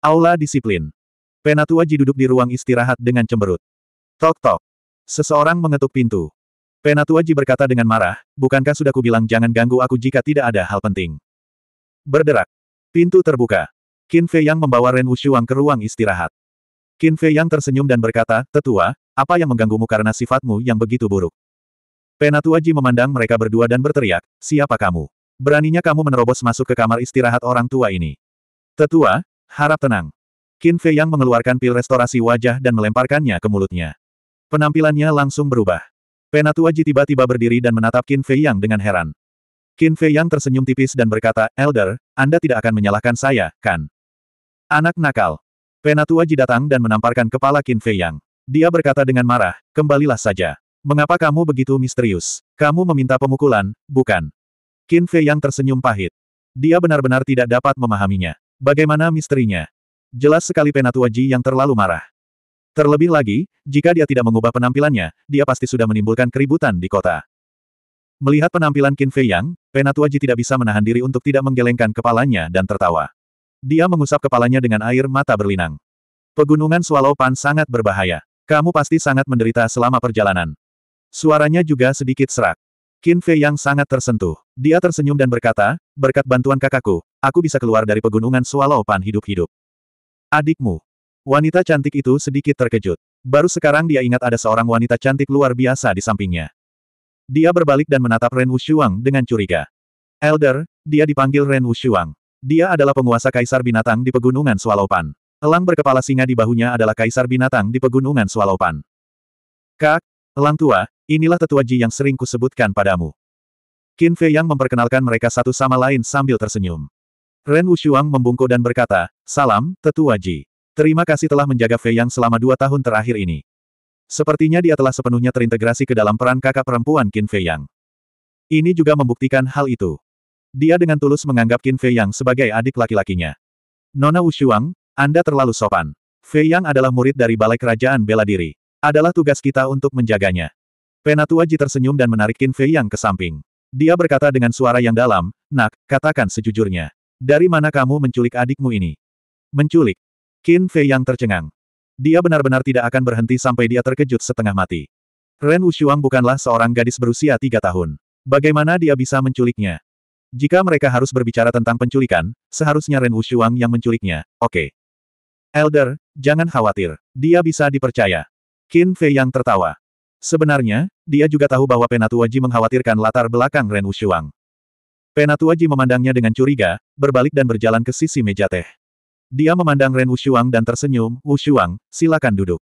Aula Disiplin. Penatua Ji duduk di ruang istirahat dengan cemberut. Tok-tok. Seseorang mengetuk pintu. Penatua Ji berkata dengan marah, bukankah sudah kubilang jangan ganggu aku jika tidak ada hal penting. Berderak. Pintu terbuka. Qin Fei Yang membawa Ren Wushuang ke ruang istirahat. Qin Fei Yang tersenyum dan berkata, Tetua, apa yang mengganggumu karena sifatmu yang begitu buruk? Penatua Ji memandang mereka berdua dan berteriak, siapa kamu? Beraninya kamu menerobos masuk ke kamar istirahat orang tua ini. Tetua, Harap tenang. Qin Fei yang mengeluarkan pil restorasi wajah dan melemparkannya ke mulutnya. Penampilannya langsung berubah. Penatua Ji tiba-tiba berdiri dan menatap Qin Fei yang dengan heran. Qin Fei yang tersenyum tipis dan berkata, Elder, Anda tidak akan menyalahkan saya, kan? Anak nakal. Penatua Ji datang dan menamparkan kepala Qin Fei yang. Dia berkata dengan marah, kembalilah saja. Mengapa kamu begitu misterius? Kamu meminta pemukulan, bukan? Qin Fei yang tersenyum pahit. Dia benar-benar tidak dapat memahaminya. Bagaimana misterinya? Jelas sekali Penatua Ji yang terlalu marah. Terlebih lagi, jika dia tidak mengubah penampilannya, dia pasti sudah menimbulkan keributan di kota. Melihat penampilan Qin Fei Yang, Penatua Ji tidak bisa menahan diri untuk tidak menggelengkan kepalanya dan tertawa. Dia mengusap kepalanya dengan air mata berlinang. Pegunungan Swalopan sangat berbahaya. Kamu pasti sangat menderita selama perjalanan. Suaranya juga sedikit serak. Qin Fei Yang sangat tersentuh. Dia tersenyum dan berkata, berkat bantuan kakakku, Aku bisa keluar dari pegunungan Swallowpan hidup-hidup. Adikmu. Wanita cantik itu sedikit terkejut. Baru sekarang dia ingat ada seorang wanita cantik luar biasa di sampingnya. Dia berbalik dan menatap Ren Wushuang dengan curiga. Elder, dia dipanggil Ren Wushuang. Dia adalah penguasa kaisar binatang di pegunungan Swalopan. Elang berkepala singa di bahunya adalah kaisar binatang di pegunungan Swalopan. Kak, elang tua, inilah tetua Ji yang sering kusebutkan padamu. Qin Fei yang memperkenalkan mereka satu sama lain sambil tersenyum. Ren Wushuang membungkuk dan berkata, Salam, Tetua Ji. Terima kasih telah menjaga Fei Yang selama dua tahun terakhir ini. Sepertinya dia telah sepenuhnya terintegrasi ke dalam peran kakak perempuan Qin Fei Yang. Ini juga membuktikan hal itu. Dia dengan tulus menganggap Qin Fei Yang sebagai adik laki-lakinya. Nona Wushuang, Anda terlalu sopan. Fei Yang adalah murid dari Balai Kerajaan Bela Diri. Adalah tugas kita untuk menjaganya. Penatua Ji tersenyum dan menarik Qin Fei Yang ke samping. Dia berkata dengan suara yang dalam, Nak, katakan sejujurnya. Dari mana kamu menculik adikmu ini? Menculik. Qin Fei yang tercengang. Dia benar-benar tidak akan berhenti sampai dia terkejut setengah mati. Ren Wushuang bukanlah seorang gadis berusia tiga tahun. Bagaimana dia bisa menculiknya? Jika mereka harus berbicara tentang penculikan, seharusnya Ren Wushuang yang menculiknya, oke. Okay. Elder, jangan khawatir. Dia bisa dipercaya. Qin Fei yang tertawa. Sebenarnya, dia juga tahu bahwa Penatua Ji mengkhawatirkan latar belakang Ren Wushuang. Penatuaji memandangnya dengan curiga, berbalik dan berjalan ke sisi meja teh. Dia memandang Ren Wushuang dan tersenyum, Wushuang, silakan duduk.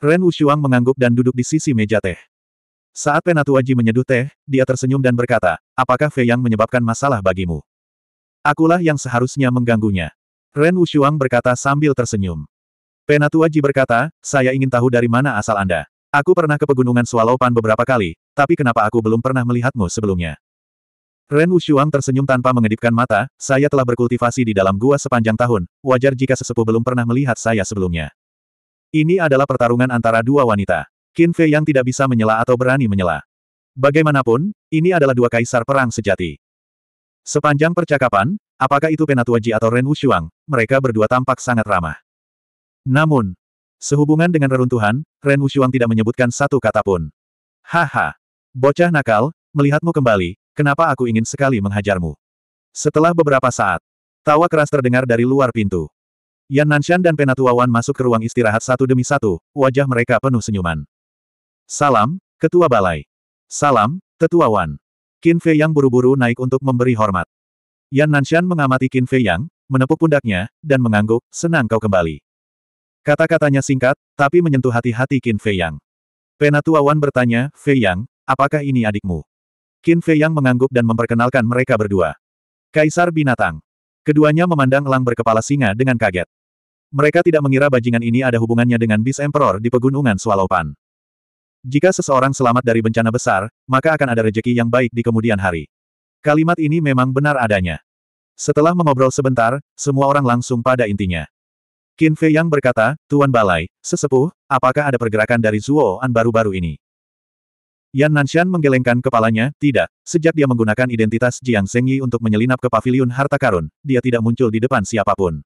Ren Wushuang mengangguk dan duduk di sisi meja teh. Saat Penatuaji menyeduh teh, dia tersenyum dan berkata, apakah Fei Yang menyebabkan masalah bagimu? Akulah yang seharusnya mengganggunya. Ren Wushuang berkata sambil tersenyum. Penatuaji berkata, saya ingin tahu dari mana asal Anda. Aku pernah ke Pegunungan Swalopan beberapa kali, tapi kenapa aku belum pernah melihatmu sebelumnya? Ren Wushuang tersenyum tanpa mengedipkan mata, saya telah berkultivasi di dalam gua sepanjang tahun, wajar jika sesepuh belum pernah melihat saya sebelumnya. Ini adalah pertarungan antara dua wanita. Qin Fei yang tidak bisa menyela atau berani menyela. Bagaimanapun, ini adalah dua kaisar perang sejati. Sepanjang percakapan, apakah itu Penatuaji atau Ren Wushuang, mereka berdua tampak sangat ramah. Namun, sehubungan dengan reruntuhan, Ren Wushuang tidak menyebutkan satu kata pun. Haha, bocah nakal, melihatmu kembali, Kenapa aku ingin sekali menghajarmu? Setelah beberapa saat, tawa keras terdengar dari luar pintu. Yan Nanshan dan Penatua Wan masuk ke ruang istirahat satu demi satu, wajah mereka penuh senyuman. Salam, Ketua Balai. Salam, Tetua Wan. Qin Fei Yang buru-buru naik untuk memberi hormat. Yan Nanshan mengamati Qin Fei Yang, menepuk pundaknya, dan mengangguk, senang kau kembali. Kata-katanya singkat, tapi menyentuh hati-hati Qin Fei Yang. Penatua Wan bertanya, Fei Yang, apakah ini adikmu? Qin Fei Yang mengangguk dan memperkenalkan mereka berdua. Kaisar Binatang. Keduanya memandang elang berkepala singa dengan kaget. Mereka tidak mengira bajingan ini ada hubungannya dengan bis emperor di pegunungan Swalopan. Jika seseorang selamat dari bencana besar, maka akan ada rejeki yang baik di kemudian hari. Kalimat ini memang benar adanya. Setelah mengobrol sebentar, semua orang langsung pada intinya. Qin Fei Yang berkata, Tuan Balai, sesepuh, apakah ada pergerakan dari Zuo An baru-baru ini? Yan Nanshan menggelengkan kepalanya, tidak, sejak dia menggunakan identitas Jiang Zhengyi untuk menyelinap ke paviliun harta karun, dia tidak muncul di depan siapapun.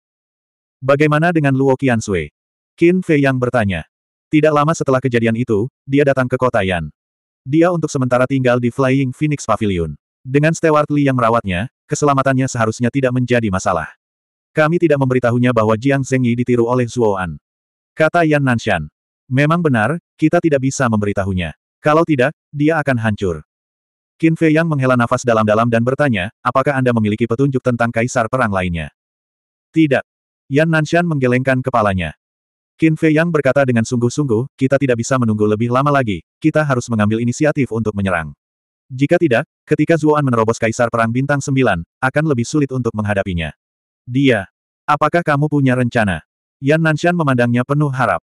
Bagaimana dengan Luo Qiansui? Qin Fei yang bertanya. Tidak lama setelah kejadian itu, dia datang ke kota Yan. Dia untuk sementara tinggal di Flying Phoenix Pavilion. Dengan Stewart Lee yang merawatnya, keselamatannya seharusnya tidak menjadi masalah. Kami tidak memberitahunya bahwa Jiang Zhengyi ditiru oleh Zuo An. Kata Yan Nanshan. Memang benar, kita tidak bisa memberitahunya. Kalau tidak, dia akan hancur. Qin Fei Yang menghela nafas dalam-dalam dan bertanya, apakah Anda memiliki petunjuk tentang kaisar perang lainnya? Tidak. Yan Nanshan menggelengkan kepalanya. Qin Fei Yang berkata dengan sungguh-sungguh, kita tidak bisa menunggu lebih lama lagi, kita harus mengambil inisiatif untuk menyerang. Jika tidak, ketika Zuoan menerobos kaisar perang bintang Sembilan, akan lebih sulit untuk menghadapinya. Dia. Apakah kamu punya rencana? Yan Nanshan memandangnya penuh harap.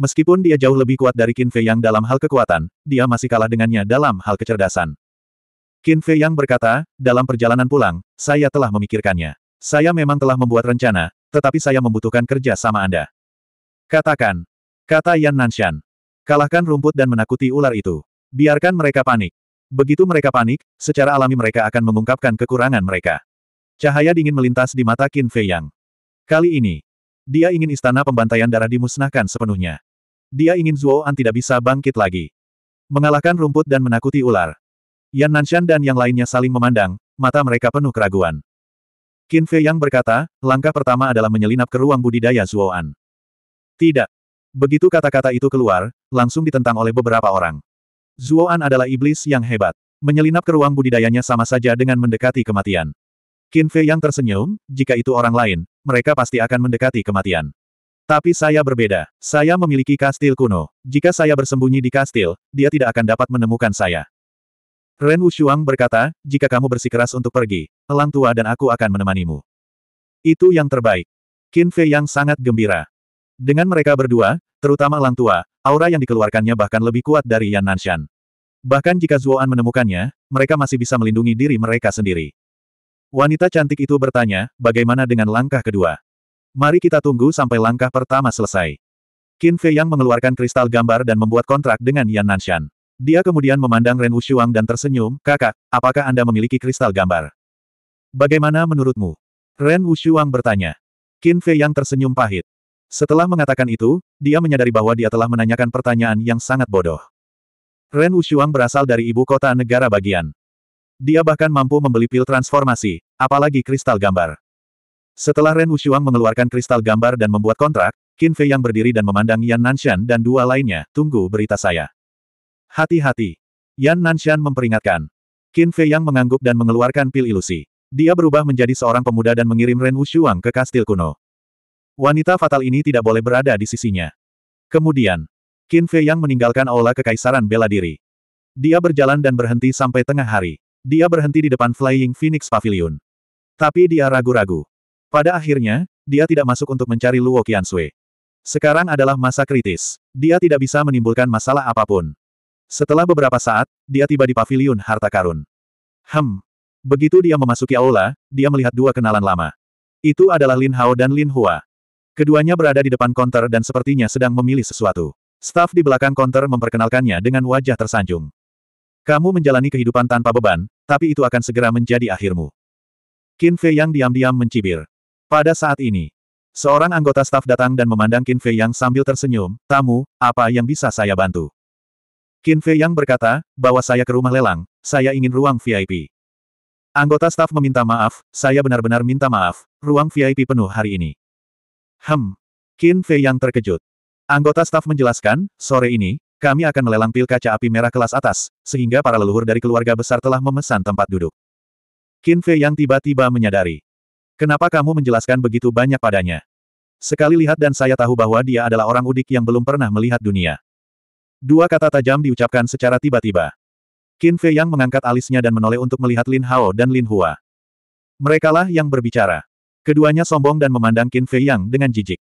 Meskipun dia jauh lebih kuat dari Qin Fei Yang dalam hal kekuatan, dia masih kalah dengannya dalam hal kecerdasan. Qin Fei Yang berkata, dalam perjalanan pulang, saya telah memikirkannya. Saya memang telah membuat rencana, tetapi saya membutuhkan kerja sama Anda. Katakan. Kata Yan Nanshan. Kalahkan rumput dan menakuti ular itu. Biarkan mereka panik. Begitu mereka panik, secara alami mereka akan mengungkapkan kekurangan mereka. Cahaya dingin melintas di mata Qin Fei Yang. Kali ini, dia ingin istana pembantaian darah dimusnahkan sepenuhnya. Dia ingin An tidak bisa bangkit lagi. Mengalahkan rumput dan menakuti ular. Yan Nanshan dan yang lainnya saling memandang, mata mereka penuh keraguan. Qin Fei Yang berkata, langkah pertama adalah menyelinap ke ruang budidaya An. Tidak. Begitu kata-kata itu keluar, langsung ditentang oleh beberapa orang. An adalah iblis yang hebat. Menyelinap ke ruang budidayanya sama saja dengan mendekati kematian. Qin Fei Yang tersenyum, jika itu orang lain, mereka pasti akan mendekati kematian. Tapi saya berbeda. Saya memiliki kastil kuno. Jika saya bersembunyi di kastil, dia tidak akan dapat menemukan saya. Ren Wushuang berkata, jika kamu bersikeras untuk pergi, elang tua dan aku akan menemanimu. Itu yang terbaik. Qin Fei yang sangat gembira. Dengan mereka berdua, terutama elang tua, aura yang dikeluarkannya bahkan lebih kuat dari Yan Nanshan. Bahkan jika Zuoan menemukannya, mereka masih bisa melindungi diri mereka sendiri. Wanita cantik itu bertanya, bagaimana dengan langkah kedua? Mari kita tunggu sampai langkah pertama selesai. Qin Fei Yang mengeluarkan kristal gambar dan membuat kontrak dengan Yan Nanshan. Dia kemudian memandang Ren Wushuang dan tersenyum, kakak, apakah Anda memiliki kristal gambar? Bagaimana menurutmu? Ren Wushuang bertanya. Qin Fei Yang tersenyum pahit. Setelah mengatakan itu, dia menyadari bahwa dia telah menanyakan pertanyaan yang sangat bodoh. Ren Wushuang berasal dari ibu kota negara bagian. Dia bahkan mampu membeli pil transformasi, apalagi kristal gambar. Setelah Ren Wushuang mengeluarkan kristal gambar dan membuat kontrak, Qin Fei yang berdiri dan memandang Yan Nanshan dan dua lainnya, tunggu berita saya. Hati-hati. Yan Nanshan memperingatkan. Qin Fei yang mengangguk dan mengeluarkan pil ilusi. Dia berubah menjadi seorang pemuda dan mengirim Ren Wushuang ke kastil kuno. Wanita fatal ini tidak boleh berada di sisinya. Kemudian, Qin Fei yang meninggalkan aula kekaisaran bela diri. Dia berjalan dan berhenti sampai tengah hari. Dia berhenti di depan Flying Phoenix Pavilion. Tapi dia ragu-ragu. Pada akhirnya, dia tidak masuk untuk mencari Luo Qiansui. Sekarang adalah masa kritis. Dia tidak bisa menimbulkan masalah apapun. Setelah beberapa saat, dia tiba di pavilion harta karun. Hmm. Begitu dia memasuki aula, dia melihat dua kenalan lama. Itu adalah Lin Hao dan Lin Hua. Keduanya berada di depan konter dan sepertinya sedang memilih sesuatu. Staf di belakang konter memperkenalkannya dengan wajah tersanjung. Kamu menjalani kehidupan tanpa beban, tapi itu akan segera menjadi akhirmu. Qin Fei Yang diam-diam mencibir. Pada saat ini, seorang anggota staf datang dan memandang Qin Fei Yang sambil tersenyum, tamu, apa yang bisa saya bantu? Qin Fei Yang berkata, bahwa saya ke rumah lelang, saya ingin ruang VIP. Anggota staf meminta maaf, saya benar-benar minta maaf, ruang VIP penuh hari ini. Hem. Qin Fei Yang terkejut. Anggota staf menjelaskan, sore ini, kami akan melelang pil kaca api merah kelas atas, sehingga para leluhur dari keluarga besar telah memesan tempat duduk. Qin Fei yang tiba-tiba menyadari. Kenapa kamu menjelaskan begitu banyak padanya? Sekali lihat dan saya tahu bahwa dia adalah orang udik yang belum pernah melihat dunia. Dua kata tajam diucapkan secara tiba-tiba. Qin Fei yang mengangkat alisnya dan menoleh untuk melihat Lin Hao dan Lin Hua. Merekalah yang berbicara. Keduanya sombong dan memandang Qin Fei Yang dengan jijik.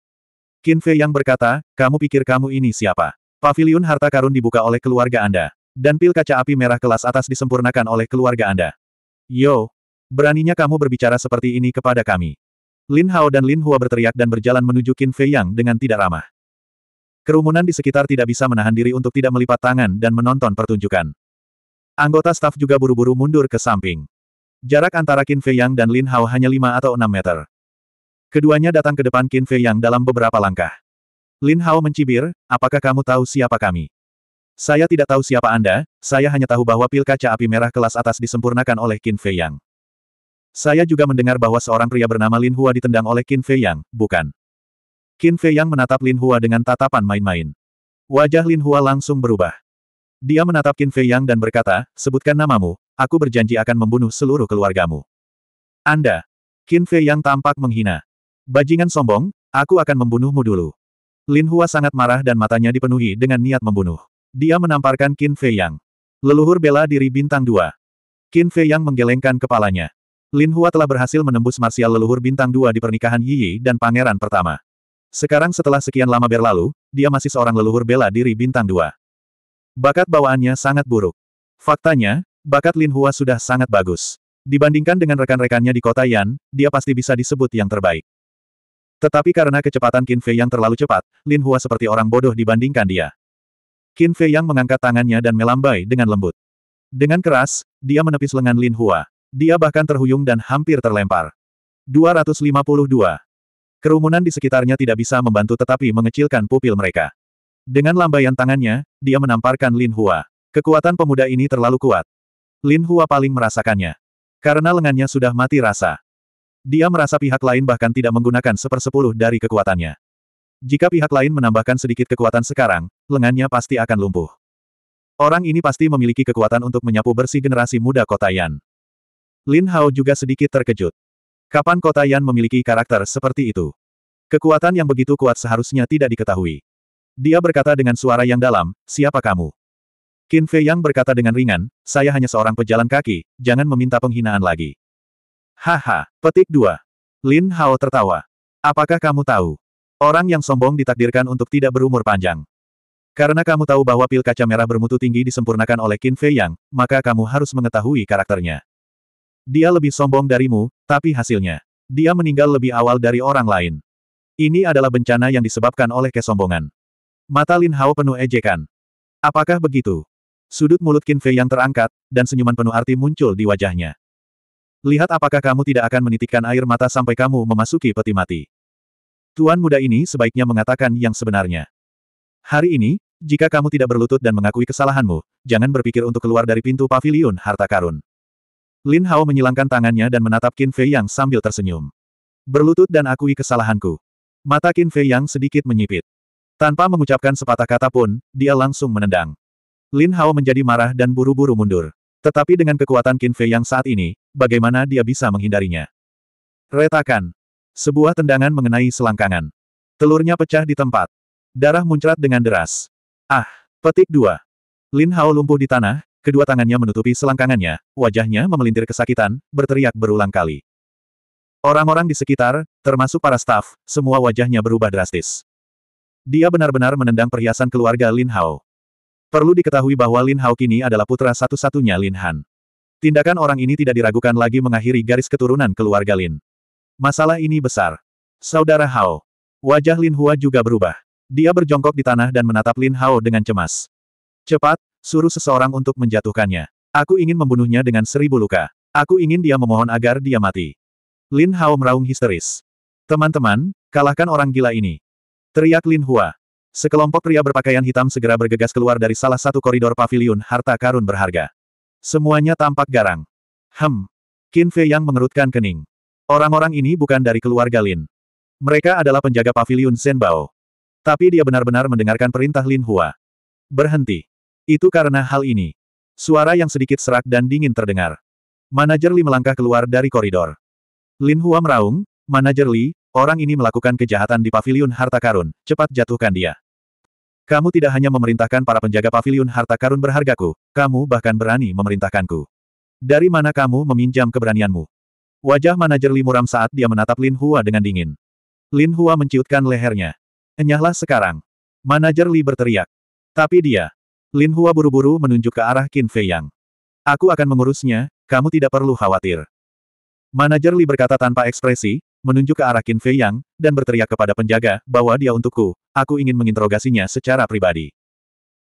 Qin Fei Yang berkata, kamu pikir kamu ini siapa? Paviliun harta karun dibuka oleh keluarga Anda. Dan pil kaca api merah kelas atas disempurnakan oleh keluarga Anda. Yo, beraninya kamu berbicara seperti ini kepada kami. Lin Hao dan Lin Hua berteriak dan berjalan menuju Qin Fei Yang dengan tidak ramah. Kerumunan di sekitar tidak bisa menahan diri untuk tidak melipat tangan dan menonton pertunjukan. Anggota staf juga buru-buru mundur ke samping. Jarak antara Qin Fei Yang dan Lin Hao hanya 5 atau 6 meter. Keduanya datang ke depan Qin Fei Yang dalam beberapa langkah. Lin Hao mencibir, apakah kamu tahu siapa kami? Saya tidak tahu siapa Anda, saya hanya tahu bahwa pil kaca api merah kelas atas disempurnakan oleh Qin Fei Yang. Saya juga mendengar bahwa seorang pria bernama Lin Hua ditendang oleh Qin Fei Yang, bukan? Qin Fei Yang menatap Lin Hua dengan tatapan main-main. Wajah Lin Hua langsung berubah. Dia menatap Qin Fei Yang dan berkata, sebutkan namamu, aku berjanji akan membunuh seluruh keluargamu. Anda. Qin Fei Yang tampak menghina. Bajingan sombong, aku akan membunuhmu dulu. Lin Hua sangat marah dan matanya dipenuhi dengan niat membunuh. Dia menamparkan Qin Fei Yang. Leluhur bela diri bintang dua. Qin Fei Yang menggelengkan kepalanya. Lin Hua telah berhasil menembus marsial leluhur bintang dua di pernikahan Yi Yi dan pangeran pertama. Sekarang setelah sekian lama berlalu, dia masih seorang leluhur bela diri bintang dua. Bakat bawaannya sangat buruk. Faktanya, bakat Lin Hua sudah sangat bagus. Dibandingkan dengan rekan-rekannya di kota Yan, dia pasti bisa disebut yang terbaik. Tetapi karena kecepatan Qin Fei yang terlalu cepat, Lin Hua seperti orang bodoh dibandingkan dia. Qin Fei yang mengangkat tangannya dan melambai dengan lembut. Dengan keras, dia menepis lengan Lin Hua. Dia bahkan terhuyung dan hampir terlempar. 252. Kerumunan di sekitarnya tidak bisa membantu tetapi mengecilkan pupil mereka. Dengan lambaian tangannya, dia menamparkan Lin Hua. Kekuatan pemuda ini terlalu kuat. Lin Hua paling merasakannya. Karena lengannya sudah mati rasa. Dia merasa pihak lain bahkan tidak menggunakan sepersepuluh dari kekuatannya. Jika pihak lain menambahkan sedikit kekuatan sekarang, lengannya pasti akan lumpuh. Orang ini pasti memiliki kekuatan untuk menyapu bersih generasi muda kota Yan. Lin Hao juga sedikit terkejut. Kapan kota Yan memiliki karakter seperti itu? Kekuatan yang begitu kuat seharusnya tidak diketahui. Dia berkata dengan suara yang dalam, siapa kamu? Qin Fei Yang berkata dengan ringan, saya hanya seorang pejalan kaki, jangan meminta penghinaan lagi. Haha, petik dua. Lin Hao tertawa. Apakah kamu tahu? Orang yang sombong ditakdirkan untuk tidak berumur panjang. Karena kamu tahu bahwa pil kaca merah bermutu tinggi disempurnakan oleh Qin Fei Yang, maka kamu harus mengetahui karakternya. Dia lebih sombong darimu, tapi hasilnya. Dia meninggal lebih awal dari orang lain. Ini adalah bencana yang disebabkan oleh kesombongan. Mata Lin Hao penuh ejekan. Apakah begitu? Sudut mulut Qin Fei yang terangkat, dan senyuman penuh arti muncul di wajahnya. Lihat apakah kamu tidak akan menitikkan air mata sampai kamu memasuki peti mati. Tuan muda ini sebaiknya mengatakan yang sebenarnya. Hari ini, jika kamu tidak berlutut dan mengakui kesalahanmu, jangan berpikir untuk keluar dari pintu pavilion harta karun. Lin Hao menyilangkan tangannya dan menatap Qin Fei Yang sambil tersenyum. Berlutut dan akui kesalahanku. Mata Qin Fei Yang sedikit menyipit. Tanpa mengucapkan sepatah kata pun, dia langsung menendang. Lin Hao menjadi marah dan buru-buru mundur. Tetapi dengan kekuatan Qin Fei yang saat ini, bagaimana dia bisa menghindarinya? Retakan. Sebuah tendangan mengenai selangkangan. Telurnya pecah di tempat. Darah muncrat dengan deras. Ah, petik dua. Lin Hao lumpuh di tanah, kedua tangannya menutupi selangkangannya, wajahnya memelintir kesakitan, berteriak berulang kali. Orang-orang di sekitar, termasuk para staf, semua wajahnya berubah drastis. Dia benar-benar menendang perhiasan keluarga Lin Hao. Perlu diketahui bahwa Lin Hao kini adalah putra satu-satunya Lin Han. Tindakan orang ini tidak diragukan lagi mengakhiri garis keturunan keluarga Lin. Masalah ini besar. Saudara Hao. Wajah Lin Hua juga berubah. Dia berjongkok di tanah dan menatap Lin Hao dengan cemas. Cepat, suruh seseorang untuk menjatuhkannya. Aku ingin membunuhnya dengan seribu luka. Aku ingin dia memohon agar dia mati. Lin Hao meraung histeris. Teman-teman, kalahkan orang gila ini. Teriak Lin Hua. Sekelompok pria berpakaian hitam segera bergegas keluar dari salah satu koridor pavilion harta karun berharga. Semuanya tampak garang. Hem. Qin Fei yang mengerutkan kening. Orang-orang ini bukan dari keluarga Lin. Mereka adalah penjaga paviliun Senbao. Tapi dia benar-benar mendengarkan perintah Lin Hua. Berhenti. Itu karena hal ini. Suara yang sedikit serak dan dingin terdengar. Manajer Li melangkah keluar dari koridor. Lin Hua meraung, Manajer Li, orang ini melakukan kejahatan di pavilion harta karun, cepat jatuhkan dia. Kamu tidak hanya memerintahkan para penjaga pavilion harta karun berhargaku, kamu bahkan berani memerintahkanku. Dari mana kamu meminjam keberanianmu? Wajah manajer Limuram saat dia menatap Lin Hua dengan dingin. Lin Hua menciutkan lehernya. Enyahlah sekarang. Manajer Li berteriak. Tapi dia. Lin Hua buru-buru menunjuk ke arah Qin Fei Yang. Aku akan mengurusnya, kamu tidak perlu khawatir. Manajer Li berkata tanpa ekspresi, menunjuk ke arah Qin Fei Yang, dan berteriak kepada penjaga, bahwa dia untukku, aku ingin menginterogasinya secara pribadi.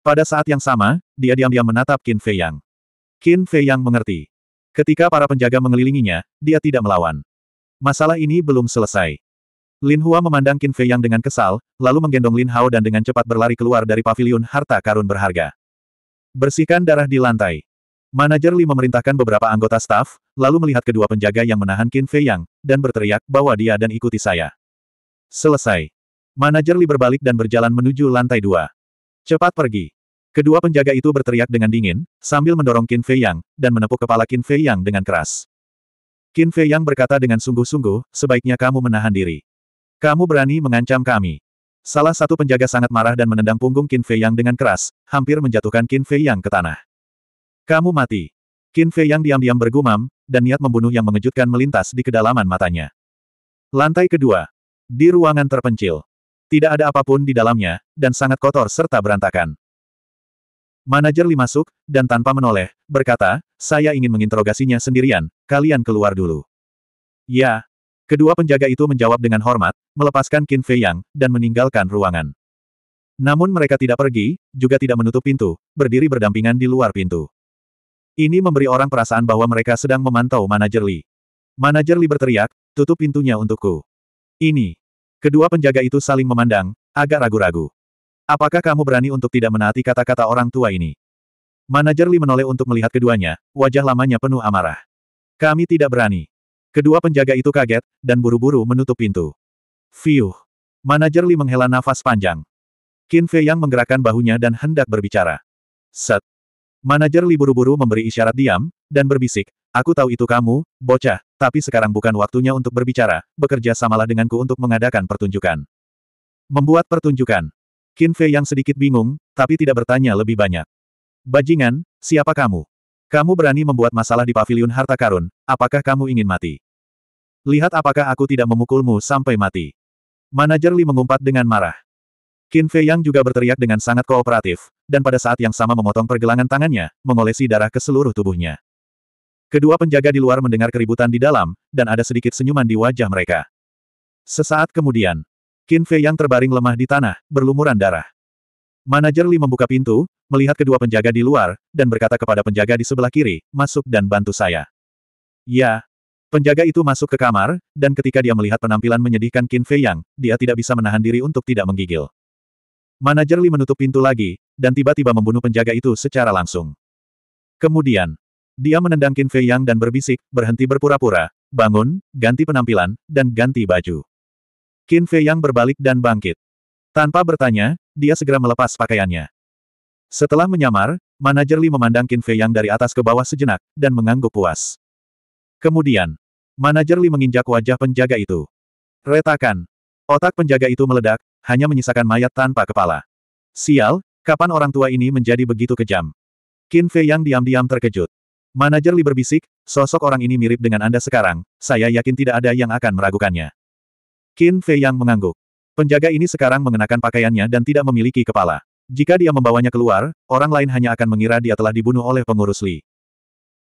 Pada saat yang sama, dia diam-diam menatap Qin Fei Yang. Qin Fei Yang mengerti. Ketika para penjaga mengelilinginya, dia tidak melawan. Masalah ini belum selesai. Lin Hua memandang Qin Fei Yang dengan kesal, lalu menggendong Lin Hao dan dengan cepat berlari keluar dari paviliun harta karun berharga. Bersihkan darah di lantai. Manajer Li memerintahkan beberapa anggota staf, lalu melihat kedua penjaga yang menahan Qin Fei Yang, dan berteriak bahwa dia dan ikuti saya. Selesai. Manajer Li berbalik dan berjalan menuju lantai dua. Cepat pergi. Kedua penjaga itu berteriak dengan dingin, sambil mendorong Qin Fei Yang, dan menepuk kepala Qin Fei Yang dengan keras. Qin Fei Yang berkata dengan sungguh-sungguh, sebaiknya kamu menahan diri. Kamu berani mengancam kami. Salah satu penjaga sangat marah dan menendang punggung Qin Fei Yang dengan keras, hampir menjatuhkan Qin Fei Yang ke tanah. Kamu mati. Qin Fei yang diam-diam bergumam, dan niat membunuh yang mengejutkan melintas di kedalaman matanya. Lantai kedua. Di ruangan terpencil. Tidak ada apapun di dalamnya, dan sangat kotor serta berantakan. Manajer Li masuk, dan tanpa menoleh, berkata, saya ingin menginterogasinya sendirian, kalian keluar dulu. Ya. Kedua penjaga itu menjawab dengan hormat, melepaskan Qin Fei Yang, dan meninggalkan ruangan. Namun mereka tidak pergi, juga tidak menutup pintu, berdiri berdampingan di luar pintu. Ini memberi orang perasaan bahwa mereka sedang memantau manajer Li. Manajer Li berteriak, tutup pintunya untukku. Ini. Kedua penjaga itu saling memandang, agak ragu-ragu. Apakah kamu berani untuk tidak menaati kata-kata orang tua ini? Manajer Li menoleh untuk melihat keduanya, wajah lamanya penuh amarah. Kami tidak berani. Kedua penjaga itu kaget, dan buru-buru menutup pintu. Fiuh. Manajer Li menghela nafas panjang. Qin Fei Yang menggerakkan bahunya dan hendak berbicara. Set. Manajer Li buru-buru memberi isyarat diam, dan berbisik, aku tahu itu kamu, bocah, tapi sekarang bukan waktunya untuk berbicara, bekerja samalah denganku untuk mengadakan pertunjukan. Membuat pertunjukan. Qin Fei yang sedikit bingung, tapi tidak bertanya lebih banyak. Bajingan, siapa kamu? Kamu berani membuat masalah di paviliun harta karun, apakah kamu ingin mati? Lihat apakah aku tidak memukulmu sampai mati. Manajer Li mengumpat dengan marah. Qin Fei yang juga berteriak dengan sangat kooperatif, dan pada saat yang sama memotong pergelangan tangannya, mengolesi darah ke seluruh tubuhnya. Kedua penjaga di luar mendengar keributan di dalam, dan ada sedikit senyuman di wajah mereka. Sesaat kemudian, Qin Fei yang terbaring lemah di tanah, berlumuran darah. Manajer Li membuka pintu, melihat kedua penjaga di luar, dan berkata kepada penjaga di sebelah kiri, masuk dan bantu saya. Ya. Penjaga itu masuk ke kamar, dan ketika dia melihat penampilan menyedihkan Qin Fei Yang, dia tidak bisa menahan diri untuk tidak menggigil. Manajer Li menutup pintu lagi, dan tiba-tiba membunuh penjaga itu secara langsung. Kemudian, dia menendang Qin Fei Yang dan berbisik, berhenti berpura-pura, bangun, ganti penampilan, dan ganti baju. Qin Fei Yang berbalik dan bangkit. Tanpa bertanya, dia segera melepas pakaiannya. Setelah menyamar, manajer Li memandang Qin Fei Yang dari atas ke bawah sejenak, dan mengangguk puas. Kemudian, manajer Li menginjak wajah penjaga itu. Retakan. Otak penjaga itu meledak, hanya menyisakan mayat tanpa kepala. Sial, kapan orang tua ini menjadi begitu kejam? Qin Fei yang diam-diam terkejut. Manajer Li berbisik, sosok orang ini mirip dengan Anda sekarang, saya yakin tidak ada yang akan meragukannya. Qin Fei yang mengangguk. Penjaga ini sekarang mengenakan pakaiannya dan tidak memiliki kepala. Jika dia membawanya keluar, orang lain hanya akan mengira dia telah dibunuh oleh pengurus Li.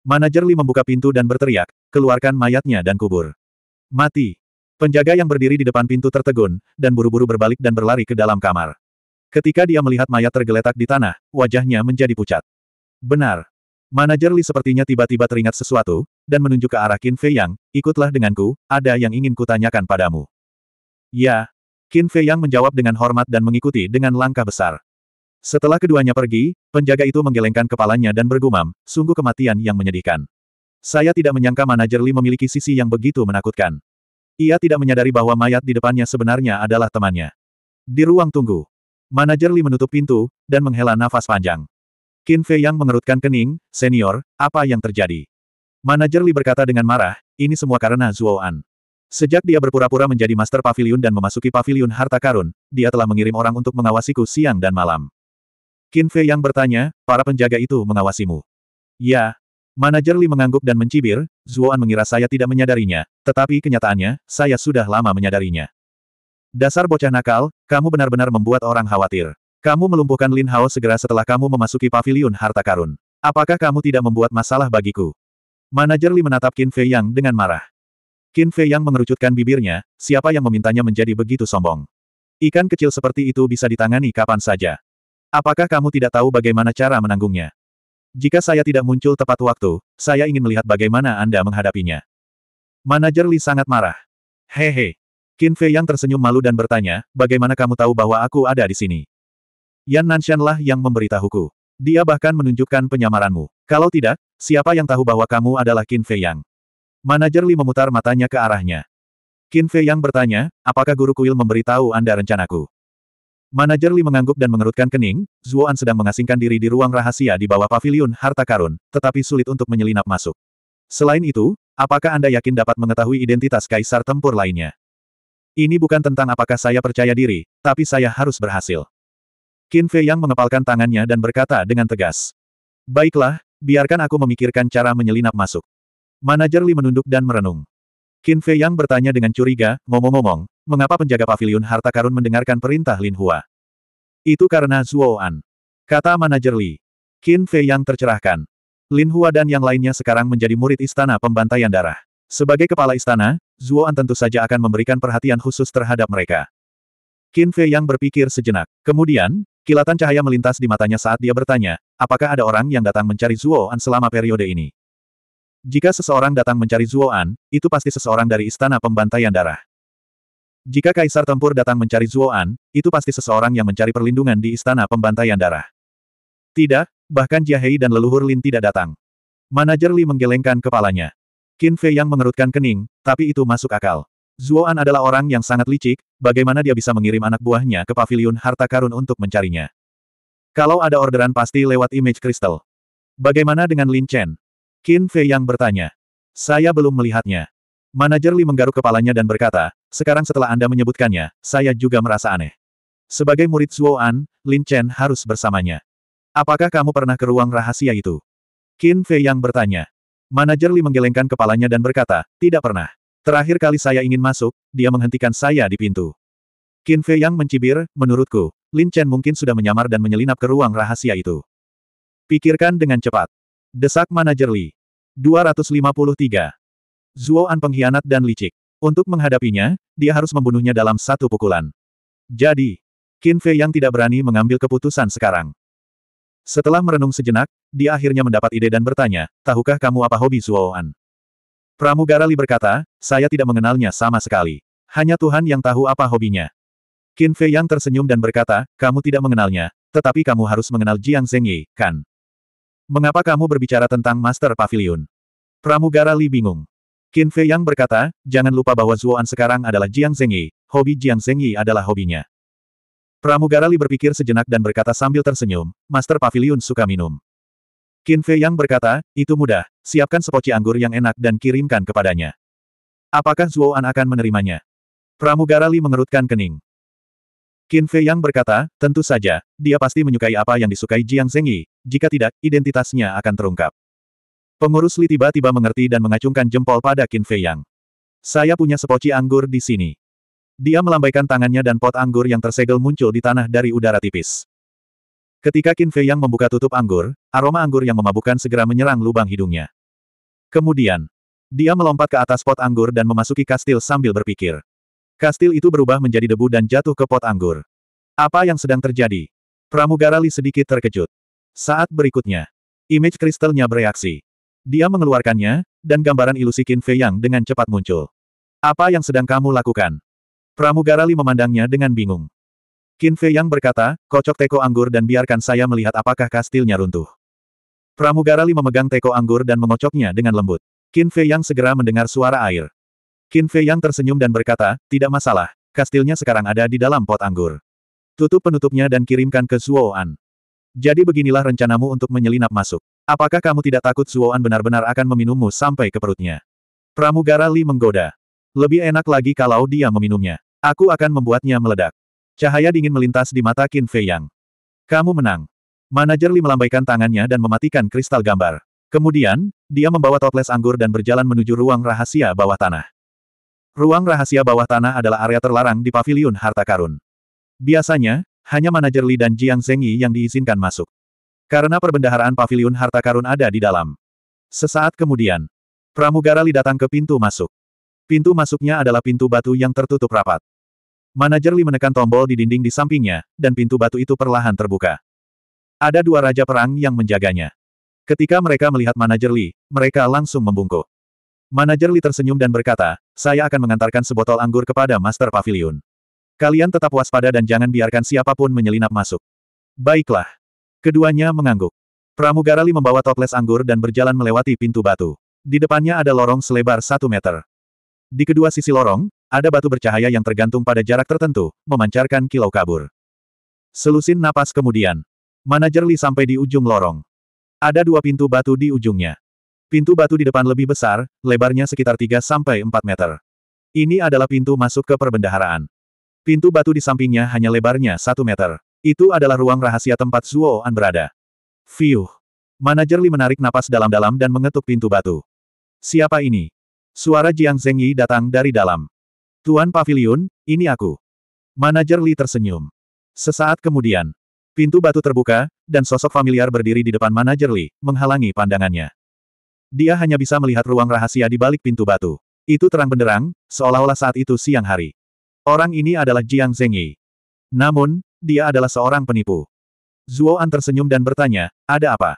Manajer Li membuka pintu dan berteriak, keluarkan mayatnya dan kubur. Mati. Penjaga yang berdiri di depan pintu tertegun, dan buru-buru berbalik dan berlari ke dalam kamar. Ketika dia melihat mayat tergeletak di tanah, wajahnya menjadi pucat. Benar. Manajer Li sepertinya tiba-tiba teringat sesuatu, dan menunjuk ke arah Qin Fei Yang, ikutlah denganku, ada yang ingin kutanyakan padamu. Ya. Qin Fei Yang menjawab dengan hormat dan mengikuti dengan langkah besar. Setelah keduanya pergi, penjaga itu menggelengkan kepalanya dan bergumam, sungguh kematian yang menyedihkan. Saya tidak menyangka manajer Li memiliki sisi yang begitu menakutkan. Ia tidak menyadari bahwa mayat di depannya sebenarnya adalah temannya. Di ruang tunggu, manajer Li menutup pintu, dan menghela nafas panjang. Qin Fei yang mengerutkan kening, senior, apa yang terjadi? Manajer Li berkata dengan marah, ini semua karena Zhuo An. Sejak dia berpura-pura menjadi master pavilion dan memasuki pavilion harta karun, dia telah mengirim orang untuk mengawasiku siang dan malam. Qin Fei yang bertanya, para penjaga itu mengawasimu. Ya, Manajer Li mengangguk dan mencibir, Zuoan mengira saya tidak menyadarinya, tetapi kenyataannya, saya sudah lama menyadarinya. Dasar bocah nakal, kamu benar-benar membuat orang khawatir. Kamu melumpuhkan Lin Hao segera setelah kamu memasuki pavilion harta karun. Apakah kamu tidak membuat masalah bagiku? Manajer Li menatap Qin Fei Yang dengan marah. Qin Fei Yang mengerucutkan bibirnya, siapa yang memintanya menjadi begitu sombong? Ikan kecil seperti itu bisa ditangani kapan saja. Apakah kamu tidak tahu bagaimana cara menanggungnya? Jika saya tidak muncul tepat waktu, saya ingin melihat bagaimana Anda menghadapinya. Manajer Li sangat marah. Hehe. Qin Fei yang tersenyum malu dan bertanya, bagaimana kamu tahu bahwa aku ada di sini? Yan Nanshanlah yang memberitahuku. Dia bahkan menunjukkan penyamaranmu. Kalau tidak, siapa yang tahu bahwa kamu adalah Qin Fei Yang? Manajer Li memutar matanya ke arahnya. Qin Fei Yang bertanya, apakah guru kuil memberitahu Anda rencanaku? Manajer Li mengangguk dan mengerutkan kening, Zuoan sedang mengasingkan diri di ruang rahasia di bawah pavilion harta karun, tetapi sulit untuk menyelinap masuk. Selain itu, apakah Anda yakin dapat mengetahui identitas kaisar tempur lainnya? Ini bukan tentang apakah saya percaya diri, tapi saya harus berhasil. Qin Fei yang mengepalkan tangannya dan berkata dengan tegas. Baiklah, biarkan aku memikirkan cara menyelinap masuk. Manajer Li menunduk dan merenung. Qin Fei Yang bertanya dengan curiga, ngomong-ngomong, mengapa penjaga pavilion harta karun mendengarkan perintah Lin Hua? Itu karena Zuo An, Kata manajer Li. Qin Fei Yang tercerahkan. Lin Hua dan yang lainnya sekarang menjadi murid istana pembantaian darah. Sebagai kepala istana, Zuo An tentu saja akan memberikan perhatian khusus terhadap mereka. Qin Fei Yang berpikir sejenak. Kemudian, kilatan cahaya melintas di matanya saat dia bertanya, apakah ada orang yang datang mencari Zuo An selama periode ini? Jika seseorang datang mencari Zuoan, itu pasti seseorang dari Istana Pembantaian Darah. Jika Kaisar Tempur datang mencari Zuoan, itu pasti seseorang yang mencari perlindungan di Istana Pembantaian Darah. Tidak, bahkan Jiahei dan leluhur Lin tidak datang. Manajer Li menggelengkan kepalanya. Qin Fei yang mengerutkan kening, tapi itu masuk akal. Zuoan adalah orang yang sangat licik, bagaimana dia bisa mengirim anak buahnya ke paviliun harta karun untuk mencarinya. Kalau ada orderan pasti lewat image kristal. Bagaimana dengan Lin Chen? Qin Fei yang bertanya. Saya belum melihatnya. Manajer Li menggaruk kepalanya dan berkata, sekarang setelah Anda menyebutkannya, saya juga merasa aneh. Sebagai murid An, Lin Chen harus bersamanya. Apakah kamu pernah ke ruang rahasia itu? Qin Fei yang bertanya. Manajer Li menggelengkan kepalanya dan berkata, tidak pernah. Terakhir kali saya ingin masuk, dia menghentikan saya di pintu. Qin Fei yang mencibir, menurutku, Lin Chen mungkin sudah menyamar dan menyelinap ke ruang rahasia itu. Pikirkan dengan cepat. Desak manajer Li. 253. An pengkhianat dan licik. Untuk menghadapinya, dia harus membunuhnya dalam satu pukulan. Jadi, Qin Fei yang tidak berani mengambil keputusan sekarang. Setelah merenung sejenak, dia akhirnya mendapat ide dan bertanya, tahukah kamu apa hobi Zuoan? Pramugara Li berkata, saya tidak mengenalnya sama sekali. Hanya Tuhan yang tahu apa hobinya. Qin Fei yang tersenyum dan berkata, kamu tidak mengenalnya, tetapi kamu harus mengenal Jiang Zhengyi, kan? Mengapa kamu berbicara tentang Master Pavilion? Pramugara Li bingung. Qin Fei Yang berkata, jangan lupa bahwa Zuoan sekarang adalah Jiang Zengyi. hobi Jiang Zengyi adalah hobinya. Pramugara Li berpikir sejenak dan berkata sambil tersenyum, Master Pavilion suka minum. Qin Fei Yang berkata, itu mudah, siapkan sepoci anggur yang enak dan kirimkan kepadanya. Apakah Zuoan akan menerimanya? Pramugara Li mengerutkan kening. Qin Fei Yang berkata, tentu saja, dia pasti menyukai apa yang disukai Jiang Zengyi. jika tidak, identitasnya akan terungkap. Pengurus Li tiba-tiba mengerti dan mengacungkan jempol pada Qin Fei Yang. Saya punya sepoci anggur di sini. Dia melambaikan tangannya dan pot anggur yang tersegel muncul di tanah dari udara tipis. Ketika Qin Fei Yang membuka tutup anggur, aroma anggur yang memabukkan segera menyerang lubang hidungnya. Kemudian, dia melompat ke atas pot anggur dan memasuki kastil sambil berpikir. Kastil itu berubah menjadi debu dan jatuh ke pot anggur. Apa yang sedang terjadi? Pramugara Li sedikit terkejut. Saat berikutnya, image kristalnya bereaksi. Dia mengeluarkannya, dan gambaran ilusi Qin Fei Yang dengan cepat muncul. Apa yang sedang kamu lakukan? Pramugara Li memandangnya dengan bingung. Qin Fei Yang berkata, kocok teko anggur dan biarkan saya melihat apakah kastilnya runtuh. Pramugara Li memegang teko anggur dan mengocoknya dengan lembut. Qin Fei Yang segera mendengar suara air. Qin Fei Yang tersenyum dan berkata, tidak masalah, kastilnya sekarang ada di dalam pot anggur. Tutup penutupnya dan kirimkan ke Zuoan. Jadi beginilah rencanamu untuk menyelinap masuk. Apakah kamu tidak takut Zuoan benar-benar akan meminummu sampai ke perutnya? Pramugara Li menggoda. Lebih enak lagi kalau dia meminumnya. Aku akan membuatnya meledak. Cahaya dingin melintas di mata Qin Fei Yang. Kamu menang. Manajer Li melambaikan tangannya dan mematikan kristal gambar. Kemudian, dia membawa toples anggur dan berjalan menuju ruang rahasia bawah tanah. Ruang rahasia bawah tanah adalah area terlarang di paviliun harta karun. Biasanya, hanya manajer Li dan Jiang Zengyi yang diizinkan masuk. Karena perbendaharaan paviliun harta karun ada di dalam. Sesaat kemudian, pramugara Li datang ke pintu masuk. Pintu masuknya adalah pintu batu yang tertutup rapat. Manajer Li menekan tombol di dinding di sampingnya, dan pintu batu itu perlahan terbuka. Ada dua raja perang yang menjaganya. Ketika mereka melihat manajer Li, mereka langsung membungkuk. Manajer Li tersenyum dan berkata, saya akan mengantarkan sebotol anggur kepada Master Pavilion. Kalian tetap waspada dan jangan biarkan siapapun menyelinap masuk. Baiklah. Keduanya mengangguk. Pramugara Li membawa toples anggur dan berjalan melewati pintu batu. Di depannya ada lorong selebar satu meter. Di kedua sisi lorong, ada batu bercahaya yang tergantung pada jarak tertentu, memancarkan kilau kabur. Selusin napas kemudian. Manajer Li sampai di ujung lorong. Ada dua pintu batu di ujungnya. Pintu batu di depan lebih besar, lebarnya sekitar 3-4 meter. Ini adalah pintu masuk ke perbendaharaan. Pintu batu di sampingnya hanya lebarnya 1 meter. Itu adalah ruang rahasia tempat Zuo An berada. Fiuh. Manajer Li menarik napas dalam-dalam dan mengetuk pintu batu. Siapa ini? Suara Jiang Zengyi datang dari dalam. Tuan Pavilion, ini aku. Manajer Li tersenyum. Sesaat kemudian, pintu batu terbuka, dan sosok familiar berdiri di depan manajer Li, menghalangi pandangannya. Dia hanya bisa melihat ruang rahasia di balik pintu batu. Itu terang benderang, seolah-olah saat itu siang hari. Orang ini adalah Jiang Zengyi. Namun, dia adalah seorang penipu. An tersenyum dan bertanya, ada apa?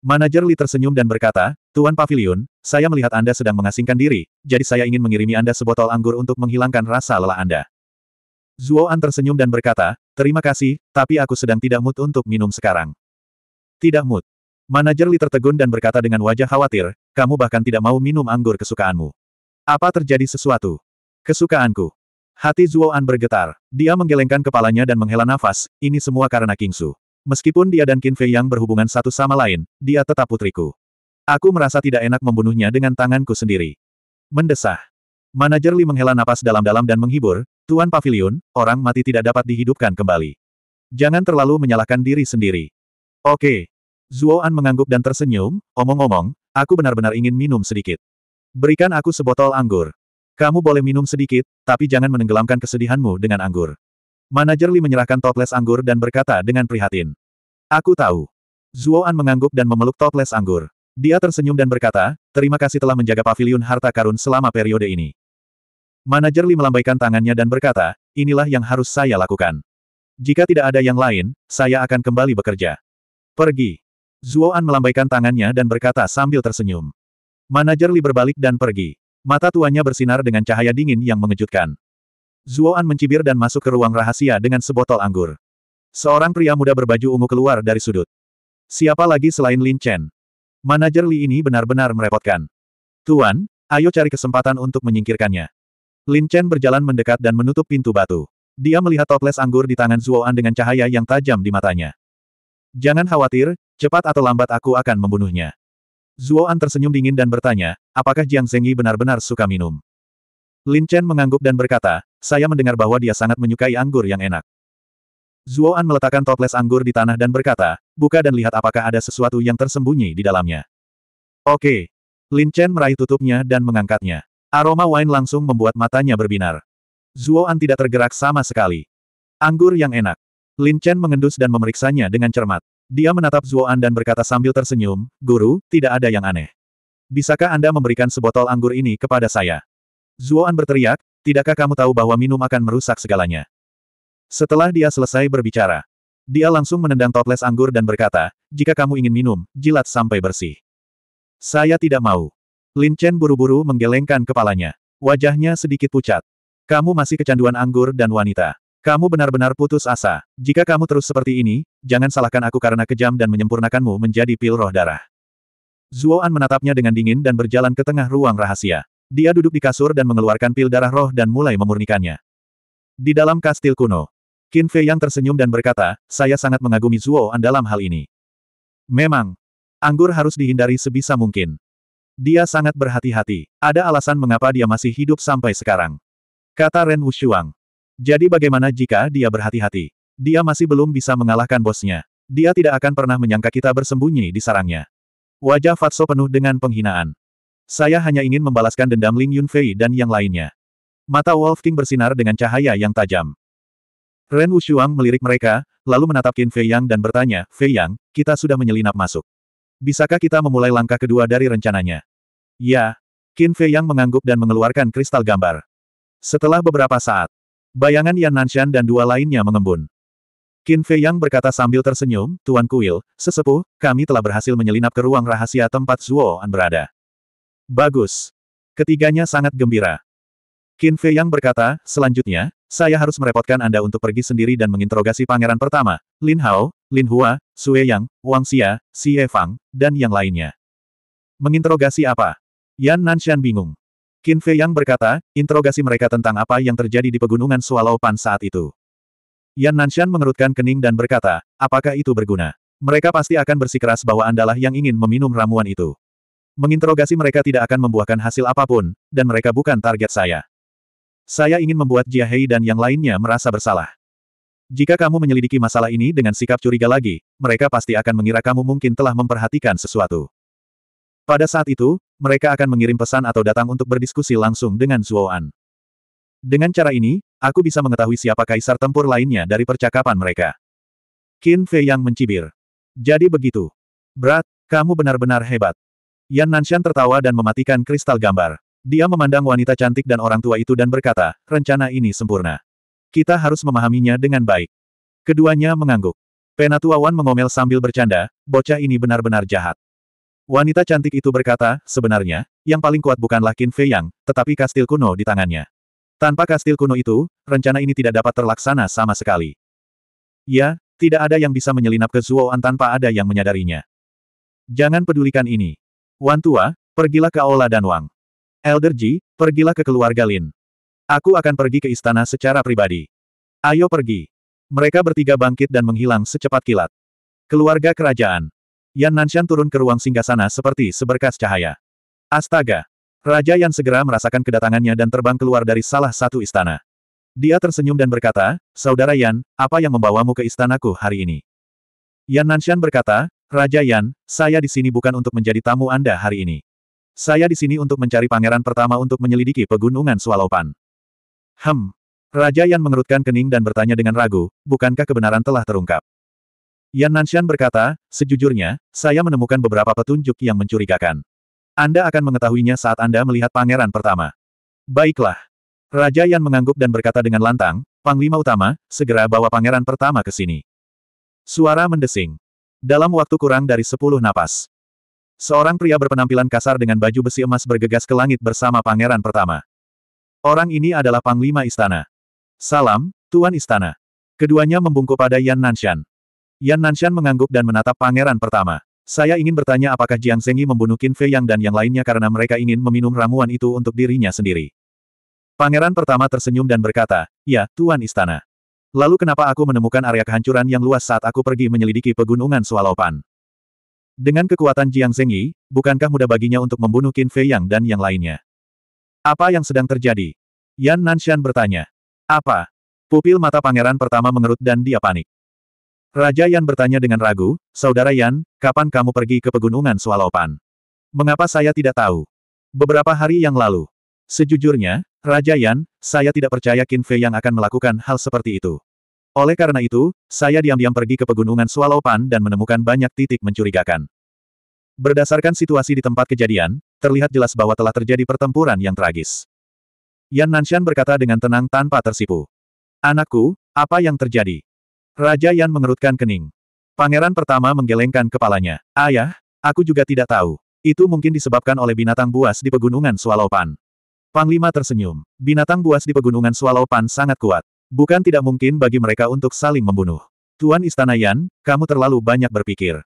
Manajer Li tersenyum dan berkata, Tuan Pavilion, saya melihat Anda sedang mengasingkan diri, jadi saya ingin mengirimi Anda sebotol anggur untuk menghilangkan rasa lelah Anda. An tersenyum dan berkata, terima kasih, tapi aku sedang tidak mood untuk minum sekarang. Tidak mood. Manajer Li tertegun dan berkata dengan wajah khawatir, kamu bahkan tidak mau minum anggur kesukaanmu. Apa terjadi sesuatu? Kesukaanku. Hati An bergetar. Dia menggelengkan kepalanya dan menghela nafas, ini semua karena King Su. Meskipun dia dan Qin Fei yang berhubungan satu sama lain, dia tetap putriku. Aku merasa tidak enak membunuhnya dengan tanganku sendiri. Mendesah. Manajer Li menghela nafas dalam-dalam dan menghibur, Tuan Pavilion, orang mati tidak dapat dihidupkan kembali. Jangan terlalu menyalahkan diri sendiri. Oke, Zuo An mengangguk dan tersenyum, omong-omong, aku benar-benar ingin minum sedikit. Berikan aku sebotol anggur. Kamu boleh minum sedikit, tapi jangan menenggelamkan kesedihanmu dengan anggur. Manajer Li menyerahkan toples anggur dan berkata dengan prihatin. Aku tahu. Zuo An mengangguk dan memeluk toples anggur. Dia tersenyum dan berkata, terima kasih telah menjaga pavilion harta karun selama periode ini. Manajer Li melambaikan tangannya dan berkata, inilah yang harus saya lakukan. Jika tidak ada yang lain, saya akan kembali bekerja. Pergi. Zuoan melambaikan tangannya dan berkata sambil tersenyum. Manajer Li berbalik dan pergi. Mata tuanya bersinar dengan cahaya dingin yang mengejutkan. Zuoan mencibir dan masuk ke ruang rahasia dengan sebotol anggur. Seorang pria muda berbaju ungu keluar dari sudut. Siapa lagi selain Lin Chen? Manajer Li ini benar-benar merepotkan. Tuan, ayo cari kesempatan untuk menyingkirkannya. Lin Chen berjalan mendekat dan menutup pintu batu. Dia melihat toples anggur di tangan Zuoan dengan cahaya yang tajam di matanya. Jangan khawatir, Cepat atau lambat aku akan membunuhnya. Zuoan tersenyum dingin dan bertanya, apakah Jiang Zengyi benar-benar suka minum? Lin Chen mengangguk dan berkata, saya mendengar bahwa dia sangat menyukai anggur yang enak. Zuoan meletakkan toples anggur di tanah dan berkata, buka dan lihat apakah ada sesuatu yang tersembunyi di dalamnya. Oke. Lin Chen meraih tutupnya dan mengangkatnya. Aroma wine langsung membuat matanya berbinar. Zuoan tidak tergerak sama sekali. Anggur yang enak. Lin Chen mengendus dan memeriksanya dengan cermat. Dia menatap Zuoan dan berkata sambil tersenyum, Guru, tidak ada yang aneh. Bisakah Anda memberikan sebotol anggur ini kepada saya? Zuoan berteriak, tidakkah kamu tahu bahwa minum akan merusak segalanya? Setelah dia selesai berbicara, dia langsung menendang toples anggur dan berkata, jika kamu ingin minum, jilat sampai bersih. Saya tidak mau. Lin Chen buru-buru menggelengkan kepalanya. Wajahnya sedikit pucat. Kamu masih kecanduan anggur dan wanita. Kamu benar-benar putus asa. Jika kamu terus seperti ini, jangan salahkan aku karena kejam dan menyempurnakanmu menjadi pil roh darah. Zuoan menatapnya dengan dingin dan berjalan ke tengah ruang rahasia. Dia duduk di kasur dan mengeluarkan pil darah roh dan mulai memurnikannya. Di dalam kastil kuno, Qin Fei yang tersenyum dan berkata, saya sangat mengagumi Zuoan dalam hal ini. Memang, anggur harus dihindari sebisa mungkin. Dia sangat berhati-hati. Ada alasan mengapa dia masih hidup sampai sekarang. Kata Ren Wushuang. Jadi bagaimana jika dia berhati-hati? Dia masih belum bisa mengalahkan bosnya. Dia tidak akan pernah menyangka kita bersembunyi di sarangnya. Wajah Fatso penuh dengan penghinaan. Saya hanya ingin membalaskan dendam Ling Yunfei dan yang lainnya. Mata Wolf King bersinar dengan cahaya yang tajam. Ren Wushuang melirik mereka, lalu menatap Qin Fei Yang dan bertanya, Fei Yang, kita sudah menyelinap masuk. Bisakah kita memulai langkah kedua dari rencananya? Ya. Qin Fei Yang mengangguk dan mengeluarkan kristal gambar. Setelah beberapa saat, Bayangan Yan Nanshan dan dua lainnya mengembun. Qin Fei Yang berkata sambil tersenyum, Tuan Kuil, sesepuh, kami telah berhasil menyelinap ke ruang rahasia tempat An berada. Bagus. Ketiganya sangat gembira. Qin Fei Yang berkata, selanjutnya, saya harus merepotkan Anda untuk pergi sendiri dan menginterogasi pangeran pertama, Lin Hao, Lin Hua, Sue Yang, Wang Xia, Xie Fang, dan yang lainnya. Menginterogasi apa? Yan Nanshan bingung. Qin Fei Yang berkata, interogasi mereka tentang apa yang terjadi di pegunungan Sualopan saat itu. Yan Nanshan mengerutkan kening dan berkata, apakah itu berguna? Mereka pasti akan bersikeras bahwa Andalah yang ingin meminum ramuan itu. Menginterogasi mereka tidak akan membuahkan hasil apapun, dan mereka bukan target saya. Saya ingin membuat Jia Hei dan yang lainnya merasa bersalah. Jika kamu menyelidiki masalah ini dengan sikap curiga lagi, mereka pasti akan mengira kamu mungkin telah memperhatikan sesuatu. Pada saat itu, mereka akan mengirim pesan atau datang untuk berdiskusi langsung dengan Zuoan. Dengan cara ini, aku bisa mengetahui siapa kaisar tempur lainnya dari percakapan mereka. Qin Fei yang mencibir. Jadi begitu. Brat, kamu benar-benar hebat. Yan Nanshan tertawa dan mematikan kristal gambar. Dia memandang wanita cantik dan orang tua itu dan berkata, rencana ini sempurna. Kita harus memahaminya dengan baik. Keduanya mengangguk. Penatua Wan mengomel sambil bercanda, bocah ini benar-benar jahat. Wanita cantik itu berkata, sebenarnya, yang paling kuat bukanlah Qin Fei Yang, tetapi kastil kuno di tangannya. Tanpa kastil kuno itu, rencana ini tidak dapat terlaksana sama sekali. Ya, tidak ada yang bisa menyelinap ke Zuoan tanpa ada yang menyadarinya. Jangan pedulikan ini. Wan Tua, pergilah ke Aula dan Wang. Elder Ji, pergilah ke keluarga Lin. Aku akan pergi ke istana secara pribadi. Ayo pergi. Mereka bertiga bangkit dan menghilang secepat kilat. Keluarga kerajaan. Yan Nanshan turun ke ruang singgasana seperti seberkas cahaya. Astaga! Raja Yan segera merasakan kedatangannya dan terbang keluar dari salah satu istana. Dia tersenyum dan berkata, Saudara Yan, apa yang membawamu ke istanaku hari ini? Yan Nanshan berkata, Raja Yan, saya di sini bukan untuk menjadi tamu Anda hari ini. Saya di sini untuk mencari pangeran pertama untuk menyelidiki pegunungan Swalopan. Hem. Raja Yan mengerutkan kening dan bertanya dengan ragu, bukankah kebenaran telah terungkap? Yan Nanshan berkata, sejujurnya, saya menemukan beberapa petunjuk yang mencurigakan. Anda akan mengetahuinya saat Anda melihat pangeran pertama. Baiklah. Raja Yan mengangguk dan berkata dengan lantang, Panglima Utama, segera bawa pangeran pertama ke sini. Suara mendesing. Dalam waktu kurang dari sepuluh napas. Seorang pria berpenampilan kasar dengan baju besi emas bergegas ke langit bersama pangeran pertama. Orang ini adalah Panglima Istana. Salam, Tuan Istana. Keduanya membungkuk pada Yan Nanshan. Yan Nanshan mengangguk dan menatap pangeran pertama. Saya ingin bertanya apakah Jiang Zengyi membunuh Qin Fei Yang dan yang lainnya karena mereka ingin meminum ramuan itu untuk dirinya sendiri. Pangeran pertama tersenyum dan berkata, Ya, Tuan Istana. Lalu kenapa aku menemukan area kehancuran yang luas saat aku pergi menyelidiki pegunungan Swalaupan? Dengan kekuatan Jiang Zengyi, bukankah mudah baginya untuk membunuh Qin Fei Yang dan yang lainnya? Apa yang sedang terjadi? Yan Nanshan bertanya. Apa? Pupil mata pangeran pertama mengerut dan dia panik. Raja Yan bertanya dengan ragu, Saudara Yan, kapan kamu pergi ke pegunungan Swalopan? Mengapa saya tidak tahu? Beberapa hari yang lalu. Sejujurnya, Raja Yan, saya tidak percaya Qin Fei yang akan melakukan hal seperti itu. Oleh karena itu, saya diam-diam pergi ke pegunungan Swalopan dan menemukan banyak titik mencurigakan. Berdasarkan situasi di tempat kejadian, terlihat jelas bahwa telah terjadi pertempuran yang tragis. Yan Nanshan berkata dengan tenang tanpa tersipu. Anakku, apa yang terjadi? Raja Yan mengerutkan kening. Pangeran pertama menggelengkan kepalanya. Ayah, aku juga tidak tahu. Itu mungkin disebabkan oleh binatang buas di pegunungan Swalopan. Panglima tersenyum. Binatang buas di pegunungan Swalopan sangat kuat. Bukan tidak mungkin bagi mereka untuk saling membunuh. Tuan Istana Yan, kamu terlalu banyak berpikir.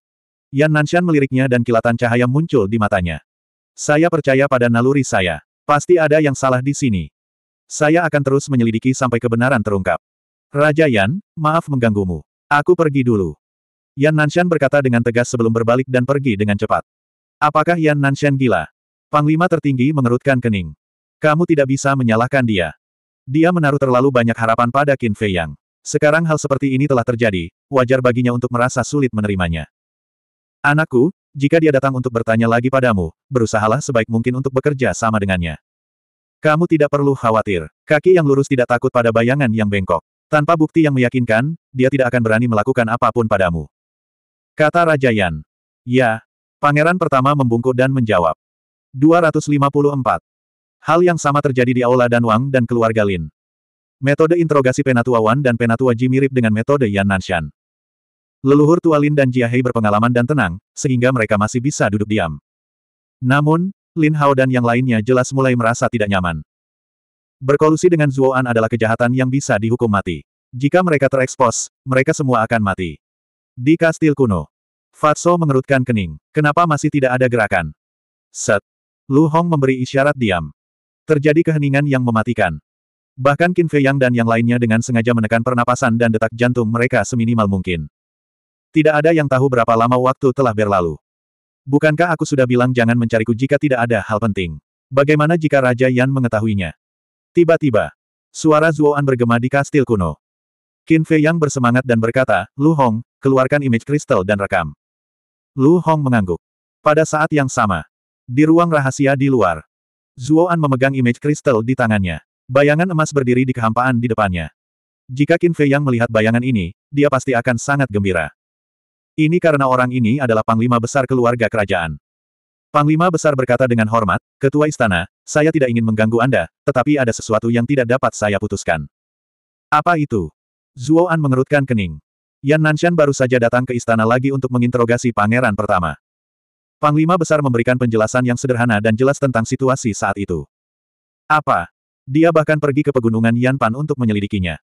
Yan Nanshan meliriknya dan kilatan cahaya muncul di matanya. Saya percaya pada naluri saya. Pasti ada yang salah di sini. Saya akan terus menyelidiki sampai kebenaran terungkap. Raja Yan, maaf mengganggumu. Aku pergi dulu. Yan Nanshan berkata dengan tegas sebelum berbalik dan pergi dengan cepat. Apakah Yan Nanshan gila? Panglima tertinggi mengerutkan kening. Kamu tidak bisa menyalahkan dia. Dia menaruh terlalu banyak harapan pada Qin Fei Yang. Sekarang hal seperti ini telah terjadi, wajar baginya untuk merasa sulit menerimanya. Anakku, jika dia datang untuk bertanya lagi padamu, berusahalah sebaik mungkin untuk bekerja sama dengannya. Kamu tidak perlu khawatir, kaki yang lurus tidak takut pada bayangan yang bengkok. Tanpa bukti yang meyakinkan, dia tidak akan berani melakukan apapun padamu. Kata Raja Yan. Ya. Pangeran pertama membungkuk dan menjawab. 254. Hal yang sama terjadi di Aula dan Wang dan keluarga Lin. Metode interogasi Penatua Wan dan Penatua Ji mirip dengan metode Yan Nanshan. Leluhur tua Lin dan Jia Hei berpengalaman dan tenang, sehingga mereka masih bisa duduk diam. Namun, Lin Hao dan yang lainnya jelas mulai merasa tidak nyaman. Berkolusi dengan Zhuoan adalah kejahatan yang bisa dihukum mati. Jika mereka terekspos, mereka semua akan mati. Di kastil kuno. Fatso mengerutkan kening. Kenapa masih tidak ada gerakan? Set. Lu Hong memberi isyarat diam. Terjadi keheningan yang mematikan. Bahkan Qin Fei Yang dan yang lainnya dengan sengaja menekan pernapasan dan detak jantung mereka seminimal mungkin. Tidak ada yang tahu berapa lama waktu telah berlalu. Bukankah aku sudah bilang jangan mencariku jika tidak ada hal penting? Bagaimana jika Raja Yan mengetahuinya? Tiba-tiba, suara Zuoan bergema di kastil kuno. Qin Fei yang bersemangat dan berkata, Lu Hong, keluarkan image kristal dan rekam. Lu Hong mengangguk. Pada saat yang sama, di ruang rahasia di luar, Zuoan memegang image kristal di tangannya. Bayangan emas berdiri di kehampaan di depannya. Jika Qin Fei yang melihat bayangan ini, dia pasti akan sangat gembira. Ini karena orang ini adalah panglima besar keluarga kerajaan. Panglima besar berkata dengan hormat, Ketua Istana, saya tidak ingin mengganggu Anda, tetapi ada sesuatu yang tidak dapat saya putuskan. Apa itu? Zuo An mengerutkan kening. Yan Nanshan baru saja datang ke istana lagi untuk menginterogasi pangeran pertama. Panglima besar memberikan penjelasan yang sederhana dan jelas tentang situasi saat itu. Apa? Dia bahkan pergi ke pegunungan Yan Pan untuk menyelidikinya.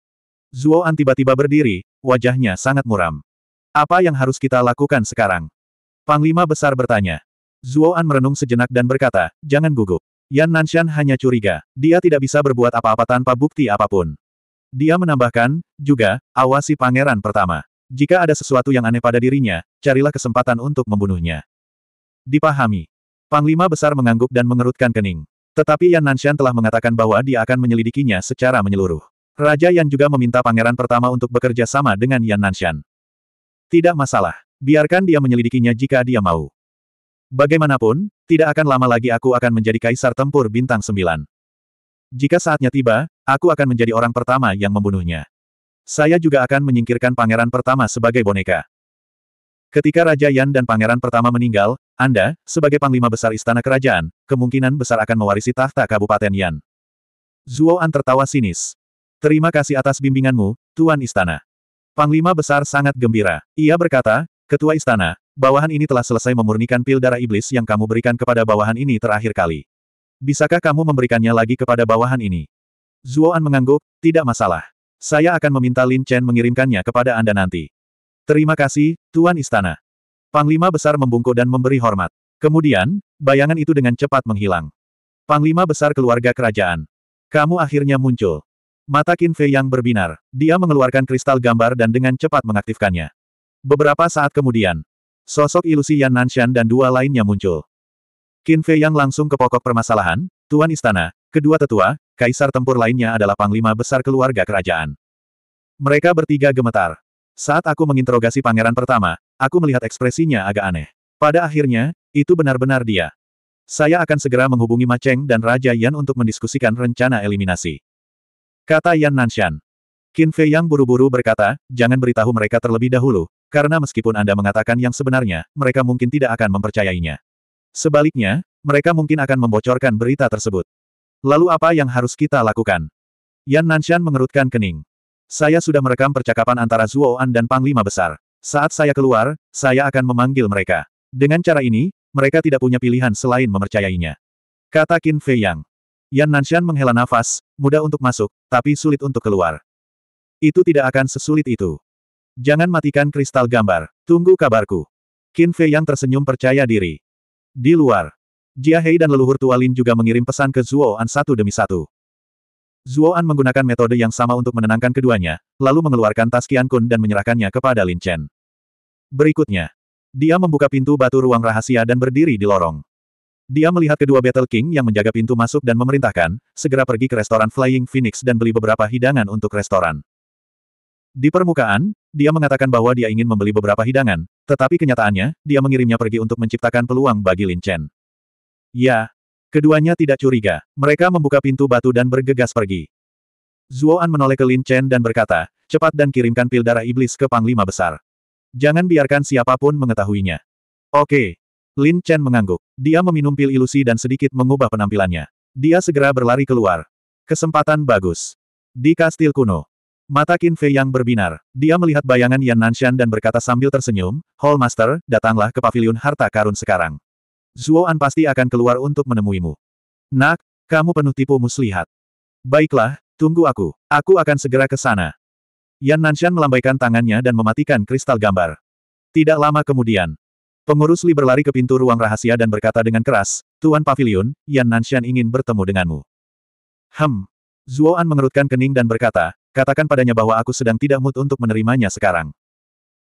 Zuo An tiba-tiba berdiri, wajahnya sangat muram. Apa yang harus kita lakukan sekarang? Panglima besar bertanya. Zhuoan merenung sejenak dan berkata, jangan gugup. Yan Nanshan hanya curiga, dia tidak bisa berbuat apa-apa tanpa bukti apapun. Dia menambahkan, juga, awasi pangeran pertama. Jika ada sesuatu yang aneh pada dirinya, carilah kesempatan untuk membunuhnya. Dipahami. Panglima besar mengangguk dan mengerutkan kening. Tetapi Yan Nanshan telah mengatakan bahwa dia akan menyelidikinya secara menyeluruh. Raja Yan juga meminta pangeran pertama untuk bekerja sama dengan Yan Nanshan. Tidak masalah. Biarkan dia menyelidikinya jika dia mau. Bagaimanapun, tidak akan lama lagi aku akan menjadi kaisar tempur bintang sembilan. Jika saatnya tiba, aku akan menjadi orang pertama yang membunuhnya. Saya juga akan menyingkirkan pangeran pertama sebagai boneka. Ketika Raja Yan dan pangeran pertama meninggal, Anda, sebagai panglima besar istana kerajaan, kemungkinan besar akan mewarisi tahta Kabupaten Yan. Zuoan tertawa sinis. Terima kasih atas bimbinganmu, Tuan Istana. Panglima besar sangat gembira. Ia berkata, Ketua Istana, Bawahan ini telah selesai memurnikan pil darah iblis yang kamu berikan kepada bawahan ini terakhir kali. Bisakah kamu memberikannya lagi kepada bawahan ini? Zuoan mengangguk, tidak masalah. Saya akan meminta Lin Chen mengirimkannya kepada Anda nanti. Terima kasih, Tuan Istana. Panglima besar membungkuk dan memberi hormat. Kemudian, bayangan itu dengan cepat menghilang. Panglima besar keluarga kerajaan. Kamu akhirnya muncul. Mata Qin Fei yang berbinar. Dia mengeluarkan kristal gambar dan dengan cepat mengaktifkannya. Beberapa saat kemudian, Sosok ilusi Yan Nanshan dan dua lainnya muncul. Qin Fei Yang langsung ke pokok permasalahan, Tuan Istana, kedua tetua, kaisar tempur lainnya adalah panglima besar keluarga kerajaan. Mereka bertiga gemetar. Saat aku menginterogasi pangeran pertama, aku melihat ekspresinya agak aneh. Pada akhirnya, itu benar-benar dia. Saya akan segera menghubungi Ma Cheng dan Raja Yan untuk mendiskusikan rencana eliminasi. Kata Yan Nanshan. Qin Fei Yang buru-buru berkata, jangan beritahu mereka terlebih dahulu, karena meskipun Anda mengatakan yang sebenarnya, mereka mungkin tidak akan mempercayainya. Sebaliknya, mereka mungkin akan membocorkan berita tersebut. Lalu apa yang harus kita lakukan? Yan Nanshan mengerutkan kening. Saya sudah merekam percakapan antara An dan Panglima Besar. Saat saya keluar, saya akan memanggil mereka. Dengan cara ini, mereka tidak punya pilihan selain mempercayainya. Kata Qin Fei Yang. Yan Nanshan menghela nafas, mudah untuk masuk, tapi sulit untuk keluar. Itu tidak akan sesulit itu. Jangan matikan kristal gambar. Tunggu kabarku. Qin Fei yang tersenyum percaya diri. Di luar, Jia Hei dan leluhur tua Lin juga mengirim pesan ke Zuo An satu demi satu. Zuo An menggunakan metode yang sama untuk menenangkan keduanya, lalu mengeluarkan tas Qian Kun dan menyerahkannya kepada Lin Chen. Berikutnya, dia membuka pintu batu ruang rahasia dan berdiri di lorong. Dia melihat kedua Battle King yang menjaga pintu masuk dan memerintahkan, segera pergi ke restoran Flying Phoenix dan beli beberapa hidangan untuk restoran. Di permukaan, dia mengatakan bahwa dia ingin membeli beberapa hidangan, tetapi kenyataannya, dia mengirimnya pergi untuk menciptakan peluang bagi Lin Chen. Ya. Keduanya tidak curiga. Mereka membuka pintu batu dan bergegas pergi. An menoleh ke Lin Chen dan berkata, cepat dan kirimkan pil darah iblis ke Panglima Besar. Jangan biarkan siapapun mengetahuinya. Oke. Lin Chen mengangguk. Dia meminum pil ilusi dan sedikit mengubah penampilannya. Dia segera berlari keluar. Kesempatan bagus. Di kastil kuno, Mata Qin Fei yang berbinar. Dia melihat bayangan Yan Nanshan dan berkata sambil tersenyum, Hall Master, datanglah ke pavilion harta karun sekarang. An pasti akan keluar untuk menemuimu. Nak, kamu penuh tipu muslihat. Baiklah, tunggu aku. Aku akan segera ke sana. Yan Nanshan melambaikan tangannya dan mematikan kristal gambar. Tidak lama kemudian, pengurus Li berlari ke pintu ruang rahasia dan berkata dengan keras, Tuan Pavilion, Yan Nanshan ingin bertemu denganmu. Hem, An mengerutkan kening dan berkata, Katakan padanya bahwa aku sedang tidak mood untuk menerimanya sekarang.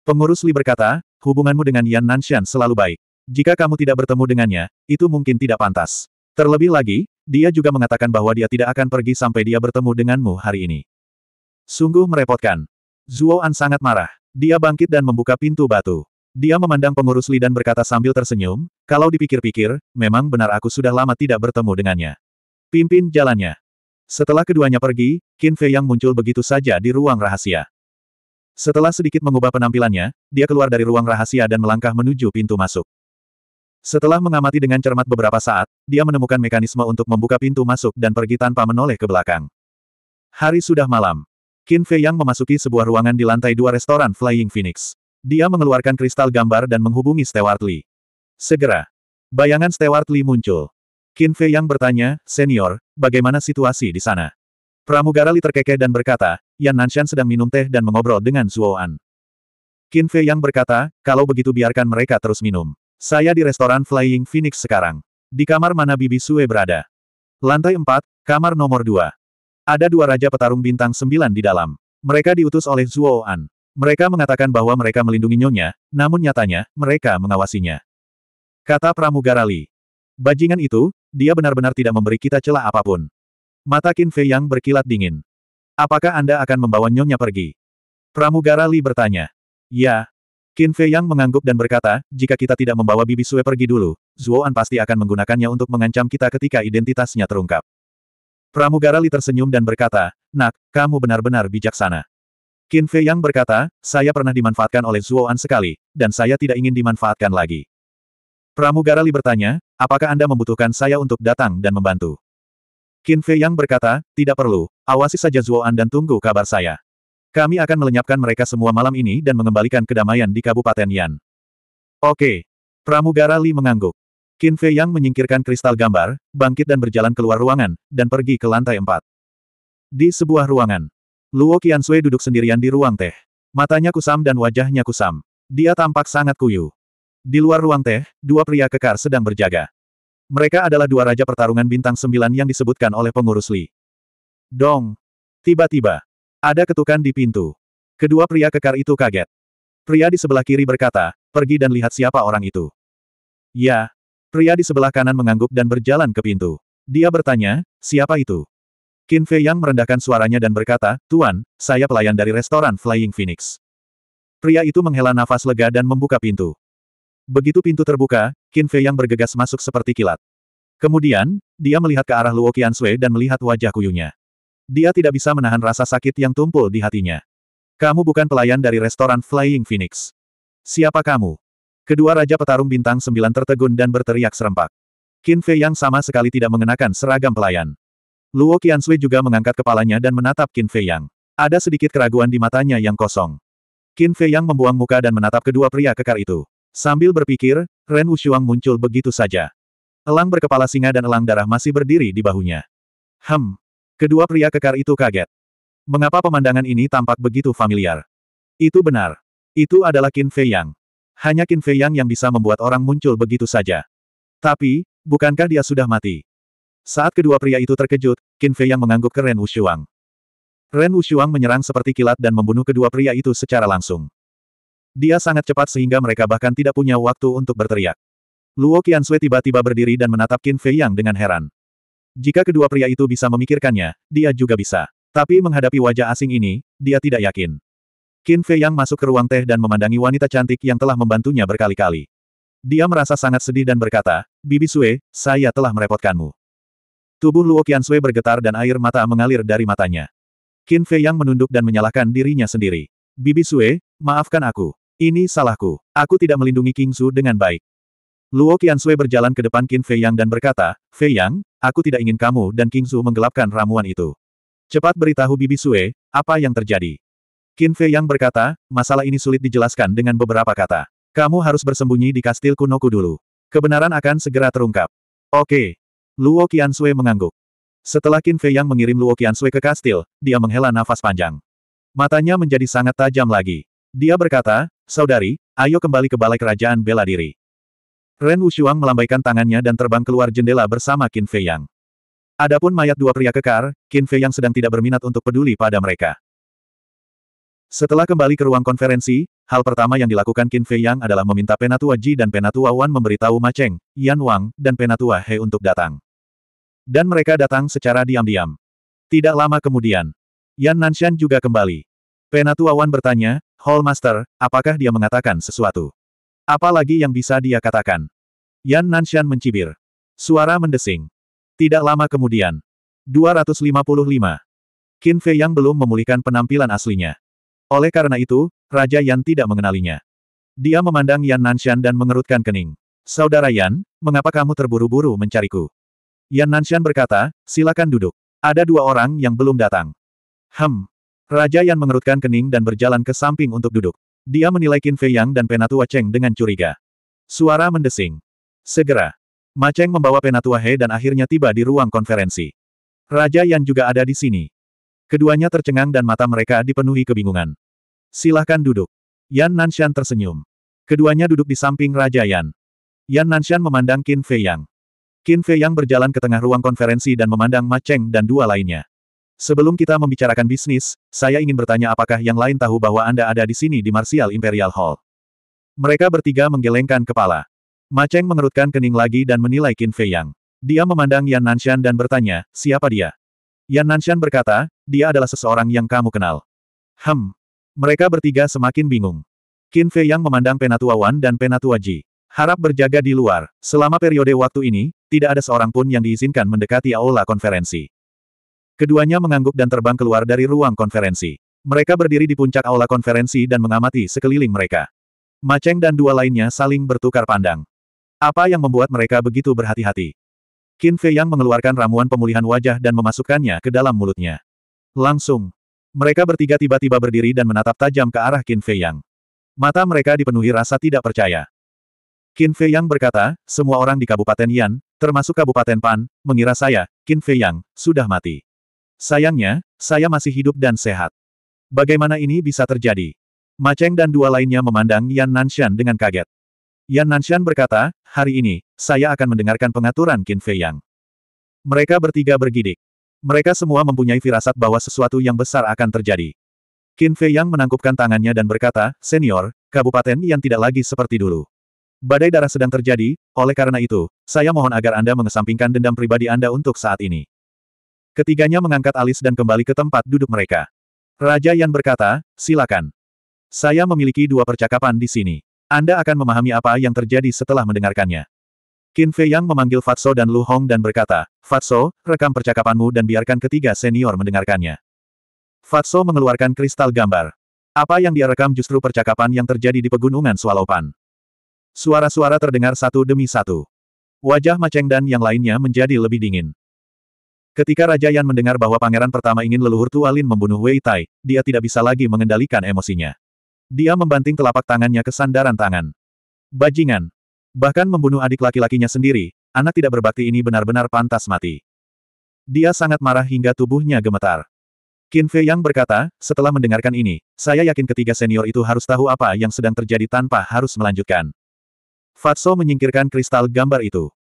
Pengurus Li berkata, hubunganmu dengan Yan Nanshan selalu baik. Jika kamu tidak bertemu dengannya, itu mungkin tidak pantas. Terlebih lagi, dia juga mengatakan bahwa dia tidak akan pergi sampai dia bertemu denganmu hari ini. Sungguh merepotkan. Zuo An sangat marah. Dia bangkit dan membuka pintu batu. Dia memandang pengurus Li dan berkata sambil tersenyum, kalau dipikir-pikir, memang benar aku sudah lama tidak bertemu dengannya. Pimpin jalannya. Setelah keduanya pergi, Qin Fei yang muncul begitu saja di ruang rahasia. Setelah sedikit mengubah penampilannya, dia keluar dari ruang rahasia dan melangkah menuju pintu masuk. Setelah mengamati dengan cermat beberapa saat, dia menemukan mekanisme untuk membuka pintu masuk dan pergi tanpa menoleh ke belakang. Hari sudah malam. Qin Fei Yang memasuki sebuah ruangan di lantai dua restoran Flying Phoenix. Dia mengeluarkan kristal gambar dan menghubungi Stewart Lee. Segera, bayangan Stewart Lee muncul. Qin Fei yang bertanya, Senior, bagaimana situasi di sana? Pramugara Li terkekeh dan berkata, Yan Nanshan sedang minum teh dan mengobrol dengan Zuo An. Qin Fei yang berkata, kalau begitu biarkan mereka terus minum. Saya di restoran Flying Phoenix sekarang. Di kamar mana Bibi Sue berada? Lantai 4, kamar nomor 2. Ada dua Raja Petarung Bintang 9 di dalam. Mereka diutus oleh Zuo An. Mereka mengatakan bahwa mereka melindungi nyonya, namun nyatanya, mereka mengawasinya. Kata Pramugara Li. Bajingan itu, dia benar-benar tidak memberi kita celah apapun. Mata Qin Fei yang berkilat dingin. Apakah Anda akan membawa Nyonya pergi? Pramugara Li bertanya. Ya. Qin Fei yang mengangguk dan berkata, jika kita tidak membawa Bibi Sue pergi dulu, Zuoan pasti akan menggunakannya untuk mengancam kita ketika identitasnya terungkap. Pramugara Li tersenyum dan berkata, Nak, kamu benar-benar bijaksana. Qin Fei yang berkata, saya pernah dimanfaatkan oleh Zuoan sekali, dan saya tidak ingin dimanfaatkan lagi. Pramugara Li bertanya, apakah Anda membutuhkan saya untuk datang dan membantu? Qin Fei Yang berkata, tidak perlu, awasi saja Zuo'an dan tunggu kabar saya. Kami akan melenyapkan mereka semua malam ini dan mengembalikan kedamaian di Kabupaten Yan. Oke. Pramugara Li mengangguk. Qin Fei Yang menyingkirkan kristal gambar, bangkit dan berjalan keluar ruangan, dan pergi ke lantai empat. Di sebuah ruangan, Luo Sui duduk sendirian di ruang teh. Matanya kusam dan wajahnya kusam. Dia tampak sangat kuyuh. Di luar ruang teh, dua pria kekar sedang berjaga. Mereka adalah dua raja pertarungan bintang sembilan yang disebutkan oleh pengurus Li. Dong! Tiba-tiba, ada ketukan di pintu. Kedua pria kekar itu kaget. Pria di sebelah kiri berkata, pergi dan lihat siapa orang itu. Ya. Pria di sebelah kanan mengangguk dan berjalan ke pintu. Dia bertanya, siapa itu? Qin Fei Yang merendahkan suaranya dan berkata, Tuan, saya pelayan dari restoran Flying Phoenix. Pria itu menghela nafas lega dan membuka pintu. Begitu pintu terbuka, Qin Fei yang bergegas masuk seperti kilat. Kemudian, dia melihat ke arah Luo Qiansui dan melihat wajah kuyunya. Dia tidak bisa menahan rasa sakit yang tumpul di hatinya. Kamu bukan pelayan dari restoran Flying Phoenix. Siapa kamu? Kedua Raja Petarung Bintang Sembilan tertegun dan berteriak serempak. Qin Fei yang sama sekali tidak mengenakan seragam pelayan. Luo Qiansui juga mengangkat kepalanya dan menatap Qin Fei yang. Ada sedikit keraguan di matanya yang kosong. Qin Fei yang membuang muka dan menatap kedua pria kekar itu. Sambil berpikir, Ren Wushuang muncul begitu saja. Elang berkepala singa dan elang darah masih berdiri di bahunya. Hem. Kedua pria kekar itu kaget. Mengapa pemandangan ini tampak begitu familiar? Itu benar. Itu adalah Qin Fei Yang. Hanya Qin Fei Yang yang bisa membuat orang muncul begitu saja. Tapi, bukankah dia sudah mati? Saat kedua pria itu terkejut, Qin Fei Yang mengangguk ke Ren Wushuang. Ren Wushuang menyerang seperti kilat dan membunuh kedua pria itu secara langsung. Dia sangat cepat sehingga mereka bahkan tidak punya waktu untuk berteriak. Luo Qiansui tiba-tiba berdiri dan menatap Qin Fei Yang dengan heran. Jika kedua pria itu bisa memikirkannya, dia juga bisa. Tapi menghadapi wajah asing ini, dia tidak yakin. Qin Fei Yang masuk ke ruang teh dan memandangi wanita cantik yang telah membantunya berkali-kali. Dia merasa sangat sedih dan berkata, Bibi Sue, saya telah merepotkanmu. Tubuh Luo Qian Sui bergetar dan air mata mengalir dari matanya. Qin Fei Yang menunduk dan menyalahkan dirinya sendiri. Bibi Sue, Maafkan aku. Ini salahku. Aku tidak melindungi King Su dengan baik. Luo Sui berjalan ke depan Qin Fei Yang dan berkata, Fei Yang, aku tidak ingin kamu dan King Su menggelapkan ramuan itu. Cepat beritahu Bibi Sue, apa yang terjadi. Qin Fei Yang berkata, masalah ini sulit dijelaskan dengan beberapa kata. Kamu harus bersembunyi di kastil Kunoku dulu. Kebenaran akan segera terungkap. Oke. Luo Sui mengangguk. Setelah Qin Fei Yang mengirim Luo Sui ke kastil, dia menghela nafas panjang. Matanya menjadi sangat tajam lagi. Dia berkata, Saudari, ayo kembali ke Balai Kerajaan Bela Diri. Ren Wushuang melambaikan tangannya dan terbang keluar jendela bersama Qin Fei Yang. Adapun mayat dua pria kekar, Qin Fei Yang sedang tidak berminat untuk peduli pada mereka. Setelah kembali ke ruang konferensi, hal pertama yang dilakukan Qin Fei Yang adalah meminta Penatua Ji dan Penatua Wan memberitahu Ma Cheng, Yan Wang, dan Penatua He untuk datang. Dan mereka datang secara diam-diam. Tidak lama kemudian, Yan Nanshan juga kembali. Penatuawan Wan bertanya, Hall Master, apakah dia mengatakan sesuatu? Apa lagi yang bisa dia katakan? Yan Nanshan mencibir. Suara mendesing. Tidak lama kemudian. 255. Qin Fei yang belum memulihkan penampilan aslinya. Oleh karena itu, Raja Yan tidak mengenalinya. Dia memandang Yan Nanshan dan mengerutkan kening. Saudara Yan, mengapa kamu terburu-buru mencariku? Yan Nanshan berkata, silakan duduk. Ada dua orang yang belum datang. Hem, Raja Yan mengerutkan kening dan berjalan ke samping untuk duduk. Dia menilai Qin Fei Yang dan Penatua Cheng dengan curiga. Suara mendesing. Segera. Ma Cheng membawa Penatua He dan akhirnya tiba di ruang konferensi. Raja Yan juga ada di sini. Keduanya tercengang dan mata mereka dipenuhi kebingungan. Silahkan duduk. Yan Nanshan tersenyum. Keduanya duduk di samping Raja Yan. Yan Nanshan memandang Qin Fei Yang. Qin Fei Yang berjalan ke tengah ruang konferensi dan memandang Ma Cheng dan dua lainnya. Sebelum kita membicarakan bisnis, saya ingin bertanya apakah yang lain tahu bahwa Anda ada di sini di Martial Imperial Hall. Mereka bertiga menggelengkan kepala. Ma Cheng mengerutkan kening lagi dan menilai Qin Fei Yang. Dia memandang Yan Nanshan dan bertanya, siapa dia? Yan Nanshan berkata, dia adalah seseorang yang kamu kenal. Hmm. Mereka bertiga semakin bingung. Qin Fei Yang memandang Penatua Wan dan Penatua Ji. Harap berjaga di luar. Selama periode waktu ini, tidak ada seorang pun yang diizinkan mendekati aula konferensi. Keduanya mengangguk dan terbang keluar dari ruang konferensi. Mereka berdiri di puncak aula konferensi dan mengamati sekeliling mereka. Maceng dan dua lainnya saling bertukar pandang. Apa yang membuat mereka begitu berhati-hati? Qin Fei Yang mengeluarkan ramuan pemulihan wajah dan memasukkannya ke dalam mulutnya. Langsung. Mereka bertiga tiba-tiba berdiri dan menatap tajam ke arah Qin Fei Yang. Mata mereka dipenuhi rasa tidak percaya. Qin Fei Yang berkata, semua orang di Kabupaten Yan, termasuk Kabupaten Pan, mengira saya, Qin Fei Yang, sudah mati. Sayangnya, saya masih hidup dan sehat. Bagaimana ini bisa terjadi? Maceng dan dua lainnya memandang Yan Nanshan dengan kaget. Yan Nanshan berkata, hari ini, saya akan mendengarkan pengaturan Qin Fei Yang. Mereka bertiga bergidik. Mereka semua mempunyai firasat bahwa sesuatu yang besar akan terjadi. Qin Fei Yang menangkupkan tangannya dan berkata, Senior, kabupaten yang tidak lagi seperti dulu. Badai darah sedang terjadi, oleh karena itu, saya mohon agar Anda mengesampingkan dendam pribadi Anda untuk saat ini. Ketiganya mengangkat alis dan kembali ke tempat duduk mereka. Raja Yan berkata, silakan. Saya memiliki dua percakapan di sini. Anda akan memahami apa yang terjadi setelah mendengarkannya. Qin Fei Yang memanggil Fatso dan Lu Hong dan berkata, Fatso, rekam percakapanmu dan biarkan ketiga senior mendengarkannya. Fatso mengeluarkan kristal gambar. Apa yang dia rekam justru percakapan yang terjadi di pegunungan Swalopan. Suara-suara terdengar satu demi satu. Wajah Maceng dan yang lainnya menjadi lebih dingin. Ketika Raja Yan mendengar bahwa pangeran pertama ingin leluhur tua Lin membunuh Wei Tai, dia tidak bisa lagi mengendalikan emosinya. Dia membanting telapak tangannya ke sandaran tangan. Bajingan. Bahkan membunuh adik laki-lakinya sendiri, anak tidak berbakti ini benar-benar pantas mati. Dia sangat marah hingga tubuhnya gemetar. Qin Fei Yang berkata, setelah mendengarkan ini, saya yakin ketiga senior itu harus tahu apa yang sedang terjadi tanpa harus melanjutkan. Fatso menyingkirkan kristal gambar itu.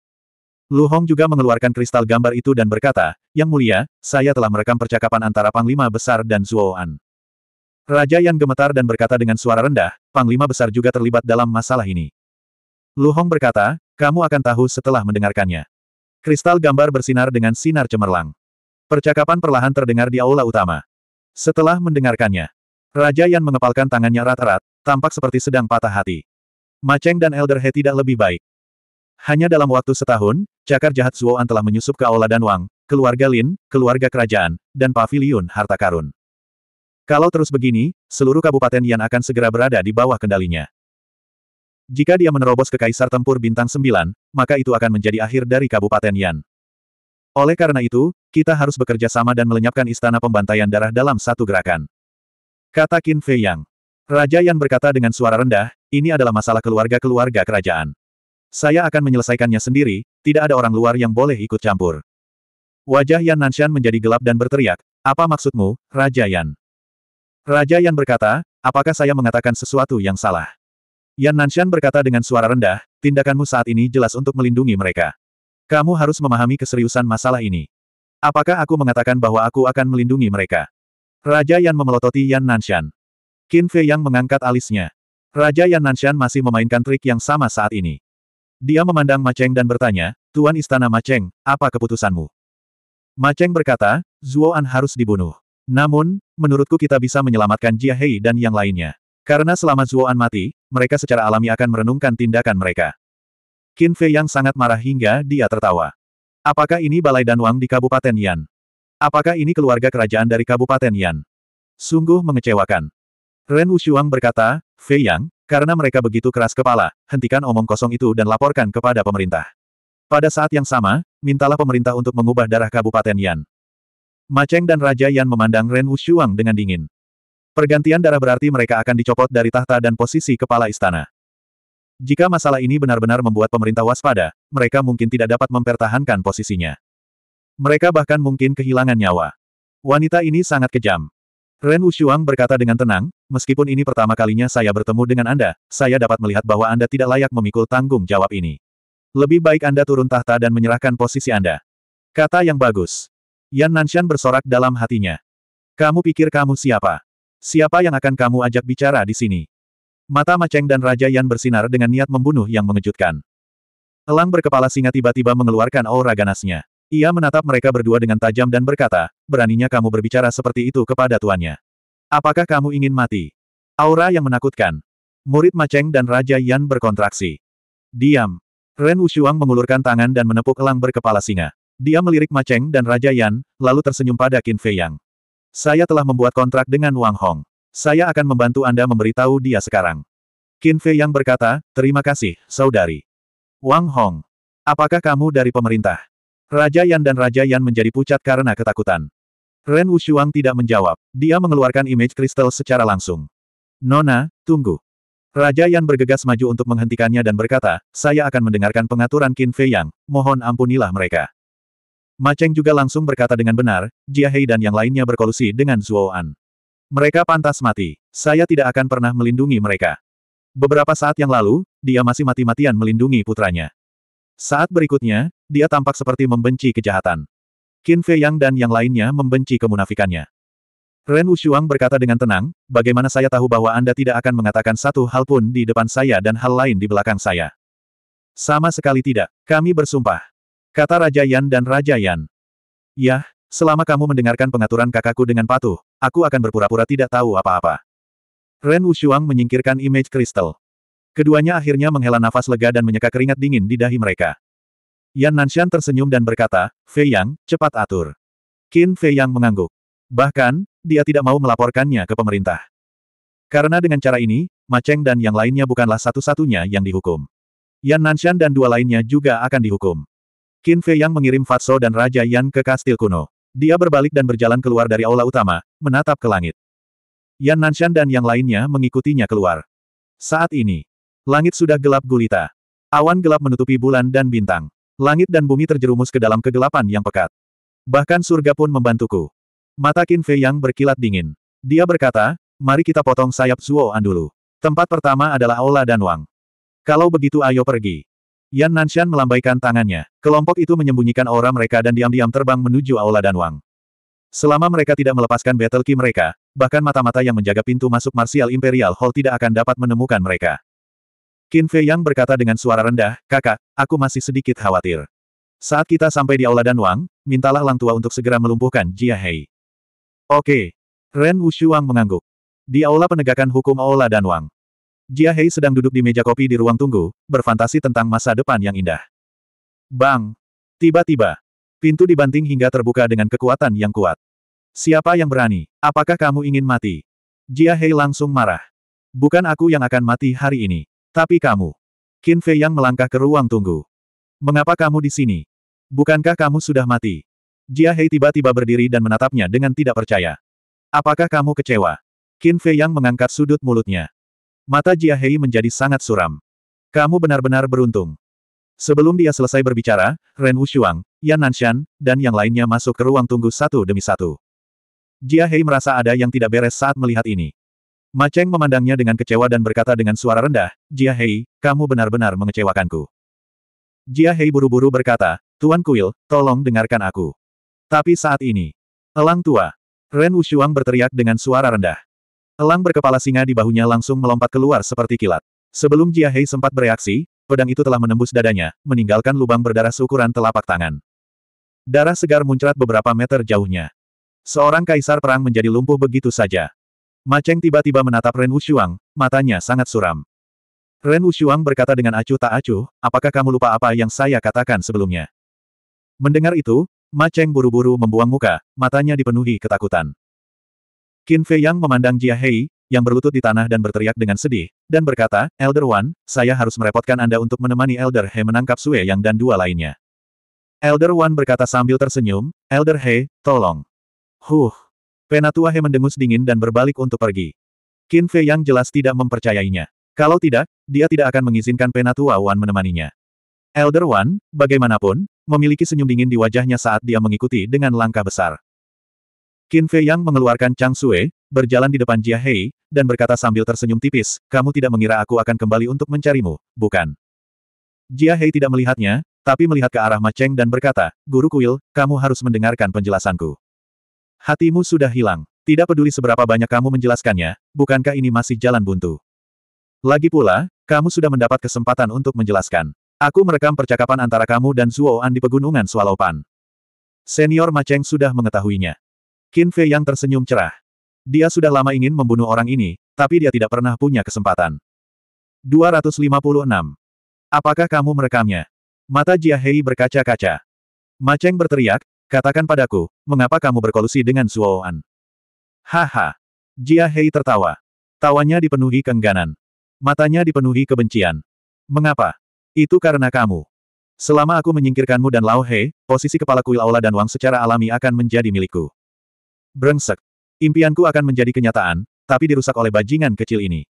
Lu Hong juga mengeluarkan kristal gambar itu dan berkata, Yang mulia, saya telah merekam percakapan antara Panglima Besar dan Zhuoan. Raja yang gemetar dan berkata dengan suara rendah, Panglima Besar juga terlibat dalam masalah ini. Lu Hong berkata, kamu akan tahu setelah mendengarkannya. Kristal gambar bersinar dengan sinar cemerlang. Percakapan perlahan terdengar di aula utama. Setelah mendengarkannya, Raja Yan mengepalkan tangannya rata rata tampak seperti sedang patah hati. Maceng dan Elder He tidak lebih baik. Hanya dalam waktu setahun, cakar jahat Zuoan telah menyusup ke Aula dan Wang, keluarga Lin, keluarga kerajaan, dan paviliun harta karun. Kalau terus begini, seluruh kabupaten Yan akan segera berada di bawah kendalinya. Jika dia menerobos ke Kaisar Tempur Bintang Sembilan, maka itu akan menjadi akhir dari Kabupaten Yan. Oleh karena itu, kita harus bekerja sama dan melenyapkan Istana Pembantaian Darah dalam satu gerakan. Kata Qin Fei Yang. Raja Yan berkata dengan suara rendah, ini adalah masalah keluarga-keluarga kerajaan. Saya akan menyelesaikannya sendiri, tidak ada orang luar yang boleh ikut campur. Wajah Yan Nanshan menjadi gelap dan berteriak, apa maksudmu, Raja Yan? Raja Yan berkata, apakah saya mengatakan sesuatu yang salah? Yan Nanshan berkata dengan suara rendah, tindakanmu saat ini jelas untuk melindungi mereka. Kamu harus memahami keseriusan masalah ini. Apakah aku mengatakan bahwa aku akan melindungi mereka? Raja Yan memelototi Yan Nanshan. Qin Fei Yang mengangkat alisnya. Raja Yan Nanshan masih memainkan trik yang sama saat ini. Dia memandang Maceng dan bertanya, Tuan Istana Maceng, apa keputusanmu? Maceng berkata, An harus dibunuh. Namun, menurutku kita bisa menyelamatkan Jia Hei dan yang lainnya. Karena selama An mati, mereka secara alami akan merenungkan tindakan mereka. Qin Fei yang sangat marah hingga dia tertawa. Apakah ini Balai Danwang di Kabupaten Yan? Apakah ini keluarga kerajaan dari Kabupaten Yan? Sungguh mengecewakan. Ren Wushuang berkata, Fei Yang, karena mereka begitu keras kepala, hentikan omong kosong itu dan laporkan kepada pemerintah. Pada saat yang sama, mintalah pemerintah untuk mengubah darah Kabupaten Yan. Maceng dan Raja Yan memandang Ren Wushuang dengan dingin. Pergantian darah berarti mereka akan dicopot dari tahta dan posisi kepala istana. Jika masalah ini benar-benar membuat pemerintah waspada, mereka mungkin tidak dapat mempertahankan posisinya. Mereka bahkan mungkin kehilangan nyawa. Wanita ini sangat kejam. Ren Wushuang berkata dengan tenang, meskipun ini pertama kalinya saya bertemu dengan Anda, saya dapat melihat bahwa Anda tidak layak memikul tanggung jawab ini. Lebih baik Anda turun tahta dan menyerahkan posisi Anda. Kata yang bagus. Yan Nanshan bersorak dalam hatinya. Kamu pikir kamu siapa? Siapa yang akan kamu ajak bicara di sini? Mata Maceng dan Raja Yan bersinar dengan niat membunuh yang mengejutkan. Elang berkepala singa tiba-tiba mengeluarkan aura ganasnya. Ia menatap mereka berdua dengan tajam dan berkata, beraninya kamu berbicara seperti itu kepada tuannya. Apakah kamu ingin mati? Aura yang menakutkan. Murid Maceng dan Raja Yan berkontraksi. Diam. Ren Wushuang mengulurkan tangan dan menepuk elang berkepala singa. Dia melirik Maceng dan Raja Yan, lalu tersenyum pada Qin Fei Yang. Saya telah membuat kontrak dengan Wang Hong. Saya akan membantu Anda memberitahu dia sekarang. Qin Fei Yang berkata, terima kasih, saudari. Wang Hong, apakah kamu dari pemerintah? Raja Yan dan Raja Yan menjadi pucat karena ketakutan. Ren Wushuang tidak menjawab. Dia mengeluarkan image kristal secara langsung. Nona, tunggu. Raja Yan bergegas maju untuk menghentikannya dan berkata, saya akan mendengarkan pengaturan Qin Fei Yang, mohon ampunilah mereka. Ma Cheng juga langsung berkata dengan benar, Jia Hei dan yang lainnya berkolusi dengan Zhuo An. Mereka pantas mati. Saya tidak akan pernah melindungi mereka. Beberapa saat yang lalu, dia masih mati-matian melindungi putranya. Saat berikutnya, dia tampak seperti membenci kejahatan. Qin Fei Yang dan yang lainnya membenci kemunafikannya. Ren Wushuang berkata dengan tenang, bagaimana saya tahu bahwa Anda tidak akan mengatakan satu hal pun di depan saya dan hal lain di belakang saya. Sama sekali tidak, kami bersumpah. Kata Raja Yan dan Raja Yan. Yah, selama kamu mendengarkan pengaturan kakakku dengan patuh, aku akan berpura-pura tidak tahu apa-apa. Ren Wushuang menyingkirkan image kristal. Keduanya akhirnya menghela nafas lega dan menyeka keringat dingin di dahi mereka. Yan Nanshan tersenyum dan berkata, Fei Yang, cepat atur. Qin Fei Yang mengangguk. Bahkan, dia tidak mau melaporkannya ke pemerintah. Karena dengan cara ini, Ma Cheng dan yang lainnya bukanlah satu-satunya yang dihukum. Yan Nanshan dan dua lainnya juga akan dihukum. Qin Fei Yang mengirim Fatso dan Raja Yan ke kastil kuno. Dia berbalik dan berjalan keluar dari aula utama, menatap ke langit. Yan Nanshan dan yang lainnya mengikutinya keluar. Saat ini, Langit sudah gelap gulita. Awan gelap menutupi bulan dan bintang. Langit dan bumi terjerumus ke dalam kegelapan yang pekat. Bahkan surga pun membantuku. Mata Qin Fei yang berkilat dingin. Dia berkata, mari kita potong sayap Zuo An dulu. Tempat pertama adalah Aula dan Wang. Kalau begitu ayo pergi. Yan Nanshan melambaikan tangannya. Kelompok itu menyembunyikan aura mereka dan diam-diam terbang menuju Aula dan Wang. Selama mereka tidak melepaskan battle key mereka, bahkan mata-mata yang menjaga pintu masuk Martial Imperial Hall tidak akan dapat menemukan mereka. Qin Fei Yang berkata dengan suara rendah, kakak, aku masih sedikit khawatir. Saat kita sampai di Aula Dan Wang, mintalah Lang Tua untuk segera melumpuhkan Jia Hei. Oke. Ren Wushuang mengangguk. Di Aula Penegakan Hukum Aula Dan Wang. Jia Hei sedang duduk di meja kopi di ruang tunggu, berfantasi tentang masa depan yang indah. Bang! Tiba-tiba, pintu dibanting hingga terbuka dengan kekuatan yang kuat. Siapa yang berani? Apakah kamu ingin mati? Jia Hei langsung marah. Bukan aku yang akan mati hari ini. Tapi kamu. Qin Fei yang melangkah ke ruang tunggu. Mengapa kamu di sini? Bukankah kamu sudah mati? Jia Hei tiba-tiba berdiri dan menatapnya dengan tidak percaya. Apakah kamu kecewa? Qin Fei yang mengangkat sudut mulutnya. Mata Jia Hei menjadi sangat suram. Kamu benar-benar beruntung. Sebelum dia selesai berbicara, Ren Wushuang, Yan Nanshan, dan yang lainnya masuk ke ruang tunggu satu demi satu. Jia Hei merasa ada yang tidak beres saat melihat ini. Maceng memandangnya dengan kecewa dan berkata dengan suara rendah, Jia Hei, kamu benar-benar mengecewakanku. Jia Hei buru-buru berkata, Tuan Kuil, tolong dengarkan aku. Tapi saat ini, Elang tua, Ren Wushuang berteriak dengan suara rendah. Elang berkepala singa di bahunya langsung melompat keluar seperti kilat. Sebelum Jia Hei sempat bereaksi, pedang itu telah menembus dadanya, meninggalkan lubang berdarah seukuran telapak tangan. Darah segar muncrat beberapa meter jauhnya. Seorang kaisar perang menjadi lumpuh begitu saja. Ma Cheng tiba-tiba menatap Ren Wushuang, matanya sangat suram. Ren Wushuang berkata dengan acuh tak acuh, apakah kamu lupa apa yang saya katakan sebelumnya? Mendengar itu, Ma Cheng buru-buru membuang muka, matanya dipenuhi ketakutan. Qin Fei Yang memandang Jia Hei, yang berlutut di tanah dan berteriak dengan sedih, dan berkata, Elder Wan, saya harus merepotkan Anda untuk menemani Elder He menangkap Sue Yang dan dua lainnya. Elder Wan berkata sambil tersenyum, Elder He, tolong. Huh. Penatua He mendengus dingin dan berbalik untuk pergi. Qin Fei yang jelas tidak mempercayainya. Kalau tidak, dia tidak akan mengizinkan Penatua Wan menemaninya. Elder Wan, bagaimanapun, memiliki senyum dingin di wajahnya saat dia mengikuti dengan langkah besar. Qin Fei yang mengeluarkan Chang Sue, berjalan di depan Jia Hei, dan berkata sambil tersenyum tipis, kamu tidak mengira aku akan kembali untuk mencarimu, bukan? Jia Hei tidak melihatnya, tapi melihat ke arah Ma Cheng dan berkata, Guru Kuil, kamu harus mendengarkan penjelasanku. Hatimu sudah hilang. Tidak peduli seberapa banyak kamu menjelaskannya, bukankah ini masih jalan buntu? Lagi pula, kamu sudah mendapat kesempatan untuk menjelaskan. Aku merekam percakapan antara kamu dan Zuoan di pegunungan Swalopan. Senior Maceng sudah mengetahuinya. Qin Fei yang tersenyum cerah. Dia sudah lama ingin membunuh orang ini, tapi dia tidak pernah punya kesempatan. 256. Apakah kamu merekamnya? Mata Jia Hei berkaca-kaca. Maceng berteriak, Katakan padaku, mengapa kamu berkolusi dengan Suoan? Haha. Jia Hei tertawa. Tawanya dipenuhi kengganan. Matanya dipenuhi kebencian. Mengapa? Itu karena kamu. Selama aku menyingkirkanmu dan Lao Hei, posisi kepala kuil Aula dan Wang secara alami akan menjadi milikku. Brengsek. Impianku akan menjadi kenyataan, tapi dirusak oleh bajingan kecil ini.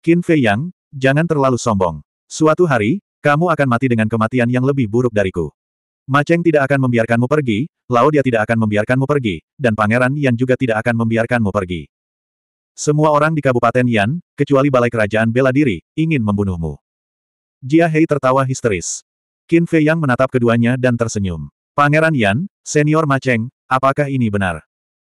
Qin Fei Yang, jangan terlalu sombong. Suatu hari, kamu akan mati dengan kematian yang lebih buruk dariku. Maceng tidak akan membiarkanmu pergi, Lao dia tidak akan membiarkanmu pergi, dan Pangeran Yan juga tidak akan membiarkanmu pergi. Semua orang di Kabupaten Yan, kecuali Balai Kerajaan Bela Diri, ingin membunuhmu. Jia Hei tertawa histeris. Qin Fei Yang menatap keduanya dan tersenyum. Pangeran Yan, senior Maceng, apakah ini benar?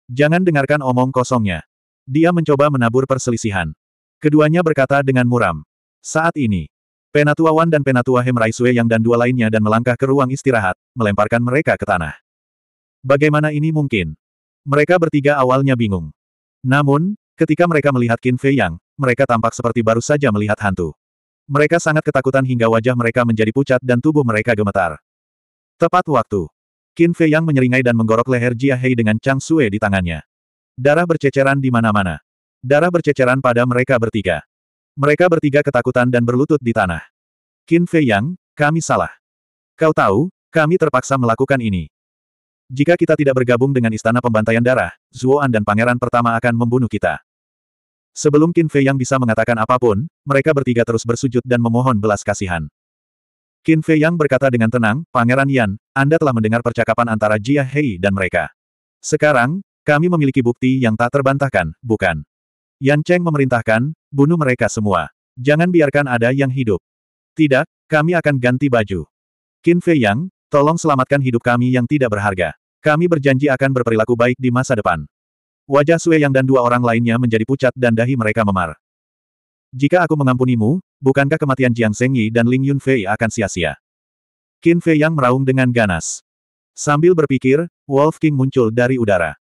Jangan dengarkan omong kosongnya. Dia mencoba menabur perselisihan. Keduanya berkata dengan muram. Saat ini, Penatua Wan dan Penatua Sue yang dan dua lainnya dan melangkah ke ruang istirahat, melemparkan mereka ke tanah. Bagaimana ini mungkin? Mereka bertiga awalnya bingung. Namun, ketika mereka melihat Qin Fei Yang, mereka tampak seperti baru saja melihat hantu. Mereka sangat ketakutan hingga wajah mereka menjadi pucat dan tubuh mereka gemetar. Tepat waktu. Qin Fei Yang menyeringai dan menggorok leher Jia Hei dengan Chang Sue di tangannya. Darah berceceran di mana-mana. Darah berceceran pada mereka bertiga. Mereka bertiga ketakutan dan berlutut di tanah. Qin Fei Yang, kami salah. Kau tahu, kami terpaksa melakukan ini. Jika kita tidak bergabung dengan Istana Pembantaian Darah, Zuoan dan Pangeran Pertama akan membunuh kita. Sebelum Qin Fei Yang bisa mengatakan apapun, mereka bertiga terus bersujud dan memohon belas kasihan. Qin Fei Yang berkata dengan tenang, Pangeran Yan, Anda telah mendengar percakapan antara Jia Hei dan mereka. Sekarang, kami memiliki bukti yang tak terbantahkan, bukan? Yan Cheng memerintahkan, bunuh mereka semua. Jangan biarkan ada yang hidup. Tidak, kami akan ganti baju. Qin Fei Yang, tolong selamatkan hidup kami yang tidak berharga. Kami berjanji akan berperilaku baik di masa depan. Wajah Sue Yang dan dua orang lainnya menjadi pucat dan dahi mereka memar. Jika aku mengampunimu, bukankah kematian Jiang Yi dan Ling Yun Fei akan sia-sia? Qin Fei Yang meraung dengan ganas. Sambil berpikir, Wolf King muncul dari udara.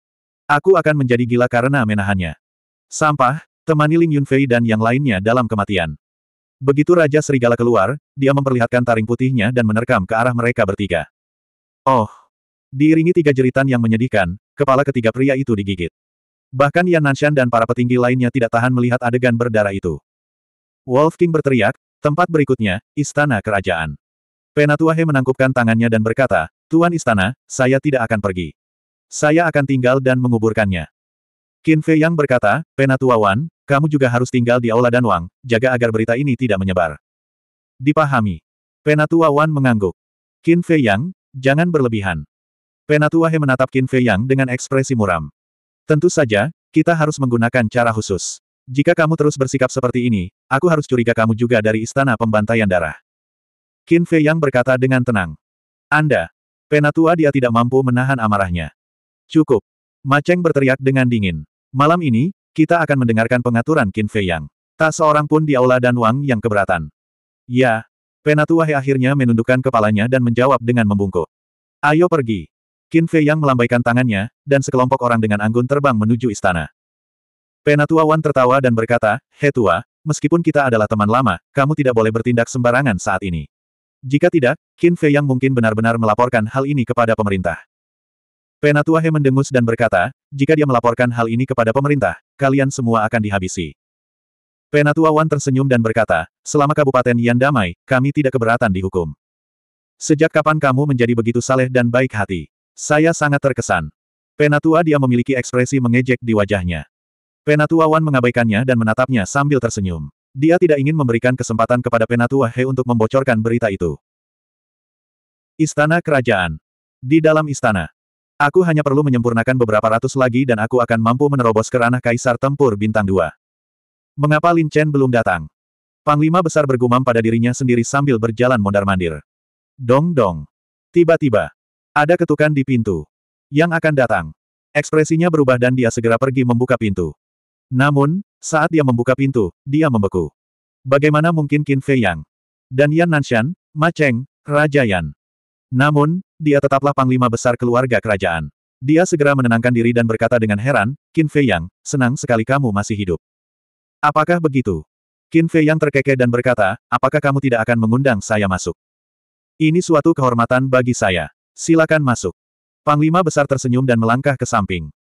Aku akan menjadi gila karena menahannya. Sampah, temani Ling Yunfei dan yang lainnya dalam kematian. Begitu Raja Serigala keluar, dia memperlihatkan taring putihnya dan menerkam ke arah mereka bertiga. Oh! Diiringi tiga jeritan yang menyedihkan, kepala ketiga pria itu digigit. Bahkan Yan Nanshan dan para petinggi lainnya tidak tahan melihat adegan berdarah itu. Wolf King berteriak, tempat berikutnya, Istana Kerajaan. Penatuahe menangkupkan tangannya dan berkata, Tuan Istana, saya tidak akan pergi. Saya akan tinggal dan menguburkannya. Qin Fei Yang berkata, Penatua Wan, kamu juga harus tinggal di Aula Dan Wang, jaga agar berita ini tidak menyebar. Dipahami. Penatua Wan mengangguk. Qin Fei Yang, jangan berlebihan. Penatua He menatap Qin Fei Yang dengan ekspresi muram. Tentu saja, kita harus menggunakan cara khusus. Jika kamu terus bersikap seperti ini, aku harus curiga kamu juga dari Istana Pembantaian Darah. Qin Fei Yang berkata dengan tenang. Anda. Penatua dia tidak mampu menahan amarahnya. Cukup. Maceng berteriak dengan dingin. Malam ini, kita akan mendengarkan pengaturan Qin Fei Yang. Tak seorang pun di Aula dan Wang yang keberatan. Ya, Penatua He akhirnya menundukkan kepalanya dan menjawab dengan membungkuk. Ayo pergi. Qin Fei Yang melambaikan tangannya, dan sekelompok orang dengan anggun terbang menuju istana. Penatua Wan tertawa dan berkata, He tua, meskipun kita adalah teman lama, kamu tidak boleh bertindak sembarangan saat ini. Jika tidak, Qin Fei Yang mungkin benar-benar melaporkan hal ini kepada pemerintah. Penatuahe mendengus dan berkata, jika dia melaporkan hal ini kepada pemerintah, kalian semua akan dihabisi. Penatua Wan tersenyum dan berkata, selama Kabupaten Yan damai, kami tidak keberatan dihukum. Sejak kapan kamu menjadi begitu saleh dan baik hati? Saya sangat terkesan. Penatua dia memiliki ekspresi mengejek di wajahnya. Penatua Wan mengabaikannya dan menatapnya sambil tersenyum. Dia tidak ingin memberikan kesempatan kepada Penatua He untuk membocorkan berita itu. Istana Kerajaan Di dalam istana, Aku hanya perlu menyempurnakan beberapa ratus lagi dan aku akan mampu menerobos ke ranah Kaisar Tempur Bintang Dua. Mengapa Lin Chen belum datang? Panglima besar bergumam pada dirinya sendiri sambil berjalan mondar-mandir. Dong-dong. Tiba-tiba. Ada ketukan di pintu. Yang akan datang. Ekspresinya berubah dan dia segera pergi membuka pintu. Namun, saat dia membuka pintu, dia membeku. Bagaimana mungkin Qin Fei Yang? Dan Yan Nanshan, Ma Cheng, Raja Yan. Namun, dia tetaplah panglima besar keluarga kerajaan. Dia segera menenangkan diri dan berkata dengan heran, Qin Fei Yang, senang sekali kamu masih hidup. Apakah begitu? Qin Fei Yang terkekeh dan berkata, apakah kamu tidak akan mengundang saya masuk? Ini suatu kehormatan bagi saya. Silakan masuk. Panglima besar tersenyum dan melangkah ke samping.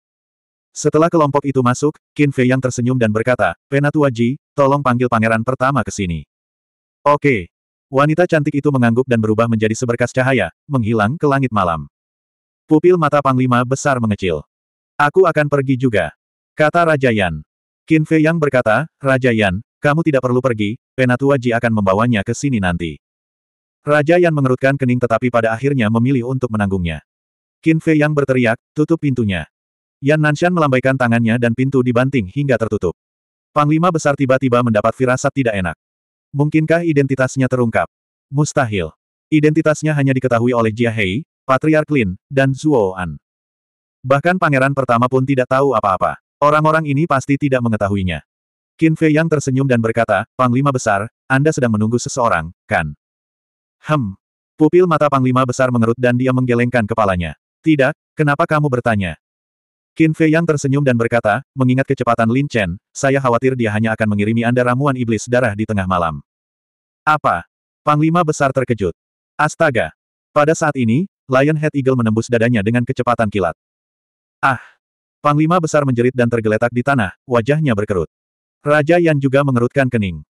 Setelah kelompok itu masuk, Qin Fei Yang tersenyum dan berkata, Penatua Ji, tolong panggil pangeran pertama ke sini. Oke, Wanita cantik itu mengangguk dan berubah menjadi seberkas cahaya, menghilang ke langit malam. Pupil mata Panglima besar mengecil. Aku akan pergi juga. Kata Raja Yan. Qin Fei Yang berkata, Raja Yan, kamu tidak perlu pergi, Penatua Ji akan membawanya ke sini nanti. Raja Yan mengerutkan kening tetapi pada akhirnya memilih untuk menanggungnya. Qin Fei Yang berteriak, tutup pintunya. Yan Nanshan melambaikan tangannya dan pintu dibanting hingga tertutup. Panglima besar tiba-tiba mendapat firasat tidak enak. Mungkinkah identitasnya terungkap? Mustahil. Identitasnya hanya diketahui oleh Jia Hei, Patriark Lin, dan Zuo An. Bahkan pangeran pertama pun tidak tahu apa-apa. Orang-orang ini pasti tidak mengetahuinya. Qin Fei yang tersenyum dan berkata, Panglima Besar, Anda sedang menunggu seseorang, kan? Hem. Pupil mata Panglima Besar mengerut dan dia menggelengkan kepalanya. Tidak, kenapa kamu bertanya? Qin Fei Yang tersenyum dan berkata, mengingat kecepatan Lin Chen, saya khawatir dia hanya akan mengirimi Anda ramuan iblis darah di tengah malam. Apa? Panglima besar terkejut. Astaga! Pada saat ini, Lionhead Eagle menembus dadanya dengan kecepatan kilat. Ah! Panglima besar menjerit dan tergeletak di tanah, wajahnya berkerut. Raja Yan juga mengerutkan kening.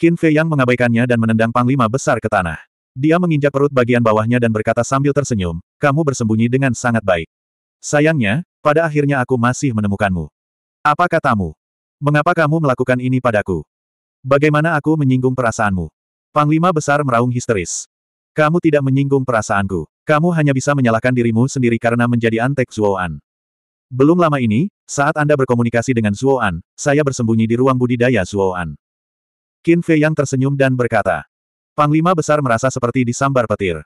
Qin Fei Yang mengabaikannya dan menendang panglima besar ke tanah. Dia menginjak perut bagian bawahnya dan berkata sambil tersenyum, kamu bersembunyi dengan sangat baik. Sayangnya, pada akhirnya aku masih menemukanmu. Apa katamu? Mengapa kamu melakukan ini padaku? Bagaimana aku menyinggung perasaanmu? Panglima besar meraung histeris. Kamu tidak menyinggung perasaanku. Kamu hanya bisa menyalahkan dirimu sendiri karena menjadi antek Zuoan. Belum lama ini, saat Anda berkomunikasi dengan Zuoan, saya bersembunyi di ruang budidaya Zuoan. Qin Fei yang tersenyum dan berkata. Panglima besar merasa seperti disambar petir.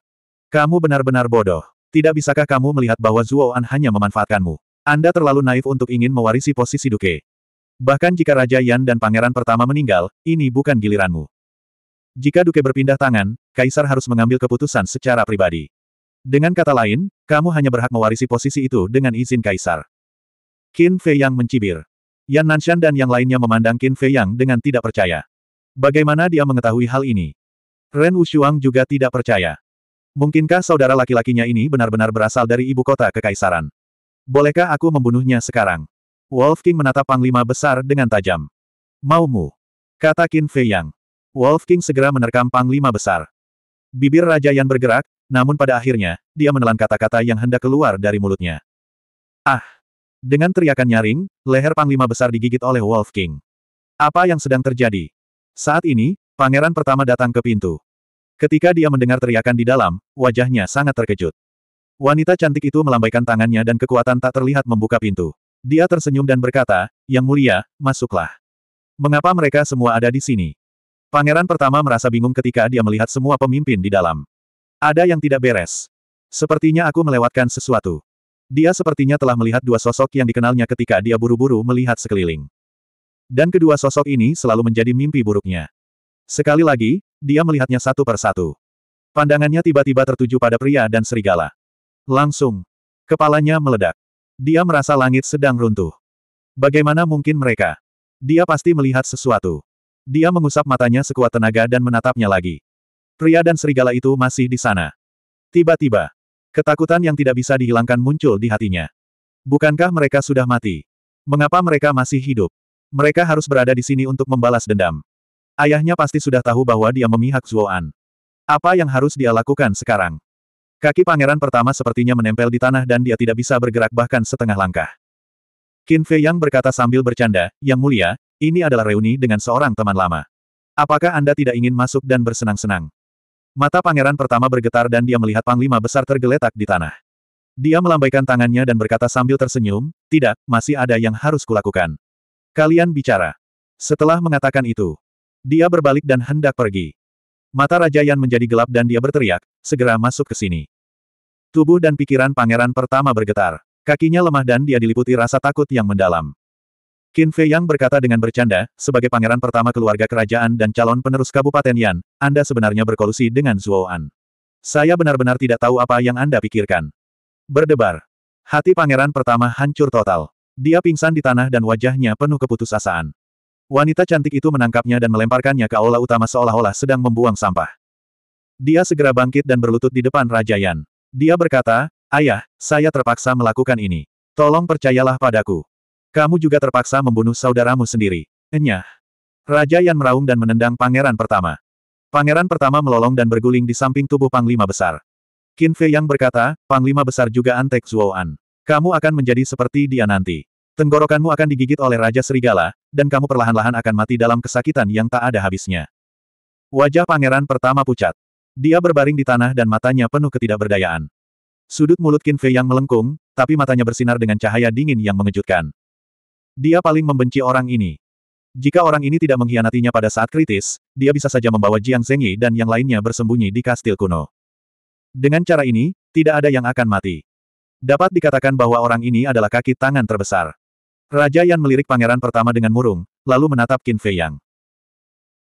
Kamu benar-benar bodoh. Tidak bisakah kamu melihat bahwa Zuoan hanya memanfaatkanmu? Anda terlalu naif untuk ingin mewarisi posisi Duke. Bahkan jika Raja Yan dan Pangeran pertama meninggal, ini bukan giliranmu. Jika Duke berpindah tangan, Kaisar harus mengambil keputusan secara pribadi. Dengan kata lain, kamu hanya berhak mewarisi posisi itu dengan izin Kaisar. Qin Fei Yang mencibir. Yan Nanshan dan yang lainnya memandang Qin Fei Yang dengan tidak percaya. Bagaimana dia mengetahui hal ini? Ren Wushuang juga tidak percaya. Mungkinkah saudara laki-lakinya ini benar-benar berasal dari ibu kota kekaisaran? Bolehkah aku membunuhnya sekarang? Wolf King menatap Panglima Besar dengan tajam. Maumu. Kata Qin Fei Yang. Wolf King segera menerkam Panglima Besar. Bibir Raja Yan bergerak, namun pada akhirnya, dia menelan kata-kata yang hendak keluar dari mulutnya. Ah! Dengan teriakan nyaring, leher Panglima Besar digigit oleh Wolf King. Apa yang sedang terjadi? Saat ini, pangeran pertama datang ke pintu. Ketika dia mendengar teriakan di dalam, wajahnya sangat terkejut. Wanita cantik itu melambaikan tangannya dan kekuatan tak terlihat membuka pintu. Dia tersenyum dan berkata, Yang mulia, masuklah. Mengapa mereka semua ada di sini? Pangeran pertama merasa bingung ketika dia melihat semua pemimpin di dalam. Ada yang tidak beres. Sepertinya aku melewatkan sesuatu. Dia sepertinya telah melihat dua sosok yang dikenalnya ketika dia buru-buru melihat sekeliling. Dan kedua sosok ini selalu menjadi mimpi buruknya. Sekali lagi, dia melihatnya satu per satu. Pandangannya tiba-tiba tertuju pada pria dan serigala. Langsung. Kepalanya meledak. Dia merasa langit sedang runtuh. Bagaimana mungkin mereka? Dia pasti melihat sesuatu. Dia mengusap matanya sekuat tenaga dan menatapnya lagi. Pria dan serigala itu masih di sana. Tiba-tiba, ketakutan yang tidak bisa dihilangkan muncul di hatinya. Bukankah mereka sudah mati? Mengapa mereka masih hidup? Mereka harus berada di sini untuk membalas dendam. Ayahnya pasti sudah tahu bahwa dia memihak Zuo'an. Apa yang harus dia lakukan sekarang? Kaki pangeran pertama sepertinya menempel di tanah dan dia tidak bisa bergerak bahkan setengah langkah. Qin Fei Yang berkata sambil bercanda, Yang mulia, ini adalah reuni dengan seorang teman lama. Apakah Anda tidak ingin masuk dan bersenang-senang? Mata pangeran pertama bergetar dan dia melihat panglima besar tergeletak di tanah. Dia melambaikan tangannya dan berkata sambil tersenyum, tidak, masih ada yang harus kulakukan. Kalian bicara. Setelah mengatakan itu, dia berbalik dan hendak pergi. Mata Raja Yan menjadi gelap dan dia berteriak, segera masuk ke sini. Tubuh dan pikiran pangeran pertama bergetar. Kakinya lemah dan dia diliputi rasa takut yang mendalam. Qin Fei Yang berkata dengan bercanda, sebagai pangeran pertama keluarga kerajaan dan calon penerus Kabupaten Yan, Anda sebenarnya berkolusi dengan Zuo An. Saya benar-benar tidak tahu apa yang Anda pikirkan. Berdebar. Hati pangeran pertama hancur total. Dia pingsan di tanah dan wajahnya penuh keputusasaan. Wanita cantik itu menangkapnya dan melemparkannya ke aula utama seolah-olah sedang membuang sampah. Dia segera bangkit dan berlutut di depan Raja Yan. Dia berkata, Ayah, saya terpaksa melakukan ini. Tolong percayalah padaku. Kamu juga terpaksa membunuh saudaramu sendiri. Enyah. Raja Yan meraung dan menendang pangeran pertama. Pangeran pertama melolong dan berguling di samping tubuh Panglima Besar. Qin Fei Yang berkata, Panglima Besar juga antek Zuoan. Kamu akan menjadi seperti dia nanti. Tenggorokanmu akan digigit oleh Raja Serigala, dan kamu perlahan-lahan akan mati dalam kesakitan yang tak ada habisnya. Wajah pangeran pertama pucat. Dia berbaring di tanah dan matanya penuh ketidakberdayaan. Sudut mulut Qin Fei yang melengkung, tapi matanya bersinar dengan cahaya dingin yang mengejutkan. Dia paling membenci orang ini. Jika orang ini tidak mengkhianatinya pada saat kritis, dia bisa saja membawa Jiang Zengyi dan yang lainnya bersembunyi di kastil kuno. Dengan cara ini, tidak ada yang akan mati. Dapat dikatakan bahwa orang ini adalah kaki tangan terbesar. Raja Yan melirik pangeran pertama dengan murung, lalu menatap Qin Fei Yang.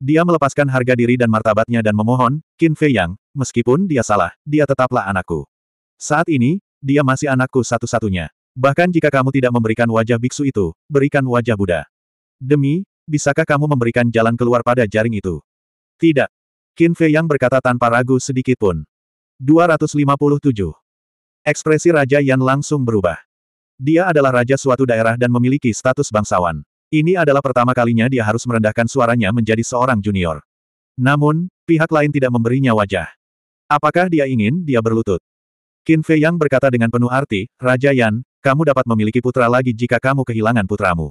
Dia melepaskan harga diri dan martabatnya dan memohon, Qin Fei Yang, meskipun dia salah, dia tetaplah anakku. Saat ini, dia masih anakku satu-satunya. Bahkan jika kamu tidak memberikan wajah biksu itu, berikan wajah Buddha. Demi, bisakah kamu memberikan jalan keluar pada jaring itu? Tidak. Qin Fei Yang berkata tanpa ragu sedikit pun. 257. Ekspresi Raja Yan langsung berubah. Dia adalah raja suatu daerah dan memiliki status bangsawan. Ini adalah pertama kalinya dia harus merendahkan suaranya menjadi seorang junior. Namun, pihak lain tidak memberinya wajah. Apakah dia ingin dia berlutut? Qin Fei Yang berkata dengan penuh arti, Raja Yan, kamu dapat memiliki putra lagi jika kamu kehilangan putramu.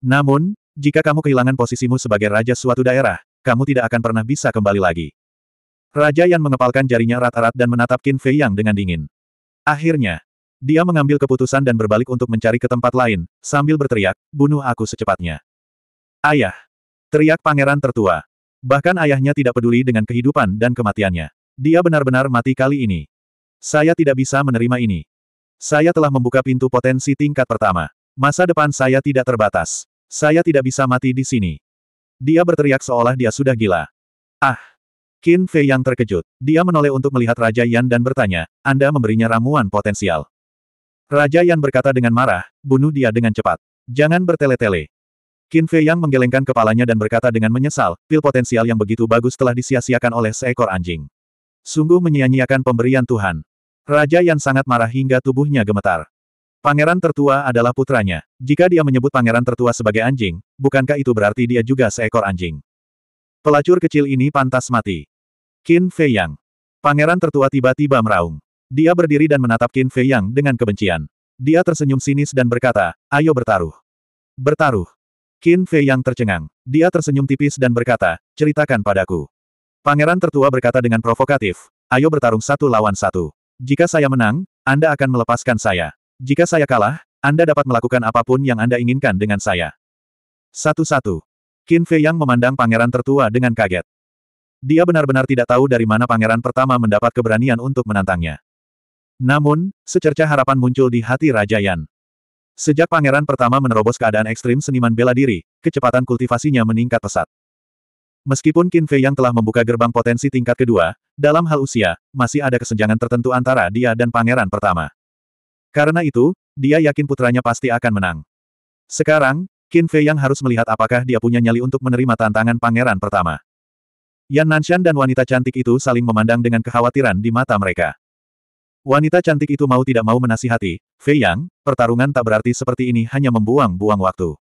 Namun, jika kamu kehilangan posisimu sebagai raja suatu daerah, kamu tidak akan pernah bisa kembali lagi. Raja Yan mengepalkan jarinya rata-rata dan menatap Qin Fei Yang dengan dingin. Akhirnya, dia mengambil keputusan dan berbalik untuk mencari ke tempat lain, sambil berteriak, bunuh aku secepatnya. Ayah! Teriak pangeran tertua. Bahkan ayahnya tidak peduli dengan kehidupan dan kematiannya. Dia benar-benar mati kali ini. Saya tidak bisa menerima ini. Saya telah membuka pintu potensi tingkat pertama. Masa depan saya tidak terbatas. Saya tidak bisa mati di sini. Dia berteriak seolah dia sudah gila. Ah! Qin Fei yang terkejut. Dia menoleh untuk melihat Raja Yan dan bertanya, Anda memberinya ramuan potensial. Raja Yan berkata dengan marah, bunuh dia dengan cepat. Jangan bertele-tele. Qin Fei Yang menggelengkan kepalanya dan berkata dengan menyesal, pil potensial yang begitu bagus telah disia-siakan oleh seekor anjing. Sungguh menyia-nyiakan pemberian Tuhan. Raja Yan sangat marah hingga tubuhnya gemetar. Pangeran tertua adalah putranya. Jika dia menyebut pangeran tertua sebagai anjing, bukankah itu berarti dia juga seekor anjing? Pelacur kecil ini pantas mati. Qin Fei Yang. Pangeran tertua tiba-tiba meraung. Dia berdiri dan menatap Qin Fei Yang dengan kebencian. Dia tersenyum sinis dan berkata, ayo bertaruh. Bertaruh. Qin Fei Yang tercengang. Dia tersenyum tipis dan berkata, ceritakan padaku. Pangeran tertua berkata dengan provokatif, ayo bertarung satu lawan satu. Jika saya menang, Anda akan melepaskan saya. Jika saya kalah, Anda dapat melakukan apapun yang Anda inginkan dengan saya. Satu-satu. Qin Fei Yang memandang pangeran tertua dengan kaget. Dia benar-benar tidak tahu dari mana pangeran pertama mendapat keberanian untuk menantangnya. Namun, secerca harapan muncul di hati Raja Yan. Sejak pangeran pertama menerobos keadaan ekstrim seniman bela diri, kecepatan kultivasinya meningkat pesat. Meskipun Qin Fei yang telah membuka gerbang potensi tingkat kedua, dalam hal usia, masih ada kesenjangan tertentu antara dia dan pangeran pertama. Karena itu, dia yakin putranya pasti akan menang. Sekarang, Qin Fei yang harus melihat apakah dia punya nyali untuk menerima tantangan pangeran pertama. Yan Nanshan dan wanita cantik itu saling memandang dengan kekhawatiran di mata mereka. Wanita cantik itu mau tidak mau menasihati, Fei Yang, pertarungan tak berarti seperti ini hanya membuang-buang waktu.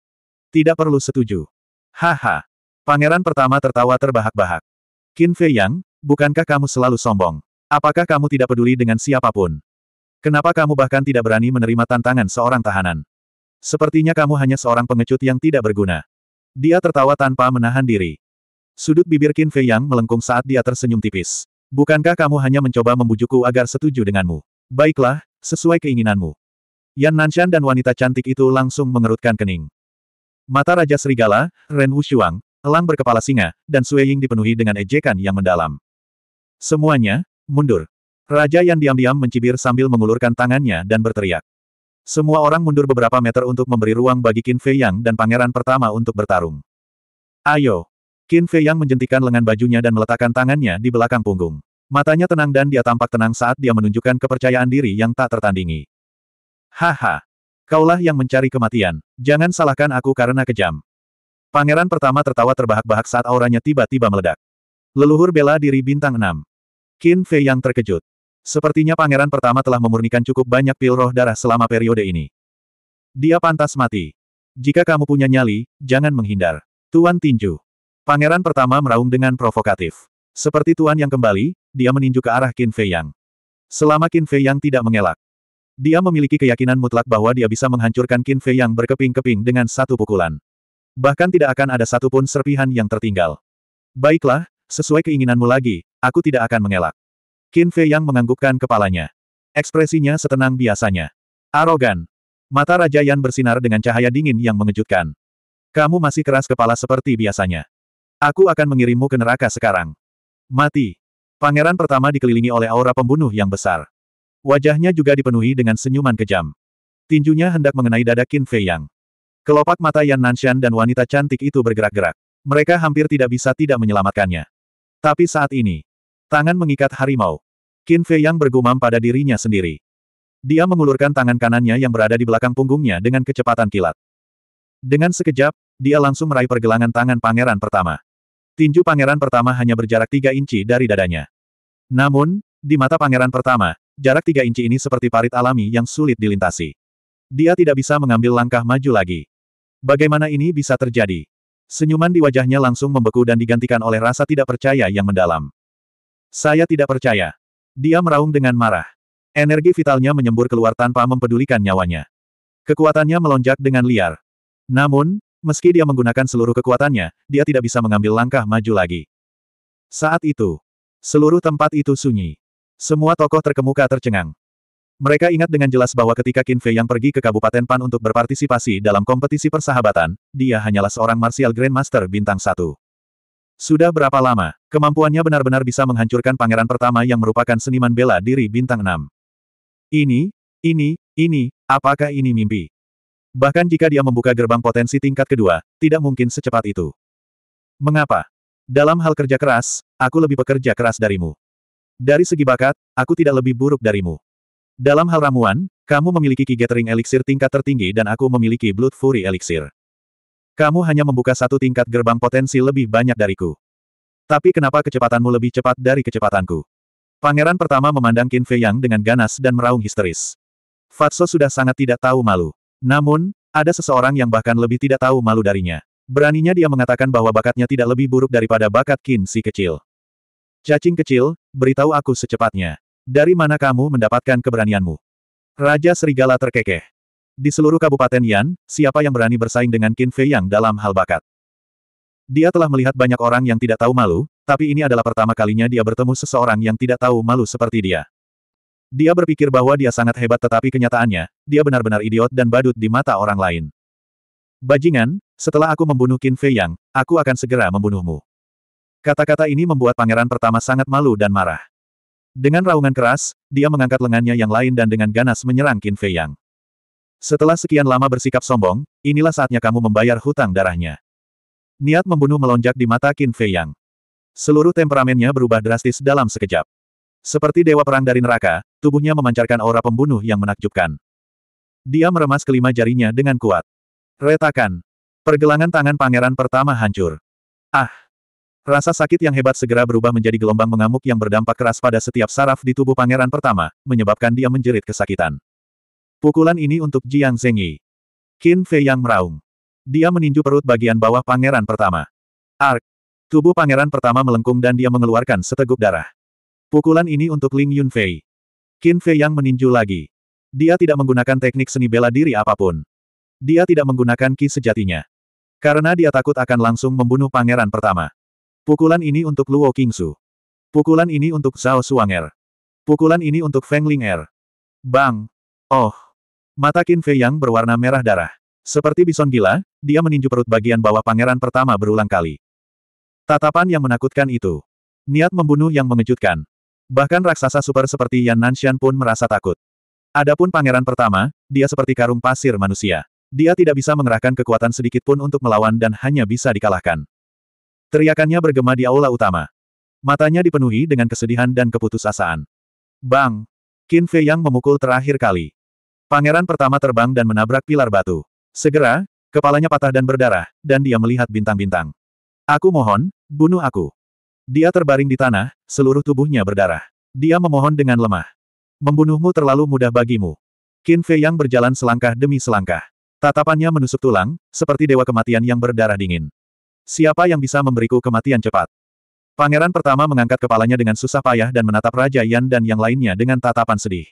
Tidak perlu setuju. Haha. Pangeran pertama tertawa terbahak-bahak. Qin Fei Yang, bukankah kamu selalu sombong? Apakah kamu tidak peduli dengan siapapun? Kenapa kamu bahkan tidak berani menerima tantangan seorang tahanan? Sepertinya kamu hanya seorang pengecut yang tidak berguna. Dia tertawa tanpa menahan diri. Sudut bibir Qin Fei Yang melengkung saat dia tersenyum tipis. Bukankah kamu hanya mencoba membujukku agar setuju denganmu? Baiklah, sesuai keinginanmu. Yan Nanshan dan wanita cantik itu langsung mengerutkan kening. Mata Raja Serigala, Ren Wushuang, elang berkepala singa, dan Sue Ying dipenuhi dengan ejekan yang mendalam. Semuanya, mundur. Raja yang diam-diam mencibir sambil mengulurkan tangannya dan berteriak. Semua orang mundur beberapa meter untuk memberi ruang bagi Qin Fei Yang dan pangeran pertama untuk bertarung. Ayo, Qin Fei Yang menjentikan lengan bajunya dan meletakkan tangannya di belakang punggung. Matanya tenang dan dia tampak tenang saat dia menunjukkan kepercayaan diri yang tak tertandingi. Haha! Kaulah yang mencari kematian. Jangan salahkan aku karena kejam. Pangeran pertama tertawa terbahak-bahak saat auranya tiba-tiba meledak. Leluhur bela diri bintang enam. Qin Fei Yang terkejut. Sepertinya pangeran pertama telah memurnikan cukup banyak pil roh darah selama periode ini. Dia pantas mati. Jika kamu punya nyali, jangan menghindar. Tuan Tinju. Pangeran pertama meraung dengan provokatif. Seperti tuan yang kembali, dia meninju ke arah Qin Fei Yang. Selama Qin Fei Yang tidak mengelak. Dia memiliki keyakinan mutlak bahwa dia bisa menghancurkan Qin Fei Yang berkeping-keping dengan satu pukulan. Bahkan tidak akan ada satupun serpihan yang tertinggal. Baiklah, sesuai keinginanmu lagi, aku tidak akan mengelak. Qin Fei Yang menganggukkan kepalanya. Ekspresinya setenang biasanya. Arogan. Mata Raja Yan bersinar dengan cahaya dingin yang mengejutkan. Kamu masih keras kepala seperti biasanya. Aku akan mengirimmu ke neraka sekarang. Mati. Pangeran pertama dikelilingi oleh aura pembunuh yang besar. Wajahnya juga dipenuhi dengan senyuman kejam. Tinjunya hendak mengenai dada Qin Fei Yang. Kelopak mata Yan Nanshan dan wanita cantik itu bergerak-gerak. Mereka hampir tidak bisa tidak menyelamatkannya. Tapi saat ini, tangan mengikat harimau. Qin Fei Yang bergumam pada dirinya sendiri. Dia mengulurkan tangan kanannya yang berada di belakang punggungnya dengan kecepatan kilat. Dengan sekejap, dia langsung meraih pergelangan tangan pangeran pertama. Tinju pangeran pertama hanya berjarak tiga inci dari dadanya. Namun, di mata pangeran pertama, jarak tiga inci ini seperti parit alami yang sulit dilintasi. Dia tidak bisa mengambil langkah maju lagi. Bagaimana ini bisa terjadi? Senyuman di wajahnya langsung membeku dan digantikan oleh rasa tidak percaya yang mendalam. Saya tidak percaya. Dia meraung dengan marah. Energi vitalnya menyembur keluar tanpa mempedulikan nyawanya. Kekuatannya melonjak dengan liar. Namun, Meski dia menggunakan seluruh kekuatannya, dia tidak bisa mengambil langkah maju lagi. Saat itu, seluruh tempat itu sunyi. Semua tokoh terkemuka tercengang. Mereka ingat dengan jelas bahwa ketika Qin Fei yang pergi ke Kabupaten Pan untuk berpartisipasi dalam kompetisi persahabatan, dia hanyalah seorang martial grandmaster bintang satu. Sudah berapa lama, kemampuannya benar-benar bisa menghancurkan pangeran pertama yang merupakan seniman bela diri bintang 6. Ini, ini, ini, apakah ini mimpi? Bahkan jika dia membuka gerbang potensi tingkat kedua, tidak mungkin secepat itu. Mengapa? Dalam hal kerja keras, aku lebih bekerja keras darimu. Dari segi bakat, aku tidak lebih buruk darimu. Dalam hal ramuan, kamu memiliki Ki Gathering Elixir tingkat tertinggi dan aku memiliki Blood Fury Elixir. Kamu hanya membuka satu tingkat gerbang potensi lebih banyak dariku. Tapi kenapa kecepatanmu lebih cepat dari kecepatanku? Pangeran pertama memandang Qin Fei Yang dengan ganas dan meraung histeris. Fatso sudah sangat tidak tahu malu. Namun, ada seseorang yang bahkan lebih tidak tahu malu darinya. Beraninya dia mengatakan bahwa bakatnya tidak lebih buruk daripada bakat Qin si kecil. Cacing kecil, beritahu aku secepatnya. Dari mana kamu mendapatkan keberanianmu? Raja Serigala terkekeh. Di seluruh Kabupaten Yan, siapa yang berani bersaing dengan Qin Fei Yang dalam hal bakat? Dia telah melihat banyak orang yang tidak tahu malu, tapi ini adalah pertama kalinya dia bertemu seseorang yang tidak tahu malu seperti dia. Dia berpikir bahwa dia sangat hebat tetapi kenyataannya, dia benar-benar idiot dan badut di mata orang lain. Bajingan, setelah aku membunuh Qin Fei Yang, aku akan segera membunuhmu. Kata-kata ini membuat pangeran pertama sangat malu dan marah. Dengan raungan keras, dia mengangkat lengannya yang lain dan dengan ganas menyerang Qin Fei Yang. Setelah sekian lama bersikap sombong, inilah saatnya kamu membayar hutang darahnya. Niat membunuh melonjak di mata Qin Fei Yang. Seluruh temperamennya berubah drastis dalam sekejap. Seperti dewa perang dari neraka, tubuhnya memancarkan aura pembunuh yang menakjubkan. Dia meremas kelima jarinya dengan kuat. Retakan. Pergelangan tangan pangeran pertama hancur. Ah! Rasa sakit yang hebat segera berubah menjadi gelombang mengamuk yang berdampak keras pada setiap saraf di tubuh pangeran pertama, menyebabkan dia menjerit kesakitan. Pukulan ini untuk Jiang Zengyi. Qin Fei yang meraung. Dia meninju perut bagian bawah pangeran pertama. Ark! Tubuh pangeran pertama melengkung dan dia mengeluarkan seteguk darah. Pukulan ini untuk Ling Yunfei. Qin Fei yang meninju lagi. Dia tidak menggunakan teknik seni bela diri apapun. Dia tidak menggunakan ki sejatinya. Karena dia takut akan langsung membunuh pangeran pertama. Pukulan ini untuk Luo Kingsu. Pukulan ini untuk Zhao Suanger. Pukulan ini untuk Feng Ling Er. Bang! Oh! Mata Qin Fei Yang berwarna merah darah. Seperti bison gila, dia meninju perut bagian bawah pangeran pertama berulang kali. Tatapan yang menakutkan itu. Niat membunuh yang mengejutkan. Bahkan raksasa super seperti Yan Nanshan pun merasa takut. Adapun pangeran pertama, dia seperti karung pasir manusia. Dia tidak bisa mengerahkan kekuatan sedikit pun untuk melawan dan hanya bisa dikalahkan. Teriakannya bergema di aula utama. Matanya dipenuhi dengan kesedihan dan keputusasaan. Bang! Qin Fei Yang memukul terakhir kali. Pangeran pertama terbang dan menabrak pilar batu. Segera, kepalanya patah dan berdarah, dan dia melihat bintang-bintang. Aku mohon, bunuh aku. Dia terbaring di tanah, seluruh tubuhnya berdarah. Dia memohon dengan lemah. Membunuhmu terlalu mudah bagimu. Qin Fei Yang berjalan selangkah demi selangkah. Tatapannya menusuk tulang, seperti dewa kematian yang berdarah dingin. Siapa yang bisa memberiku kematian cepat? Pangeran pertama mengangkat kepalanya dengan susah payah dan menatap Raja Yan dan yang lainnya dengan tatapan sedih.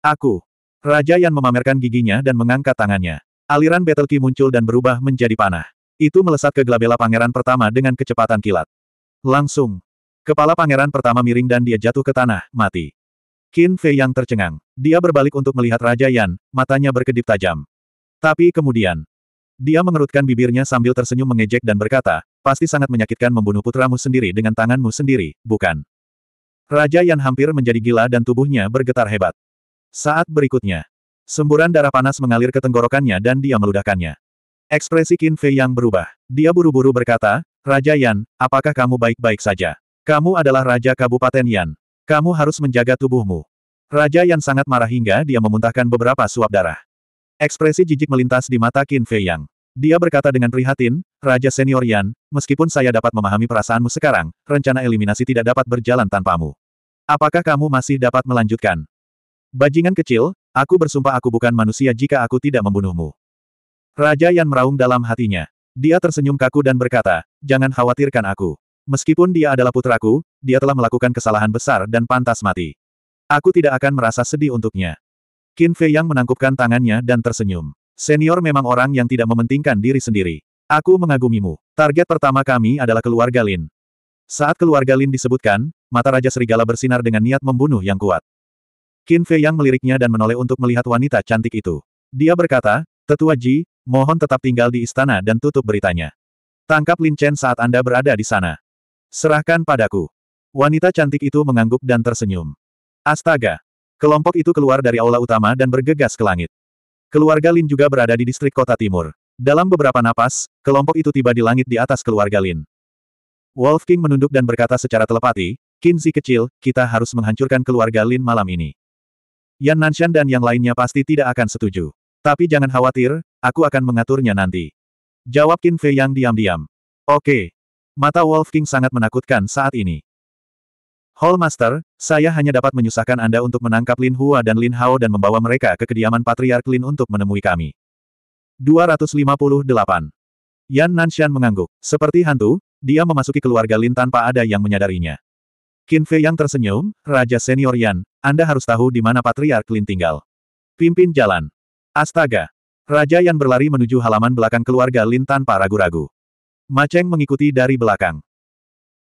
Aku. Raja Yan memamerkan giginya dan mengangkat tangannya. Aliran Battle Qi muncul dan berubah menjadi panah. Itu melesat ke gelabela pangeran pertama dengan kecepatan kilat. Langsung. Kepala pangeran pertama miring dan dia jatuh ke tanah, mati. Qin Fei yang tercengang. Dia berbalik untuk melihat Raja Yan, matanya berkedip tajam. Tapi kemudian, dia mengerutkan bibirnya sambil tersenyum mengejek dan berkata, pasti sangat menyakitkan membunuh putramu sendiri dengan tanganmu sendiri, bukan? Raja Yan hampir menjadi gila dan tubuhnya bergetar hebat. Saat berikutnya, semburan darah panas mengalir ke tenggorokannya dan dia meludahkannya. Ekspresi Qin Fei yang berubah. Dia buru-buru berkata, Raja Yan, apakah kamu baik-baik saja? Kamu adalah Raja Kabupaten Yan. Kamu harus menjaga tubuhmu. Raja yang sangat marah hingga dia memuntahkan beberapa suap darah. Ekspresi jijik melintas di mata Qin Fei Yang. Dia berkata dengan prihatin, Raja Senior Yan, meskipun saya dapat memahami perasaanmu sekarang, rencana eliminasi tidak dapat berjalan tanpamu. Apakah kamu masih dapat melanjutkan? Bajingan kecil, aku bersumpah aku bukan manusia jika aku tidak membunuhmu. Raja Yan meraung dalam hatinya. Dia tersenyum kaku dan berkata, jangan khawatirkan aku. Meskipun dia adalah putraku, dia telah melakukan kesalahan besar dan pantas mati. Aku tidak akan merasa sedih untuknya. Qin Fei Yang menangkupkan tangannya dan tersenyum. Senior memang orang yang tidak mementingkan diri sendiri. Aku mengagumimu. Target pertama kami adalah keluarga Lin. Saat keluarga Lin disebutkan, mata Raja Serigala bersinar dengan niat membunuh yang kuat. Qin Fei Yang meliriknya dan menoleh untuk melihat wanita cantik itu. Dia berkata, Tetua Ji, mohon tetap tinggal di istana dan tutup beritanya. Tangkap Lin Chen saat Anda berada di sana. Serahkan padaku. Wanita cantik itu mengangguk dan tersenyum. Astaga! Kelompok itu keluar dari aula utama dan bergegas ke langit. Keluarga Lin juga berada di distrik kota timur. Dalam beberapa napas, kelompok itu tiba di langit di atas keluarga Lin. Wolf King menunduk dan berkata secara telepati, Kinzi kecil, kita harus menghancurkan keluarga Lin malam ini. Yan Nanshan dan yang lainnya pasti tidak akan setuju. Tapi jangan khawatir, aku akan mengaturnya nanti. Jawab Kin Fei yang diam-diam. Oke, Mata Wolf King sangat menakutkan saat ini. Hallmaster, saya hanya dapat menyusahkan Anda untuk menangkap Lin Hua dan Lin Hao dan membawa mereka ke kediaman Patriark Lin untuk menemui kami. 258. Yan Nanshan mengangguk. Seperti hantu, dia memasuki keluarga Lin tanpa ada yang menyadarinya. Qin Fei yang tersenyum, Raja Senior Yan, Anda harus tahu di mana Patriark Lin tinggal. Pimpin jalan. Astaga! Raja Yan berlari menuju halaman belakang keluarga Lin tanpa ragu-ragu. Ma Cheng mengikuti dari belakang.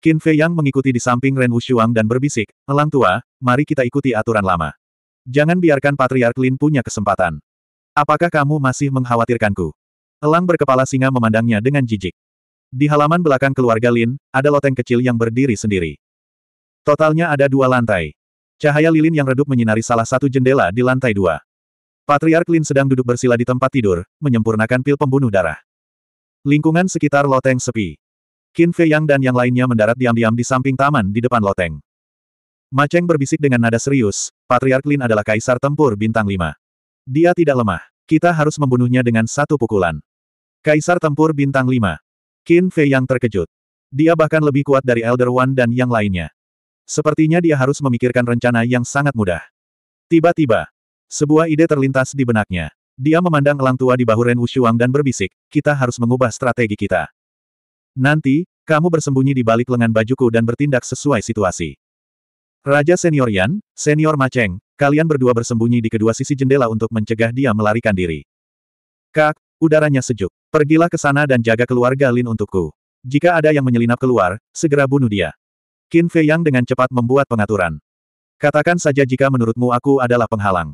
Qin Fei Yang mengikuti di samping Ren Wushuang dan berbisik, Elang tua, mari kita ikuti aturan lama. Jangan biarkan Patriark Lin punya kesempatan. Apakah kamu masih mengkhawatirkanku? Elang berkepala singa memandangnya dengan jijik. Di halaman belakang keluarga Lin, ada loteng kecil yang berdiri sendiri. Totalnya ada dua lantai. Cahaya lilin yang redup menyinari salah satu jendela di lantai dua. Patriark Lin sedang duduk bersila di tempat tidur, menyempurnakan pil pembunuh darah. Lingkungan sekitar loteng sepi. Qin Fei Yang dan yang lainnya mendarat diam-diam di samping taman di depan loteng. Maceng berbisik dengan nada serius, Patriark Lin adalah kaisar tempur bintang Lima. Dia tidak lemah. Kita harus membunuhnya dengan satu pukulan. Kaisar tempur bintang Lima. Qin Fei Yang terkejut. Dia bahkan lebih kuat dari Elder One dan yang lainnya. Sepertinya dia harus memikirkan rencana yang sangat mudah. Tiba-tiba, sebuah ide terlintas di benaknya. Dia memandang elang tua di bahu Ren Wushuang dan berbisik, kita harus mengubah strategi kita. Nanti, kamu bersembunyi di balik lengan bajuku dan bertindak sesuai situasi. Raja Senior Yan, Senior Maceng, kalian berdua bersembunyi di kedua sisi jendela untuk mencegah dia melarikan diri. Kak, udaranya sejuk. Pergilah ke sana dan jaga keluarga Lin untukku. Jika ada yang menyelinap keluar, segera bunuh dia. Qin Fei Yang dengan cepat membuat pengaturan. Katakan saja jika menurutmu aku adalah penghalang.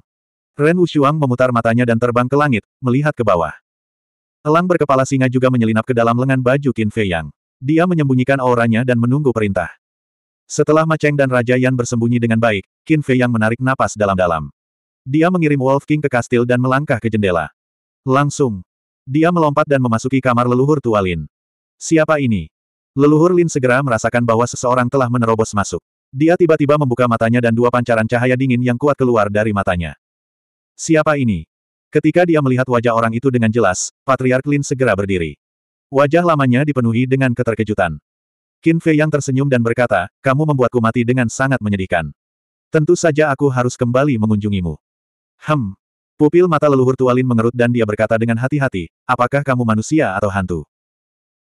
Ren Wushuang memutar matanya dan terbang ke langit, melihat ke bawah. Elang berkepala singa juga menyelinap ke dalam lengan baju Qin Fei Yang. Dia menyembunyikan auranya dan menunggu perintah. Setelah Maceng dan Raja Yan bersembunyi dengan baik, Qin Fei Yang menarik napas dalam-dalam. Dia mengirim Wolf King ke kastil dan melangkah ke jendela. Langsung. Dia melompat dan memasuki kamar leluhur tua Lin. Siapa ini? Leluhur Lin segera merasakan bahwa seseorang telah menerobos masuk. Dia tiba-tiba membuka matanya dan dua pancaran cahaya dingin yang kuat keluar dari matanya. Siapa ini? Ketika dia melihat wajah orang itu dengan jelas, Patriark Lin segera berdiri. Wajah lamanya dipenuhi dengan keterkejutan. Qin Fei yang tersenyum dan berkata, kamu membuatku mati dengan sangat menyedihkan. Tentu saja aku harus kembali mengunjungimu. Hem. Pupil mata leluhur Tualin mengerut dan dia berkata dengan hati-hati, apakah kamu manusia atau hantu?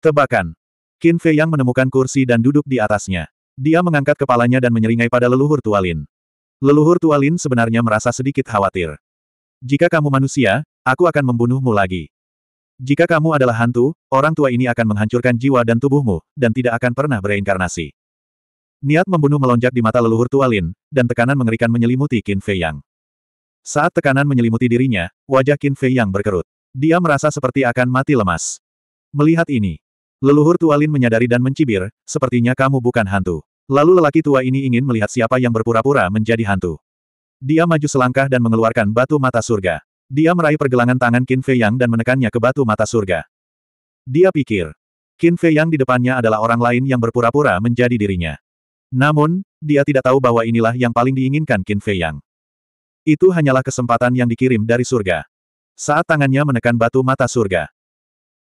Tebakan. Qin Fei yang menemukan kursi dan duduk di atasnya. Dia mengangkat kepalanya dan menyeringai pada leluhur Tualin. Leluhur Tualin sebenarnya merasa sedikit khawatir. Jika kamu manusia, aku akan membunuhmu lagi. Jika kamu adalah hantu, orang tua ini akan menghancurkan jiwa dan tubuhmu, dan tidak akan pernah bereinkarnasi. Niat membunuh melonjak di mata leluhur tua Lin, dan tekanan mengerikan menyelimuti Qin Fei Yang. Saat tekanan menyelimuti dirinya, wajah Qin Fei Yang berkerut. Dia merasa seperti akan mati lemas. Melihat ini, leluhur tua Lin menyadari dan mencibir, sepertinya kamu bukan hantu. Lalu lelaki tua ini ingin melihat siapa yang berpura-pura menjadi hantu. Dia maju selangkah dan mengeluarkan batu mata surga. Dia meraih pergelangan tangan Qin Fei Yang dan menekannya ke batu mata surga. Dia pikir, Qin Fei Yang di depannya adalah orang lain yang berpura-pura menjadi dirinya. Namun, dia tidak tahu bahwa inilah yang paling diinginkan Qin Fei Yang. Itu hanyalah kesempatan yang dikirim dari surga. Saat tangannya menekan batu mata surga.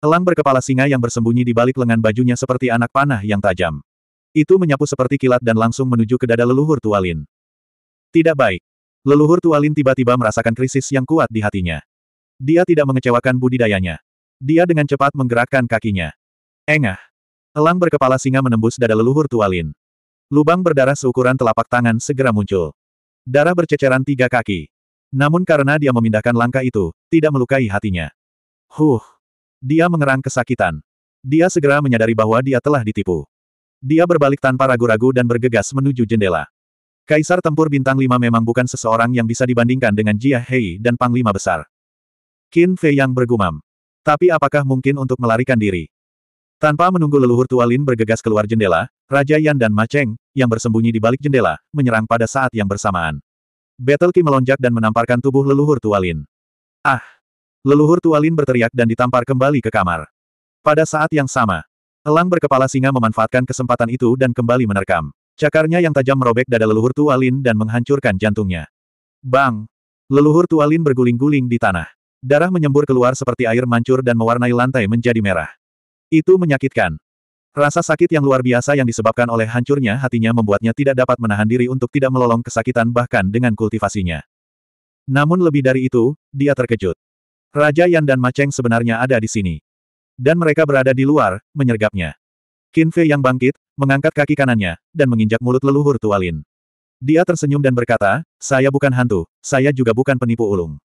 Elang berkepala singa yang bersembunyi di balik lengan bajunya seperti anak panah yang tajam. Itu menyapu seperti kilat dan langsung menuju ke dada leluhur Tualin. Tidak baik. Leluhur Tualin tiba-tiba merasakan krisis yang kuat di hatinya. Dia tidak mengecewakan budidayanya. Dia dengan cepat menggerakkan kakinya. Engah. Elang berkepala singa menembus dada leluhur Tualin. Lubang berdarah seukuran telapak tangan segera muncul. Darah berceceran tiga kaki. Namun karena dia memindahkan langkah itu, tidak melukai hatinya. Huh. Dia mengerang kesakitan. Dia segera menyadari bahwa dia telah ditipu. Dia berbalik tanpa ragu-ragu dan bergegas menuju jendela. Kaisar Tempur Bintang 5 memang bukan seseorang yang bisa dibandingkan dengan Jia Hei dan Panglima Besar. Qin Fei yang bergumam. Tapi apakah mungkin untuk melarikan diri? Tanpa menunggu leluhur tua Lin bergegas keluar jendela, Raja Yan dan Ma Cheng, yang bersembunyi di balik jendela, menyerang pada saat yang bersamaan. Battle Qi melonjak dan menamparkan tubuh leluhur tua Lin. Ah! Leluhur tua Lin berteriak dan ditampar kembali ke kamar. Pada saat yang sama, Elang berkepala singa memanfaatkan kesempatan itu dan kembali menerkam. Cakarnya yang tajam merobek dada leluhur Tualin dan menghancurkan jantungnya. Bang! Leluhur Tualin berguling-guling di tanah. Darah menyembur keluar seperti air mancur dan mewarnai lantai menjadi merah. Itu menyakitkan. Rasa sakit yang luar biasa yang disebabkan oleh hancurnya hatinya membuatnya tidak dapat menahan diri untuk tidak melolong kesakitan bahkan dengan kultivasinya. Namun lebih dari itu, dia terkejut. Raja Yan dan Maceng sebenarnya ada di sini. Dan mereka berada di luar, menyergapnya. Qin Fei yang bangkit, mengangkat kaki kanannya, dan menginjak mulut leluhur Tualin. Dia tersenyum dan berkata, saya bukan hantu, saya juga bukan penipu ulung.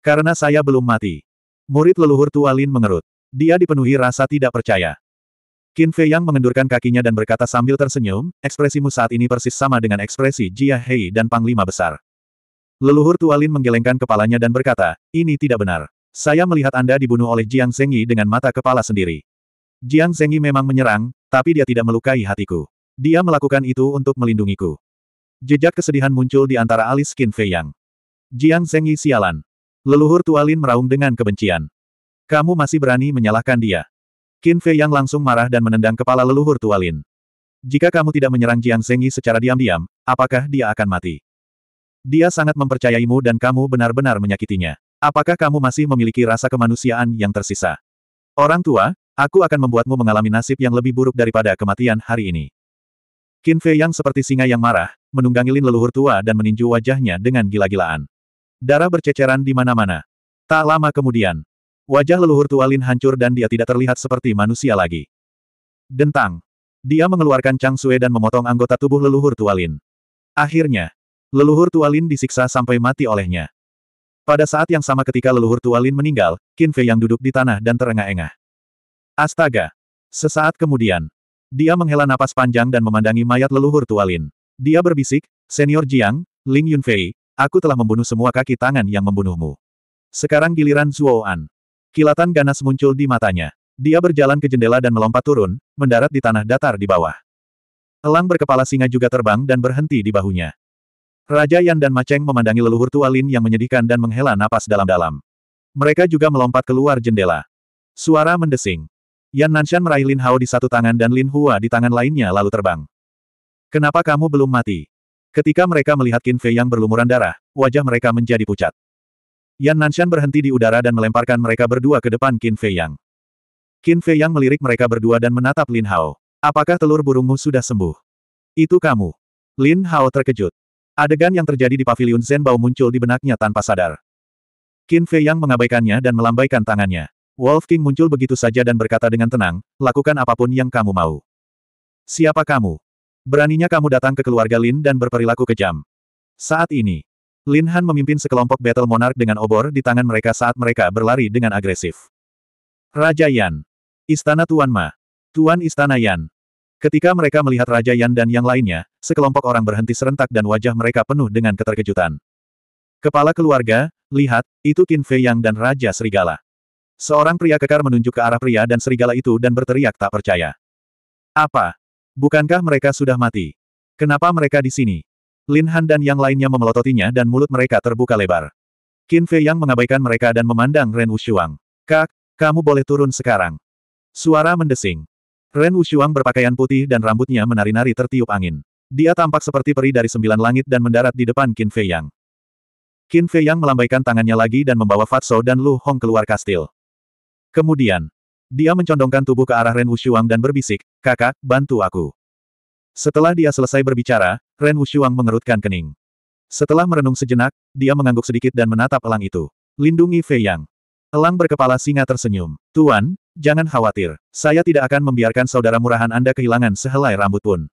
Karena saya belum mati. Murid leluhur Tualin mengerut. Dia dipenuhi rasa tidak percaya. Qin Fei yang mengendurkan kakinya dan berkata sambil tersenyum, ekspresimu saat ini persis sama dengan ekspresi Jia Hei dan Panglima Besar. Leluhur Tualin menggelengkan kepalanya dan berkata, ini tidak benar. Saya melihat Anda dibunuh oleh Jiang Zengyi dengan mata kepala sendiri. Jiang Zengyi memang menyerang, tapi dia tidak melukai hatiku. Dia melakukan itu untuk melindungiku. Jejak kesedihan muncul di antara alis Qin Fei Yang. Jiang Zengyi sialan. Leluhur Tualin meraung dengan kebencian. Kamu masih berani menyalahkan dia. Qin Fei Yang langsung marah dan menendang kepala leluhur Tualin. Jika kamu tidak menyerang Jiang Zengyi secara diam-diam, apakah dia akan mati? Dia sangat mempercayaimu dan kamu benar-benar menyakitinya. Apakah kamu masih memiliki rasa kemanusiaan yang tersisa? Orang tua, Aku akan membuatmu mengalami nasib yang lebih buruk daripada kematian hari ini. Qin Fei yang seperti singa yang marah, menunggangi lin leluhur tua dan meninju wajahnya dengan gila-gilaan. Darah berceceran di mana-mana. Tak lama kemudian, wajah leluhur tua Lin hancur dan dia tidak terlihat seperti manusia lagi. Dentang. Dia mengeluarkan Chang Sue dan memotong anggota tubuh leluhur tua Lin. Akhirnya, leluhur tua Lin disiksa sampai mati olehnya. Pada saat yang sama ketika leluhur tua Lin meninggal, Qin Fei yang duduk di tanah dan terengah-engah. Astaga! Sesaat kemudian, dia menghela napas panjang dan memandangi mayat leluhur Tualin. Dia berbisik, Senior Jiang, Ling Yunfei, aku telah membunuh semua kaki tangan yang membunuhmu. Sekarang giliran Zuoan. Kilatan ganas muncul di matanya. Dia berjalan ke jendela dan melompat turun, mendarat di tanah datar di bawah. Elang berkepala singa juga terbang dan berhenti di bahunya. Raja Yan dan Maceng memandangi leluhur Tualin yang menyedihkan dan menghela napas dalam-dalam. Mereka juga melompat keluar jendela. Suara mendesing. Yan Nanshan meraih Lin Hao di satu tangan dan Lin Hua di tangan lainnya lalu terbang. Kenapa kamu belum mati? Ketika mereka melihat Qin Fei yang berlumuran darah, wajah mereka menjadi pucat. Yan Nanshan berhenti di udara dan melemparkan mereka berdua ke depan Qin Fei Yang. Qin Fei Yang melirik mereka berdua dan menatap Lin Hao. Apakah telur burungmu sudah sembuh? Itu kamu. Lin Hao terkejut. Adegan yang terjadi di paviliun Zenbao muncul di benaknya tanpa sadar. Qin Fei Yang mengabaikannya dan melambaikan tangannya. Wolf King muncul begitu saja dan berkata dengan tenang, lakukan apapun yang kamu mau. Siapa kamu? Beraninya kamu datang ke keluarga Lin dan berperilaku kejam. Saat ini, Lin Han memimpin sekelompok Battle Monarch dengan obor di tangan mereka saat mereka berlari dengan agresif. Raja Yan. Istana Tuan Ma. Tuan Istana Yan. Ketika mereka melihat Raja Yan dan yang lainnya, sekelompok orang berhenti serentak dan wajah mereka penuh dengan keterkejutan. Kepala keluarga, lihat, itu Qin Fei Yang dan Raja Serigala. Seorang pria kekar menunjuk ke arah pria dan serigala itu dan berteriak tak percaya. Apa? Bukankah mereka sudah mati? Kenapa mereka di sini? Lin Han dan yang lainnya memelototinya dan mulut mereka terbuka lebar. Qin Fei yang mengabaikan mereka dan memandang Ren Wushuang. Kak, kamu boleh turun sekarang. Suara mendesing. Ren Wushuang berpakaian putih dan rambutnya menari-nari tertiup angin. Dia tampak seperti peri dari sembilan langit dan mendarat di depan Qin Fei Yang. Qin Fei Yang melambaikan tangannya lagi dan membawa Fatso dan Lu Hong keluar kastil. Kemudian, dia mencondongkan tubuh ke arah Ren Wushuang dan berbisik, kakak, bantu aku. Setelah dia selesai berbicara, Ren Wushuang mengerutkan kening. Setelah merenung sejenak, dia mengangguk sedikit dan menatap elang itu. Lindungi Fei Yang. Elang berkepala singa tersenyum. Tuan, jangan khawatir. Saya tidak akan membiarkan saudara murahan Anda kehilangan sehelai rambut pun.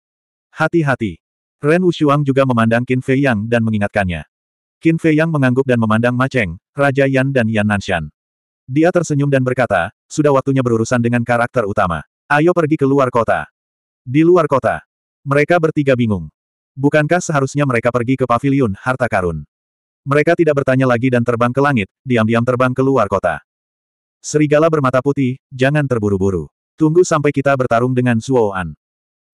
Hati-hati. Ren Wushuang juga memandang Qin Fei Yang dan mengingatkannya. Qin Fei Yang mengangguk dan memandang Maceng, Raja Yan dan Yan Nanshan. Dia tersenyum dan berkata, sudah waktunya berurusan dengan karakter utama. Ayo pergi ke luar kota. Di luar kota. Mereka bertiga bingung. Bukankah seharusnya mereka pergi ke paviliun harta karun? Mereka tidak bertanya lagi dan terbang ke langit, diam-diam terbang ke luar kota. Serigala bermata putih, jangan terburu-buru. Tunggu sampai kita bertarung dengan Zuoan.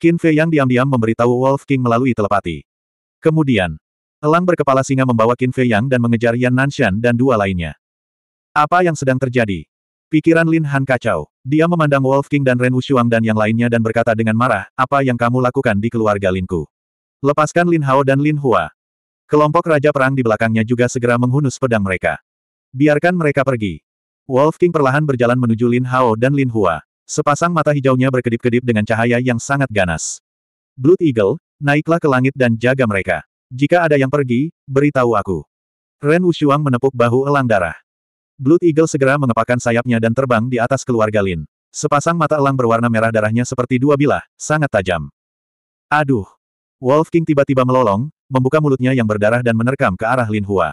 Qin Fei yang diam-diam memberitahu Wolf King melalui telepati. Kemudian, elang berkepala singa membawa Qin Fei Yang dan mengejar Yan Nanshan dan dua lainnya. Apa yang sedang terjadi? Pikiran Lin Han kacau. Dia memandang Wolf King dan Ren Wushuang dan yang lainnya dan berkata dengan marah, apa yang kamu lakukan di keluarga Linku? Lepaskan Lin Hao dan Lin Hua. Kelompok Raja Perang di belakangnya juga segera menghunus pedang mereka. Biarkan mereka pergi. Wolf King perlahan berjalan menuju Lin Hao dan Lin Hua. Sepasang mata hijaunya berkedip-kedip dengan cahaya yang sangat ganas. Blood Eagle, naiklah ke langit dan jaga mereka. Jika ada yang pergi, beritahu aku. Ren Wushuang menepuk bahu elang darah. Blood Eagle segera mengepakkan sayapnya dan terbang di atas keluarga Lin. Sepasang mata elang berwarna merah darahnya seperti dua bilah, sangat tajam. Aduh! Wolf King tiba-tiba melolong, membuka mulutnya yang berdarah dan menerkam ke arah Lin Hua.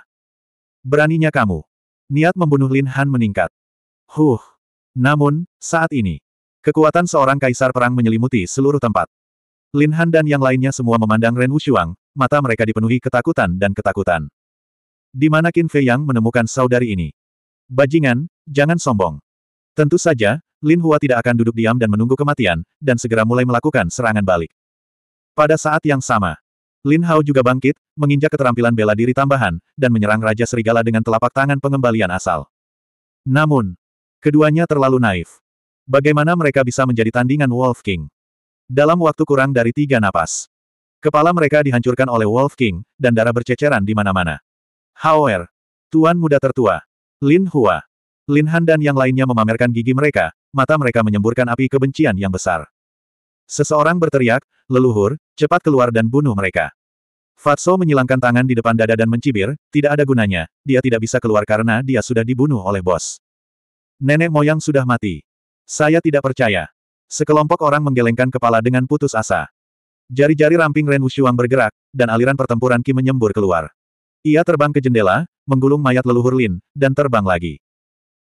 Beraninya kamu! Niat membunuh Lin Han meningkat. Huh! Namun, saat ini, kekuatan seorang kaisar perang menyelimuti seluruh tempat. Lin Han dan yang lainnya semua memandang Ren Wushuang, mata mereka dipenuhi ketakutan dan ketakutan. Di mana Qin Fei Yang menemukan saudari ini? Bajingan, jangan sombong. Tentu saja, Lin Hua tidak akan duduk diam dan menunggu kematian, dan segera mulai melakukan serangan balik. Pada saat yang sama, Lin Hao juga bangkit, menginjak keterampilan bela diri tambahan, dan menyerang Raja Serigala dengan telapak tangan pengembalian asal. Namun, keduanya terlalu naif. Bagaimana mereka bisa menjadi tandingan Wolf King? Dalam waktu kurang dari tiga napas, kepala mereka dihancurkan oleh Wolf King, dan darah berceceran di mana-mana. Hower, Tuan muda tertua, Lin Hua. Lin Han dan yang lainnya memamerkan gigi mereka, mata mereka menyemburkan api kebencian yang besar. Seseorang berteriak, leluhur, cepat keluar dan bunuh mereka. Fatso menyilangkan tangan di depan dada dan mencibir, tidak ada gunanya, dia tidak bisa keluar karena dia sudah dibunuh oleh bos. Nenek moyang sudah mati. Saya tidak percaya. Sekelompok orang menggelengkan kepala dengan putus asa. Jari-jari ramping Ren Wushuang bergerak, dan aliran pertempuran Ki menyembur keluar. Ia terbang ke jendela, menggulung mayat leluhur Lin, dan terbang lagi.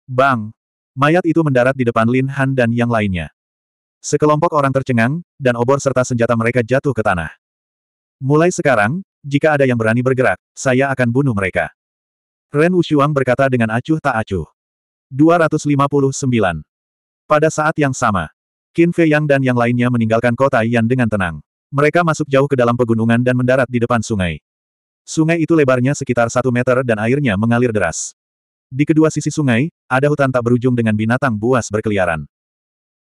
Bang! Mayat itu mendarat di depan Lin Han dan yang lainnya. Sekelompok orang tercengang, dan obor serta senjata mereka jatuh ke tanah. Mulai sekarang, jika ada yang berani bergerak, saya akan bunuh mereka. Ren Wushuang berkata dengan acuh tak acuh. 259. Pada saat yang sama, Qin Fei Yang dan yang lainnya meninggalkan kota Yan dengan tenang. Mereka masuk jauh ke dalam pegunungan dan mendarat di depan sungai. Sungai itu lebarnya sekitar satu meter dan airnya mengalir deras. Di kedua sisi sungai, ada hutan tak berujung dengan binatang buas berkeliaran.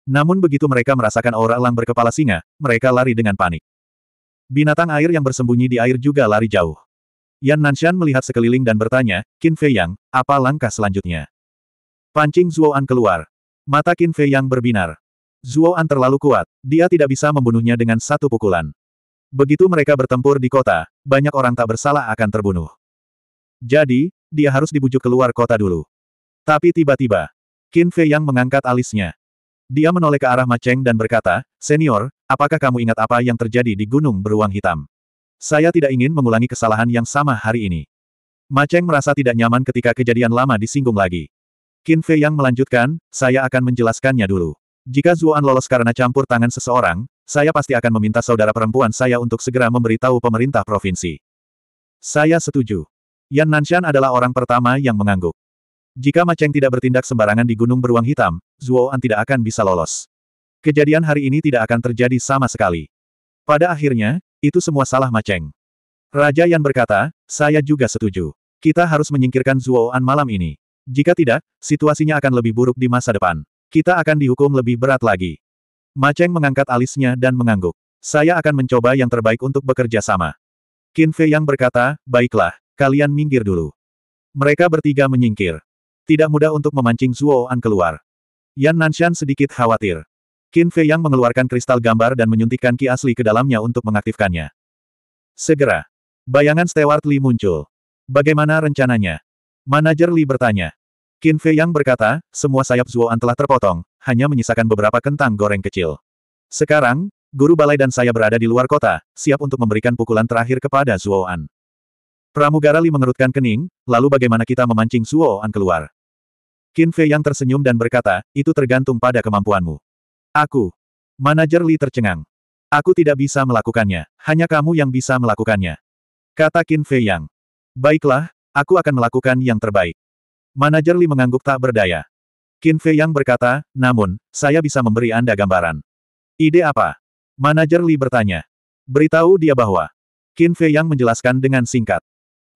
Namun begitu mereka merasakan aura elang berkepala singa, mereka lari dengan panik. Binatang air yang bersembunyi di air juga lari jauh. Yan Nanshan melihat sekeliling dan bertanya, Qin Fei Yang, apa langkah selanjutnya? Pancing An keluar. Mata Qin Fei Yang berbinar. An terlalu kuat, dia tidak bisa membunuhnya dengan satu pukulan. Begitu mereka bertempur di kota, banyak orang tak bersalah akan terbunuh. Jadi, dia harus dibujuk keluar kota dulu. Tapi tiba-tiba, Qin Fei yang mengangkat alisnya. Dia menoleh ke arah Ma Cheng dan berkata, Senior, apakah kamu ingat apa yang terjadi di Gunung Beruang Hitam? Saya tidak ingin mengulangi kesalahan yang sama hari ini. Ma Cheng merasa tidak nyaman ketika kejadian lama disinggung lagi. Qin Fei yang melanjutkan, saya akan menjelaskannya dulu. Jika Zuan lolos karena campur tangan seseorang, saya pasti akan meminta saudara perempuan saya untuk segera memberitahu pemerintah provinsi. Saya setuju. Yan Nanshan adalah orang pertama yang mengangguk. Jika Maceng tidak bertindak sembarangan di Gunung Beruang Hitam, Zuo An tidak akan bisa lolos. Kejadian hari ini tidak akan terjadi sama sekali. Pada akhirnya, itu semua salah Maceng. Raja Yan berkata, saya juga setuju. Kita harus menyingkirkan Zuo An malam ini. Jika tidak, situasinya akan lebih buruk di masa depan. Kita akan dihukum lebih berat lagi. Maceng mengangkat alisnya dan mengangguk. Saya akan mencoba yang terbaik untuk bekerja sama. Qin Fei yang berkata, baiklah, kalian minggir dulu. Mereka bertiga menyingkir. Tidak mudah untuk memancing Zuo An keluar. Yan Nanshan sedikit khawatir. Qin Fei yang mengeluarkan kristal gambar dan menyuntikkan ki asli ke dalamnya untuk mengaktifkannya. Segera, bayangan Stewart Li muncul. Bagaimana rencananya? Manajer Li bertanya. Qin Fei yang berkata, semua sayap An telah terpotong, hanya menyisakan beberapa kentang goreng kecil. Sekarang, guru balai dan saya berada di luar kota, siap untuk memberikan pukulan terakhir kepada Zuoan. Pramugara Li mengerutkan kening, lalu bagaimana kita memancing An keluar? Qin Fei yang tersenyum dan berkata, itu tergantung pada kemampuanmu. Aku. Manajer Li tercengang. Aku tidak bisa melakukannya, hanya kamu yang bisa melakukannya. Kata Qin Fei Yang. Baiklah, aku akan melakukan yang terbaik. Manajer Li mengangguk tak berdaya. Qin Fei Yang berkata, namun, saya bisa memberi Anda gambaran. Ide apa? Manajer Li bertanya. Beritahu dia bahwa. Qin Fei Yang menjelaskan dengan singkat.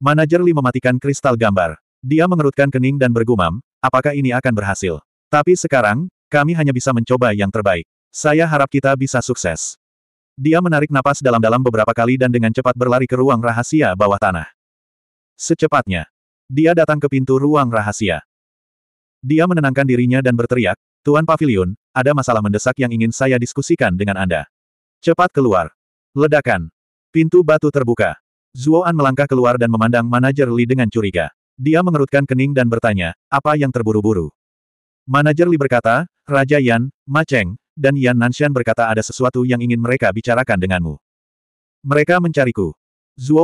Manajer Li mematikan kristal gambar. Dia mengerutkan kening dan bergumam, apakah ini akan berhasil? Tapi sekarang, kami hanya bisa mencoba yang terbaik. Saya harap kita bisa sukses. Dia menarik napas dalam-dalam beberapa kali dan dengan cepat berlari ke ruang rahasia bawah tanah. Secepatnya, dia datang ke pintu ruang rahasia. Dia menenangkan dirinya dan berteriak, Tuan Pavilion, ada masalah mendesak yang ingin saya diskusikan dengan Anda. Cepat keluar. Ledakan. Pintu batu terbuka. An melangkah keluar dan memandang manajer Li dengan curiga. Dia mengerutkan kening dan bertanya, apa yang terburu-buru? Manajer Li berkata, Raja Yan, Ma Cheng, dan Yan Nanshan berkata ada sesuatu yang ingin mereka bicarakan denganmu. Mereka mencariku.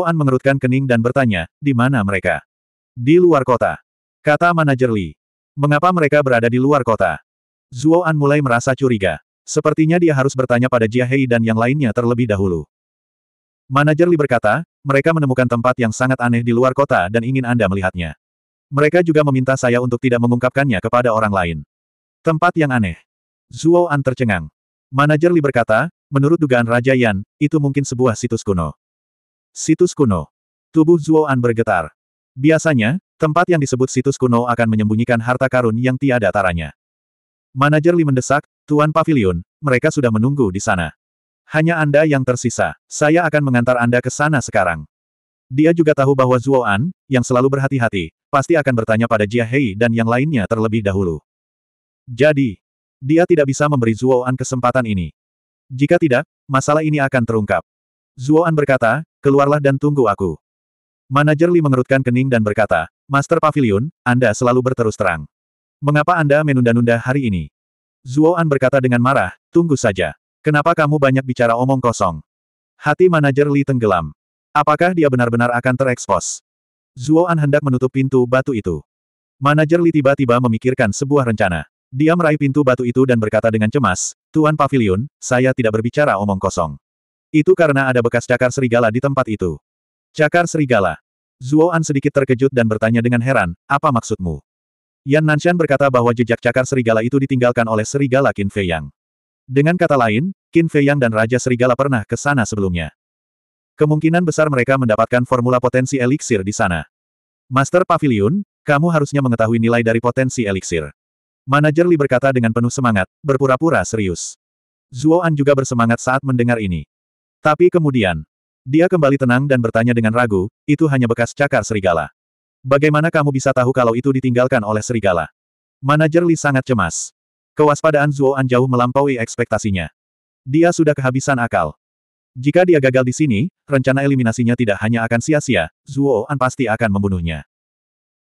An mengerutkan kening dan bertanya, di mana mereka? Di luar kota. Kata manajer Li. Mengapa mereka berada di luar kota? Zuo An mulai merasa curiga. Sepertinya dia harus bertanya pada Jia Hei dan yang lainnya terlebih dahulu. Manajer Li berkata, mereka menemukan tempat yang sangat aneh di luar kota dan ingin Anda melihatnya. Mereka juga meminta saya untuk tidak mengungkapkannya kepada orang lain. Tempat yang aneh. Zuo An tercengang. Manajer Li berkata, menurut dugaan Raja Yan, itu mungkin sebuah situs kuno. Situs kuno. Tubuh Zuo An bergetar. Biasanya, tempat yang disebut situs kuno akan menyembunyikan harta karun yang tiada taranya. Manajer Li mendesak, Tuan Pavilion, mereka sudah menunggu di sana. Hanya Anda yang tersisa, saya akan mengantar Anda ke sana sekarang. Dia juga tahu bahwa Zuo An, yang selalu berhati-hati, pasti akan bertanya pada Jia Hei dan yang lainnya terlebih dahulu. Jadi, dia tidak bisa memberi Zuo An kesempatan ini. Jika tidak, masalah ini akan terungkap. Zuo An berkata, keluarlah dan tunggu aku. Manajer Li mengerutkan kening dan berkata, Master Pavilion, Anda selalu berterus terang. Mengapa Anda menunda-nunda hari ini? Zuo An berkata dengan marah, tunggu saja. Kenapa kamu banyak bicara omong kosong? Hati manajer Li tenggelam. Apakah dia benar-benar akan terekspos? Zuo An hendak menutup pintu batu itu. Manajer Li tiba-tiba memikirkan sebuah rencana. Dia meraih pintu batu itu dan berkata dengan cemas, Tuan Pavilion, saya tidak berbicara omong kosong. Itu karena ada bekas cakar serigala di tempat itu. Cakar serigala. Zuo An sedikit terkejut dan bertanya dengan heran, apa maksudmu? Yan Nanshan berkata bahwa jejak cakar serigala itu ditinggalkan oleh serigala Qin Fei Yang. Dengan kata lain, Qin Fei Yang dan Raja Serigala pernah ke sana sebelumnya. Kemungkinan besar mereka mendapatkan formula potensi eliksir di sana. Master Pavilion, kamu harusnya mengetahui nilai dari potensi eliksir. Manajer Li berkata dengan penuh semangat, berpura-pura serius. Zuo An juga bersemangat saat mendengar ini. Tapi kemudian, dia kembali tenang dan bertanya dengan ragu, itu hanya bekas cakar serigala. Bagaimana kamu bisa tahu kalau itu ditinggalkan oleh serigala? Manajer Li sangat cemas. Kewaspadaan Zuo An jauh melampaui ekspektasinya. Dia sudah kehabisan akal. Jika dia gagal di sini, rencana eliminasinya tidak hanya akan sia-sia, Zuo An pasti akan membunuhnya.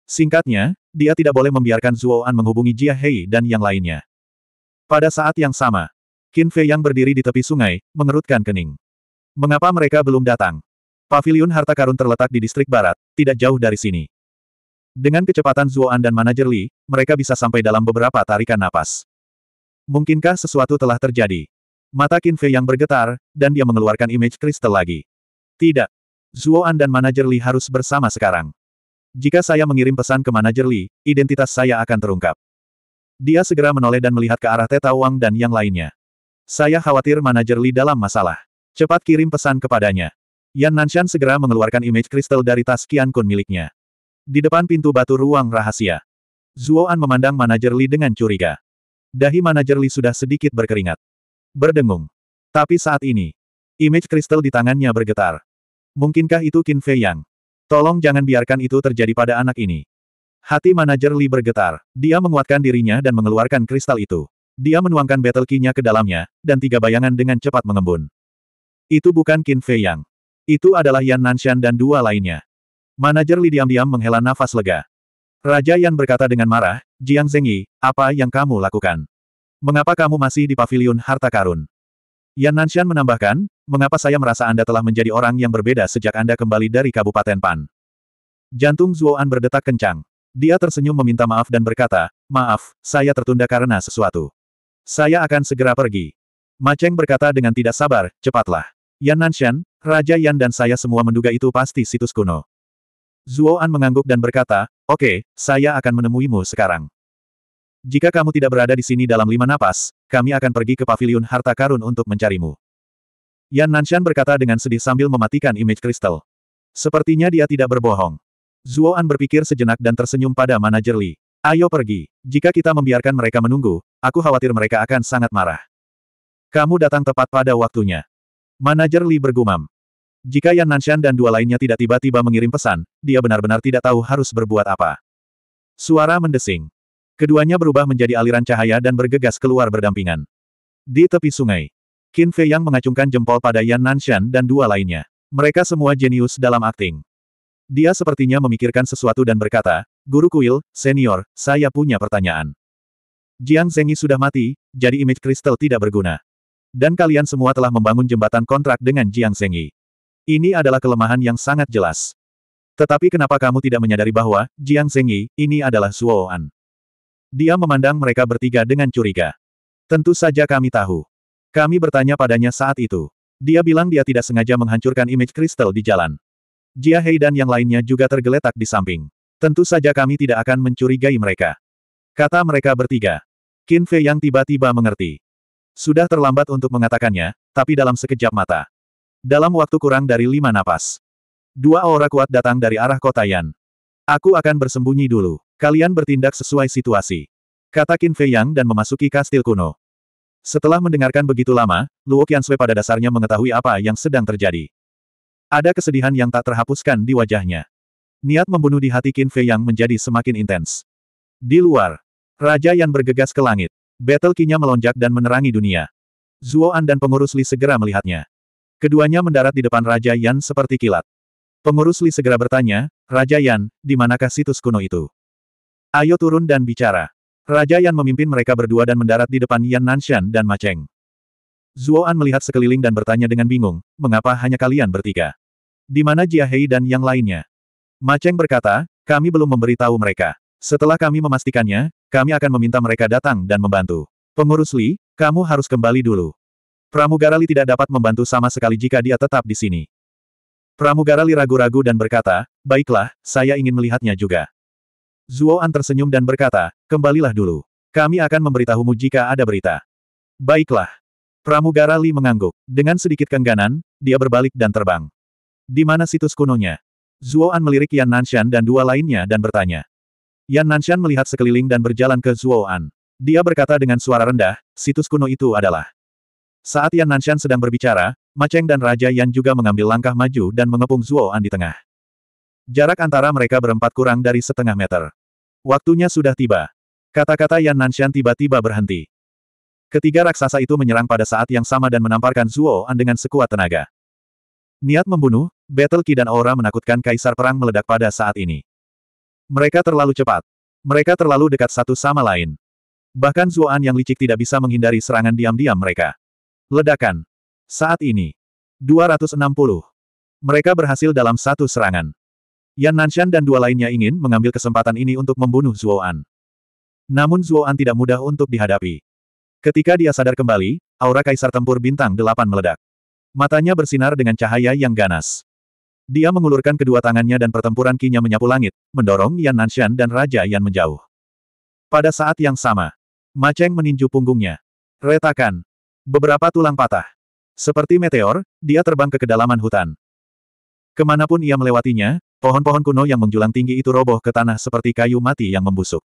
Singkatnya, dia tidak boleh membiarkan Zuo An menghubungi Jia Hei dan yang lainnya. Pada saat yang sama, Qin Fei yang berdiri di tepi sungai, mengerutkan kening. Mengapa mereka belum datang? Pavilion harta karun terletak di distrik barat, tidak jauh dari sini. Dengan kecepatan Zuoan dan manajer Li, mereka bisa sampai dalam beberapa tarikan napas. Mungkinkah sesuatu telah terjadi? Mata Qin Fei yang bergetar, dan dia mengeluarkan image kristal lagi. Tidak. Zuoan dan manajer Li harus bersama sekarang. Jika saya mengirim pesan ke manajer Li, identitas saya akan terungkap. Dia segera menoleh dan melihat ke arah Teta Wang dan yang lainnya. Saya khawatir manajer Li dalam masalah. Cepat kirim pesan kepadanya. Yan Nanshan segera mengeluarkan image kristal dari tas Qian Kun miliknya. Di depan pintu batu ruang rahasia. Zuo An memandang manajer Li dengan curiga. Dahi manajer Li sudah sedikit berkeringat. Berdengung. Tapi saat ini, image kristal di tangannya bergetar. Mungkinkah itu Qin Fei Yang? Tolong jangan biarkan itu terjadi pada anak ini. Hati manajer Li bergetar. Dia menguatkan dirinya dan mengeluarkan kristal itu. Dia menuangkan battle key-nya ke dalamnya, dan tiga bayangan dengan cepat mengembun. Itu bukan Qin Fei Yang. Itu adalah Yan Nanshan dan dua lainnya. Manajer Li diam-diam menghela nafas lega. Raja Yan berkata dengan marah, Jiang Zengyi, apa yang kamu lakukan? Mengapa kamu masih di pavilion harta karun? Yan Nanshan menambahkan, mengapa saya merasa Anda telah menjadi orang yang berbeda sejak Anda kembali dari Kabupaten Pan? Jantung Zuoan berdetak kencang. Dia tersenyum meminta maaf dan berkata, maaf, saya tertunda karena sesuatu. Saya akan segera pergi. Maceng berkata dengan tidak sabar, cepatlah. Yan Nanshan, Raja Yan dan saya semua menduga itu pasti situs kuno. Zuo An mengangguk dan berkata, Oke, okay, saya akan menemuimu sekarang. Jika kamu tidak berada di sini dalam lima napas, kami akan pergi ke paviliun harta karun untuk mencarimu. Yan Nanshan berkata dengan sedih sambil mematikan image kristal. Sepertinya dia tidak berbohong. Zuo An berpikir sejenak dan tersenyum pada manajer Li. Ayo pergi. Jika kita membiarkan mereka menunggu, aku khawatir mereka akan sangat marah. Kamu datang tepat pada waktunya. Manajer Li bergumam. Jika Yan Nanshan dan dua lainnya tidak tiba-tiba mengirim pesan, dia benar-benar tidak tahu harus berbuat apa. Suara mendesing. Keduanya berubah menjadi aliran cahaya dan bergegas keluar berdampingan. Di tepi sungai, Qin Fei Yang mengacungkan jempol pada Yan Nanshan dan dua lainnya. Mereka semua jenius dalam akting. Dia sepertinya memikirkan sesuatu dan berkata, Guru Kuil, senior, saya punya pertanyaan. Jiang Zengi sudah mati, jadi image kristal tidak berguna. Dan kalian semua telah membangun jembatan kontrak dengan Jiang Xingyi. Ini adalah kelemahan yang sangat jelas. Tetapi kenapa kamu tidak menyadari bahwa, Jiang Xingyi ini adalah Suo An? Dia memandang mereka bertiga dengan curiga. Tentu saja kami tahu. Kami bertanya padanya saat itu. Dia bilang dia tidak sengaja menghancurkan image kristal di jalan. Jia Hei dan yang lainnya juga tergeletak di samping. Tentu saja kami tidak akan mencurigai mereka. Kata mereka bertiga. Qin Fei yang tiba-tiba mengerti. Sudah terlambat untuk mengatakannya, tapi dalam sekejap mata. Dalam waktu kurang dari lima napas. Dua aura kuat datang dari arah kota Yan. Aku akan bersembunyi dulu. Kalian bertindak sesuai situasi. Kata Qin Fei Yang dan memasuki kastil kuno. Setelah mendengarkan begitu lama, Luo Qiansui pada dasarnya mengetahui apa yang sedang terjadi. Ada kesedihan yang tak terhapuskan di wajahnya. Niat membunuh di hati Qin Fei Yang menjadi semakin intens. Di luar, Raja Yan bergegas ke langit. Battle kinya melonjak dan menerangi dunia. Zuo An dan pengurus Li segera melihatnya. Keduanya mendarat di depan Raja Yan seperti kilat. Pengurus Li segera bertanya, Raja Yan, di manakah situs kuno itu? Ayo turun dan bicara. Raja Yan memimpin mereka berdua dan mendarat di depan Yan Nanshan dan Ma Cheng. An melihat sekeliling dan bertanya dengan bingung, mengapa hanya kalian bertiga? Di mana Jia Hei dan yang lainnya? Ma Cheng berkata, kami belum memberitahu mereka. Setelah kami memastikannya, kami akan meminta mereka datang dan membantu. Pengurus Li, kamu harus kembali dulu. Pramugara Li tidak dapat membantu sama sekali jika dia tetap di sini. Pramugara Li ragu-ragu dan berkata, baiklah, saya ingin melihatnya juga. Zuo An tersenyum dan berkata, kembalilah dulu. Kami akan memberitahumu jika ada berita. Baiklah. Pramugara Li mengangguk. Dengan sedikit kengganan, dia berbalik dan terbang. Di mana situs kunonya? An melirik Yan Nanshan dan dua lainnya dan bertanya. Yan Nanshan melihat sekeliling dan berjalan ke Zuoan. Dia berkata dengan suara rendah, situs kuno itu adalah. Saat Yan Nanshan sedang berbicara, Maceng dan Raja Yan juga mengambil langkah maju dan mengepung Zuoan di tengah. Jarak antara mereka berempat kurang dari setengah meter. Waktunya sudah tiba. Kata-kata Yan Nanshan tiba-tiba berhenti. Ketiga raksasa itu menyerang pada saat yang sama dan menamparkan Zuoan dengan sekuat tenaga. Niat membunuh, battle ki dan aura menakutkan kaisar perang meledak pada saat ini. Mereka terlalu cepat. Mereka terlalu dekat satu sama lain. Bahkan Zuan yang licik tidak bisa menghindari serangan diam-diam mereka. Ledakan. Saat ini. 260. Mereka berhasil dalam satu serangan. Yan Nanshan dan dua lainnya ingin mengambil kesempatan ini untuk membunuh Zuoan. Namun Zuoan tidak mudah untuk dihadapi. Ketika dia sadar kembali, aura kaisar tempur bintang delapan meledak. Matanya bersinar dengan cahaya yang ganas. Dia mengulurkan kedua tangannya dan pertempuran kinya menyapu langit, mendorong Yan Nanshan dan Raja Yan menjauh. Pada saat yang sama, Maceng meninju punggungnya. Retakan. Beberapa tulang patah. Seperti meteor, dia terbang ke kedalaman hutan. Kemanapun ia melewatinya, pohon-pohon kuno yang menjulang tinggi itu roboh ke tanah seperti kayu mati yang membusuk.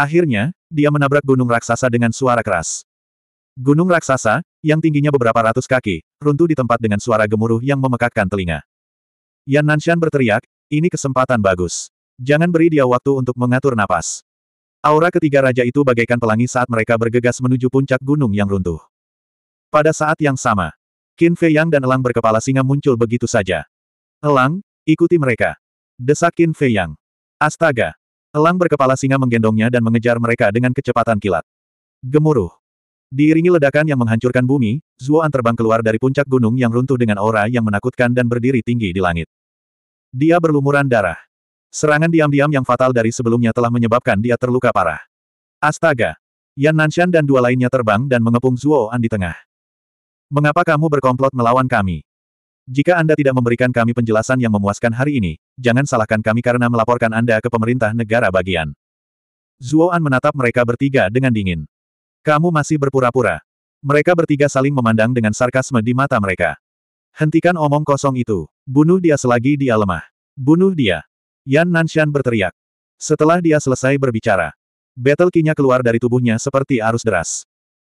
Akhirnya, dia menabrak gunung raksasa dengan suara keras. Gunung raksasa, yang tingginya beberapa ratus kaki, runtuh di tempat dengan suara gemuruh yang memekakkan telinga. Yan Nanshan berteriak, ini kesempatan bagus. Jangan beri dia waktu untuk mengatur napas. Aura ketiga raja itu bagaikan pelangi saat mereka bergegas menuju puncak gunung yang runtuh. Pada saat yang sama, Qin Fei Yang dan Elang berkepala singa muncul begitu saja. Elang, ikuti mereka. Desak Qin Fei Yang. Astaga! Elang berkepala singa menggendongnya dan mengejar mereka dengan kecepatan kilat. Gemuruh. Diiringi ledakan yang menghancurkan bumi, Zuoan terbang keluar dari puncak gunung yang runtuh dengan aura yang menakutkan dan berdiri tinggi di langit. Dia berlumuran darah. Serangan diam-diam yang fatal dari sebelumnya telah menyebabkan dia terluka parah. Astaga! Yan Nanshan dan dua lainnya terbang dan mengepung Zuo An di tengah. Mengapa kamu berkomplot melawan kami? Jika Anda tidak memberikan kami penjelasan yang memuaskan hari ini, jangan salahkan kami karena melaporkan Anda ke pemerintah negara bagian. Zuo An menatap mereka bertiga dengan dingin. Kamu masih berpura-pura. Mereka bertiga saling memandang dengan sarkasme di mata mereka. Hentikan omong kosong itu. Bunuh dia selagi dia lemah. Bunuh dia. Yan Nanshan berteriak. Setelah dia selesai berbicara, battle kinya keluar dari tubuhnya seperti arus deras.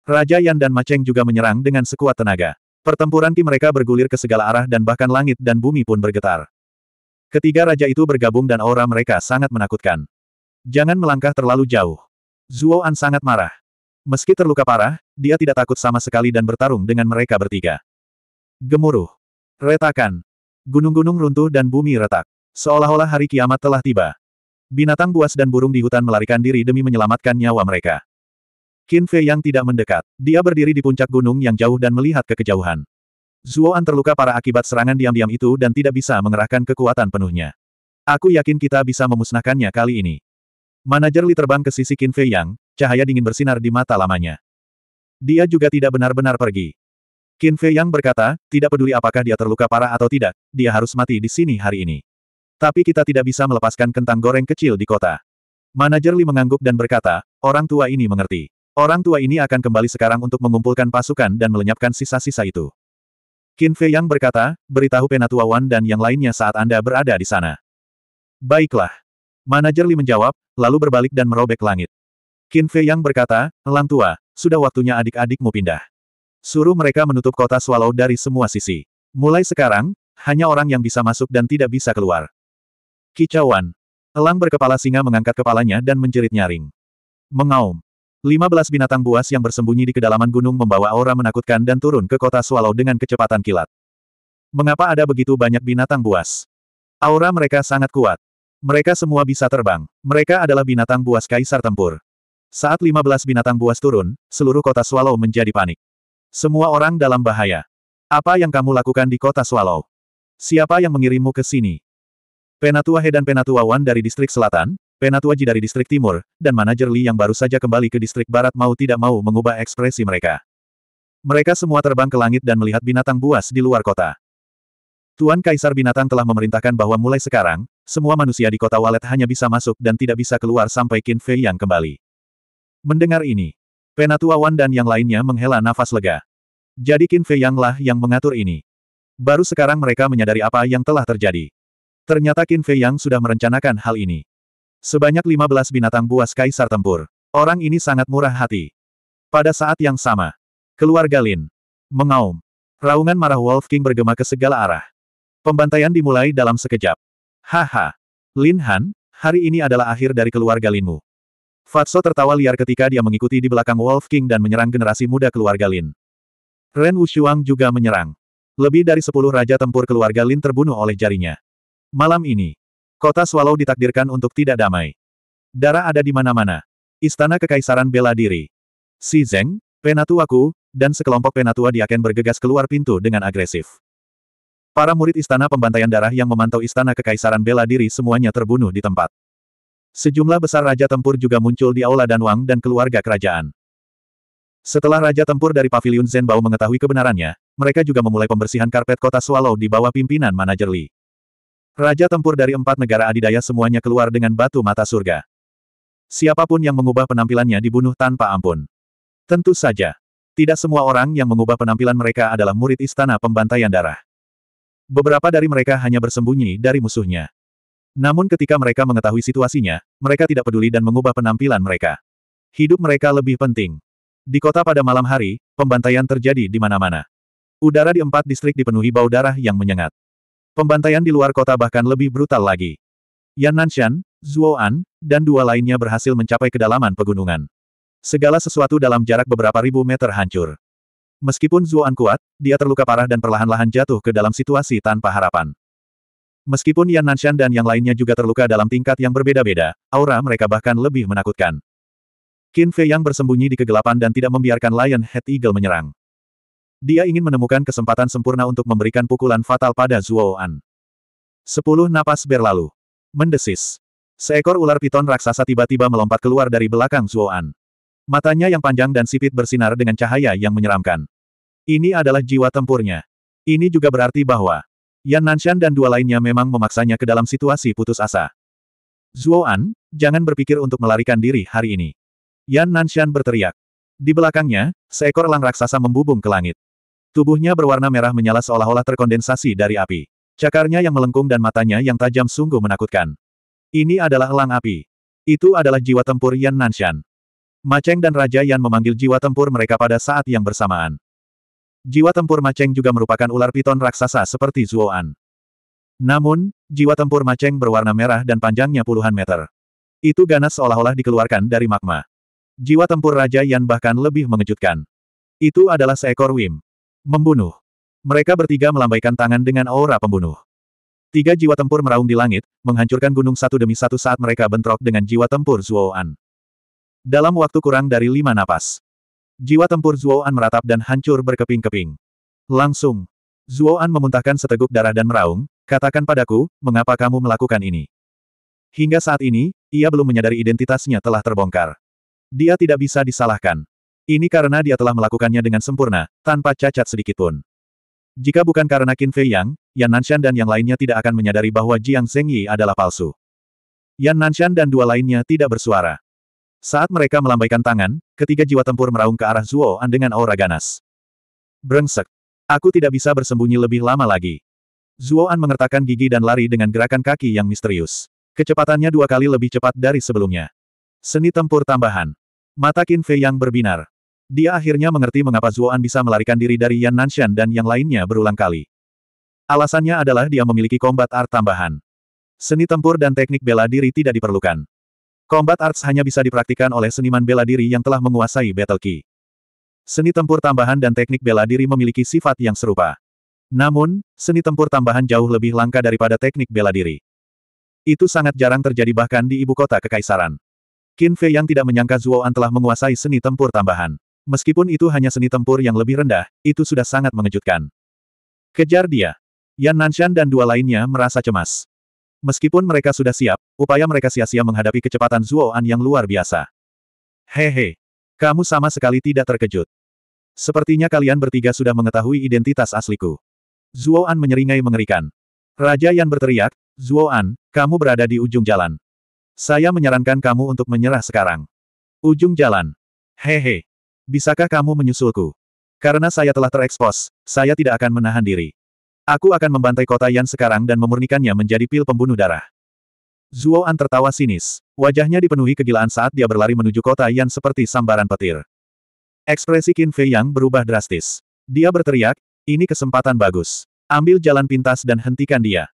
Raja Yan dan Maceng juga menyerang dengan sekuat tenaga. Pertempuran ki mereka bergulir ke segala arah dan bahkan langit dan bumi pun bergetar. Ketiga raja itu bergabung dan aura mereka sangat menakutkan. Jangan melangkah terlalu jauh. Zuo An sangat marah. Meski terluka parah, dia tidak takut sama sekali dan bertarung dengan mereka bertiga. Gemuruh. Retakan. Gunung-gunung runtuh dan bumi retak. Seolah-olah hari kiamat telah tiba. Binatang buas dan burung di hutan melarikan diri demi menyelamatkan nyawa mereka. Qin Fei yang tidak mendekat. Dia berdiri di puncak gunung yang jauh dan melihat ke kejauhan. Zuoan terluka para akibat serangan diam-diam itu dan tidak bisa mengerahkan kekuatan penuhnya. Aku yakin kita bisa memusnahkannya kali ini. Manajer Li terbang ke sisi Qin Fei Yang, cahaya dingin bersinar di mata lamanya. Dia juga tidak benar-benar pergi. Qin Fei Yang berkata, tidak peduli apakah dia terluka parah atau tidak, dia harus mati di sini hari ini. Tapi kita tidak bisa melepaskan kentang goreng kecil di kota. Manajer Li mengangguk dan berkata, orang tua ini mengerti. Orang tua ini akan kembali sekarang untuk mengumpulkan pasukan dan melenyapkan sisa-sisa itu. Qin Fei Yang berkata, beritahu Penatua Wan dan yang lainnya saat Anda berada di sana. Baiklah. Manajer Li menjawab, lalu berbalik dan merobek langit. Qin Fei Yang berkata, lang tua, sudah waktunya adik-adikmu pindah. Suruh mereka menutup kota Swallow dari semua sisi. Mulai sekarang, hanya orang yang bisa masuk dan tidak bisa keluar. Kicauan. Elang berkepala singa mengangkat kepalanya dan menjerit nyaring. Mengaum. 15 binatang buas yang bersembunyi di kedalaman gunung membawa aura menakutkan dan turun ke kota Swallow dengan kecepatan kilat. Mengapa ada begitu banyak binatang buas? Aura mereka sangat kuat. Mereka semua bisa terbang. Mereka adalah binatang buas kaisar tempur. Saat 15 binatang buas turun, seluruh kota Swallow menjadi panik. Semua orang dalam bahaya. Apa yang kamu lakukan di kota Swallow? Siapa yang mengirimmu ke sini? Penatua He dan Penatua Wan dari distrik selatan, Penatua Ji dari distrik timur, dan manajer Li yang baru saja kembali ke distrik barat mau tidak mau mengubah ekspresi mereka. Mereka semua terbang ke langit dan melihat binatang buas di luar kota. Tuan Kaisar Binatang telah memerintahkan bahwa mulai sekarang, semua manusia di kota Walet hanya bisa masuk dan tidak bisa keluar sampai Qin Fei yang kembali. Mendengar ini, Penatua Wan dan yang lainnya menghela nafas lega. Jadi Qin Fei Yang lah yang mengatur ini. Baru sekarang mereka menyadari apa yang telah terjadi. Ternyata Qin Fei Yang sudah merencanakan hal ini. Sebanyak 15 binatang buas kaisar tempur. Orang ini sangat murah hati. Pada saat yang sama, keluarga Lin mengaum. Raungan marah Wolf King bergema ke segala arah. Pembantaian dimulai dalam sekejap. Haha. Lin Han, hari ini adalah akhir dari keluarga Linmu. Fatso tertawa liar ketika dia mengikuti di belakang Wolf King dan menyerang generasi muda keluarga Lin. Ren Wushuang juga menyerang. Lebih dari sepuluh raja tempur keluarga Lin terbunuh oleh jarinya. Malam ini, kota Swallow ditakdirkan untuk tidak damai. Darah ada di mana-mana. Istana Kekaisaran bela diri. Si Zeng, Penatuaku, dan sekelompok penatua Aken bergegas keluar pintu dengan agresif. Para murid istana pembantaian darah yang memantau istana kekaisaran bela diri semuanya terbunuh di tempat. Sejumlah besar Raja Tempur juga muncul di Aula Dan Danwang dan keluarga kerajaan. Setelah Raja Tempur dari Paviliun Zenbao mengetahui kebenarannya, mereka juga memulai pembersihan karpet kota Swallow di bawah pimpinan manajer Li. Raja Tempur dari empat negara adidaya semuanya keluar dengan batu mata surga. Siapapun yang mengubah penampilannya dibunuh tanpa ampun. Tentu saja. Tidak semua orang yang mengubah penampilan mereka adalah murid istana pembantaian darah. Beberapa dari mereka hanya bersembunyi dari musuhnya. Namun ketika mereka mengetahui situasinya, mereka tidak peduli dan mengubah penampilan mereka. Hidup mereka lebih penting. Di kota pada malam hari, pembantaian terjadi di mana-mana. Udara di empat distrik dipenuhi bau darah yang menyengat. Pembantaian di luar kota bahkan lebih brutal lagi. Yan Nanshan, Zhuo An, dan dua lainnya berhasil mencapai kedalaman pegunungan. Segala sesuatu dalam jarak beberapa ribu meter hancur. Meskipun Zhuo An kuat, dia terluka parah dan perlahan-lahan jatuh ke dalam situasi tanpa harapan. Meskipun Yan Nanshan dan yang lainnya juga terluka dalam tingkat yang berbeda-beda, aura mereka bahkan lebih menakutkan. Qin Fei yang bersembunyi di kegelapan dan tidak membiarkan Lion Head Eagle menyerang. Dia ingin menemukan kesempatan sempurna untuk memberikan pukulan fatal pada Zuo An. Sepuluh napas berlalu. Mendesis. Seekor ular piton raksasa tiba-tiba melompat keluar dari belakang Zuo An. Matanya yang panjang dan sipit bersinar dengan cahaya yang menyeramkan. Ini adalah jiwa tempurnya. Ini juga berarti bahwa Yan Nanshan dan dua lainnya memang memaksanya ke dalam situasi putus asa. An, jangan berpikir untuk melarikan diri hari ini. Yan Nanshan berteriak. Di belakangnya, seekor elang raksasa membubung ke langit. Tubuhnya berwarna merah menyala seolah-olah terkondensasi dari api. Cakarnya yang melengkung dan matanya yang tajam sungguh menakutkan. Ini adalah elang api. Itu adalah jiwa tempur Yan Nanshan. Maceng dan Raja Yan memanggil jiwa tempur mereka pada saat yang bersamaan. Jiwa tempur Maceng juga merupakan ular piton raksasa seperti Zuoan. Namun, jiwa tempur Maceng berwarna merah dan panjangnya puluhan meter. Itu ganas seolah-olah dikeluarkan dari magma. Jiwa tempur Raja Yan bahkan lebih mengejutkan. Itu adalah seekor Wim. Membunuh. Mereka bertiga melambaikan tangan dengan aura pembunuh. Tiga jiwa tempur meraung di langit, menghancurkan gunung satu demi satu saat mereka bentrok dengan jiwa tempur Zuoan. Dalam waktu kurang dari lima napas, Jiwa tempur Zuoan meratap dan hancur berkeping-keping. Langsung. Zuoan memuntahkan seteguk darah dan meraung, katakan padaku, mengapa kamu melakukan ini? Hingga saat ini, ia belum menyadari identitasnya telah terbongkar. Dia tidak bisa disalahkan. Ini karena dia telah melakukannya dengan sempurna, tanpa cacat sedikitpun. Jika bukan karena Qin Fei Yang, Yan Nanshan dan yang lainnya tidak akan menyadari bahwa Jiang Zhengyi adalah palsu. Yan Nanshan dan dua lainnya tidak bersuara. Saat mereka melambaikan tangan, ketiga jiwa tempur meraung ke arah Zuo An dengan aura ganas. Brengsek. Aku tidak bisa bersembunyi lebih lama lagi. Zuo An mengertakkan gigi dan lari dengan gerakan kaki yang misterius. Kecepatannya dua kali lebih cepat dari sebelumnya. Seni tempur tambahan. Mata Qin Fei yang berbinar. Dia akhirnya mengerti mengapa Zuo An bisa melarikan diri dari Yan Nanshan dan yang lainnya berulang kali. Alasannya adalah dia memiliki kombat art tambahan. Seni tempur dan teknik bela diri tidak diperlukan. Combat Arts hanya bisa dipraktikkan oleh seniman bela diri yang telah menguasai Battle Key. Seni tempur tambahan dan teknik bela diri memiliki sifat yang serupa. Namun, seni tempur tambahan jauh lebih langka daripada teknik bela diri. Itu sangat jarang terjadi bahkan di ibu kota kekaisaran. Qin Fei yang tidak menyangka Zuo An telah menguasai seni tempur tambahan. Meskipun itu hanya seni tempur yang lebih rendah, itu sudah sangat mengejutkan. Kejar dia. Yan Nanshan dan dua lainnya merasa cemas. Meskipun mereka sudah siap, upaya mereka sia-sia menghadapi kecepatan Zuoan yang luar biasa. Hehe. Kamu sama sekali tidak terkejut. Sepertinya kalian bertiga sudah mengetahui identitas asliku. Zuoan menyeringai mengerikan. Raja Yan berteriak, Zuoan, kamu berada di ujung jalan. Saya menyarankan kamu untuk menyerah sekarang. Ujung jalan. Hehe. Bisakah kamu menyusulku? Karena saya telah terekspos, saya tidak akan menahan diri. Aku akan membantai kota Yan sekarang dan memurnikannya menjadi pil pembunuh darah. An tertawa sinis. Wajahnya dipenuhi kegilaan saat dia berlari menuju kota Yan seperti sambaran petir. Ekspresi Qin Fei Yang berubah drastis. Dia berteriak, ini kesempatan bagus. Ambil jalan pintas dan hentikan dia.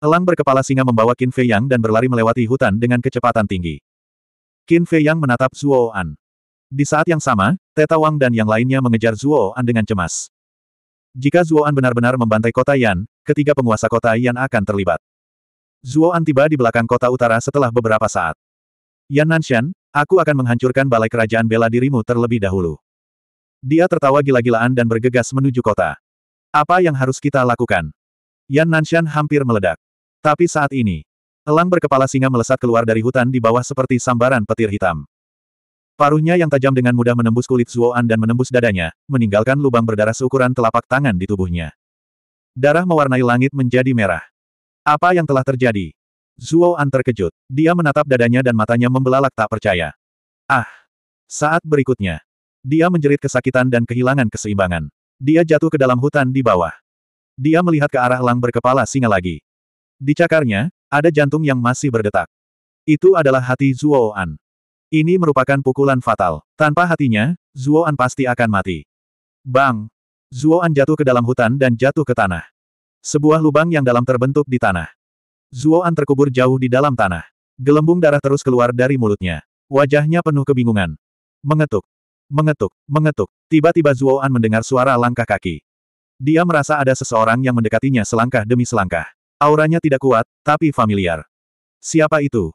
Elang berkepala singa membawa Qin Fei Yang dan berlari melewati hutan dengan kecepatan tinggi. Qin Fei Yang menatap Zhuo An. Di saat yang sama, Teta Wang dan yang lainnya mengejar Zhuo An dengan cemas. Jika Zuoan benar-benar membantai kota Yan, ketiga penguasa kota Yan akan terlibat. Zuoan tiba di belakang kota utara setelah beberapa saat. Yan Nanshan, aku akan menghancurkan balai kerajaan bela dirimu terlebih dahulu. Dia tertawa gila-gilaan dan bergegas menuju kota. Apa yang harus kita lakukan? Yan Nanshan hampir meledak. Tapi saat ini, elang berkepala singa melesat keluar dari hutan di bawah seperti sambaran petir hitam. Paruhnya yang tajam dengan mudah menembus kulit Zuoan dan menembus dadanya, meninggalkan lubang berdarah seukuran telapak tangan di tubuhnya. Darah mewarnai langit menjadi merah. Apa yang telah terjadi? Zuoan terkejut. Dia menatap dadanya dan matanya membelalak tak percaya. Ah! Saat berikutnya, dia menjerit kesakitan dan kehilangan keseimbangan. Dia jatuh ke dalam hutan di bawah. Dia melihat ke arah lang berkepala singa lagi. Di cakarnya, ada jantung yang masih berdetak. Itu adalah hati Zuoan. Ini merupakan pukulan fatal. Tanpa hatinya, Zuoan pasti akan mati. Bang! Zuoan jatuh ke dalam hutan dan jatuh ke tanah. Sebuah lubang yang dalam terbentuk di tanah. Zuoan terkubur jauh di dalam tanah. Gelembung darah terus keluar dari mulutnya. Wajahnya penuh kebingungan. Mengetuk. Mengetuk. Mengetuk. Tiba-tiba Zuoan mendengar suara langkah kaki. Dia merasa ada seseorang yang mendekatinya selangkah demi selangkah. Auranya tidak kuat, tapi familiar. Siapa itu?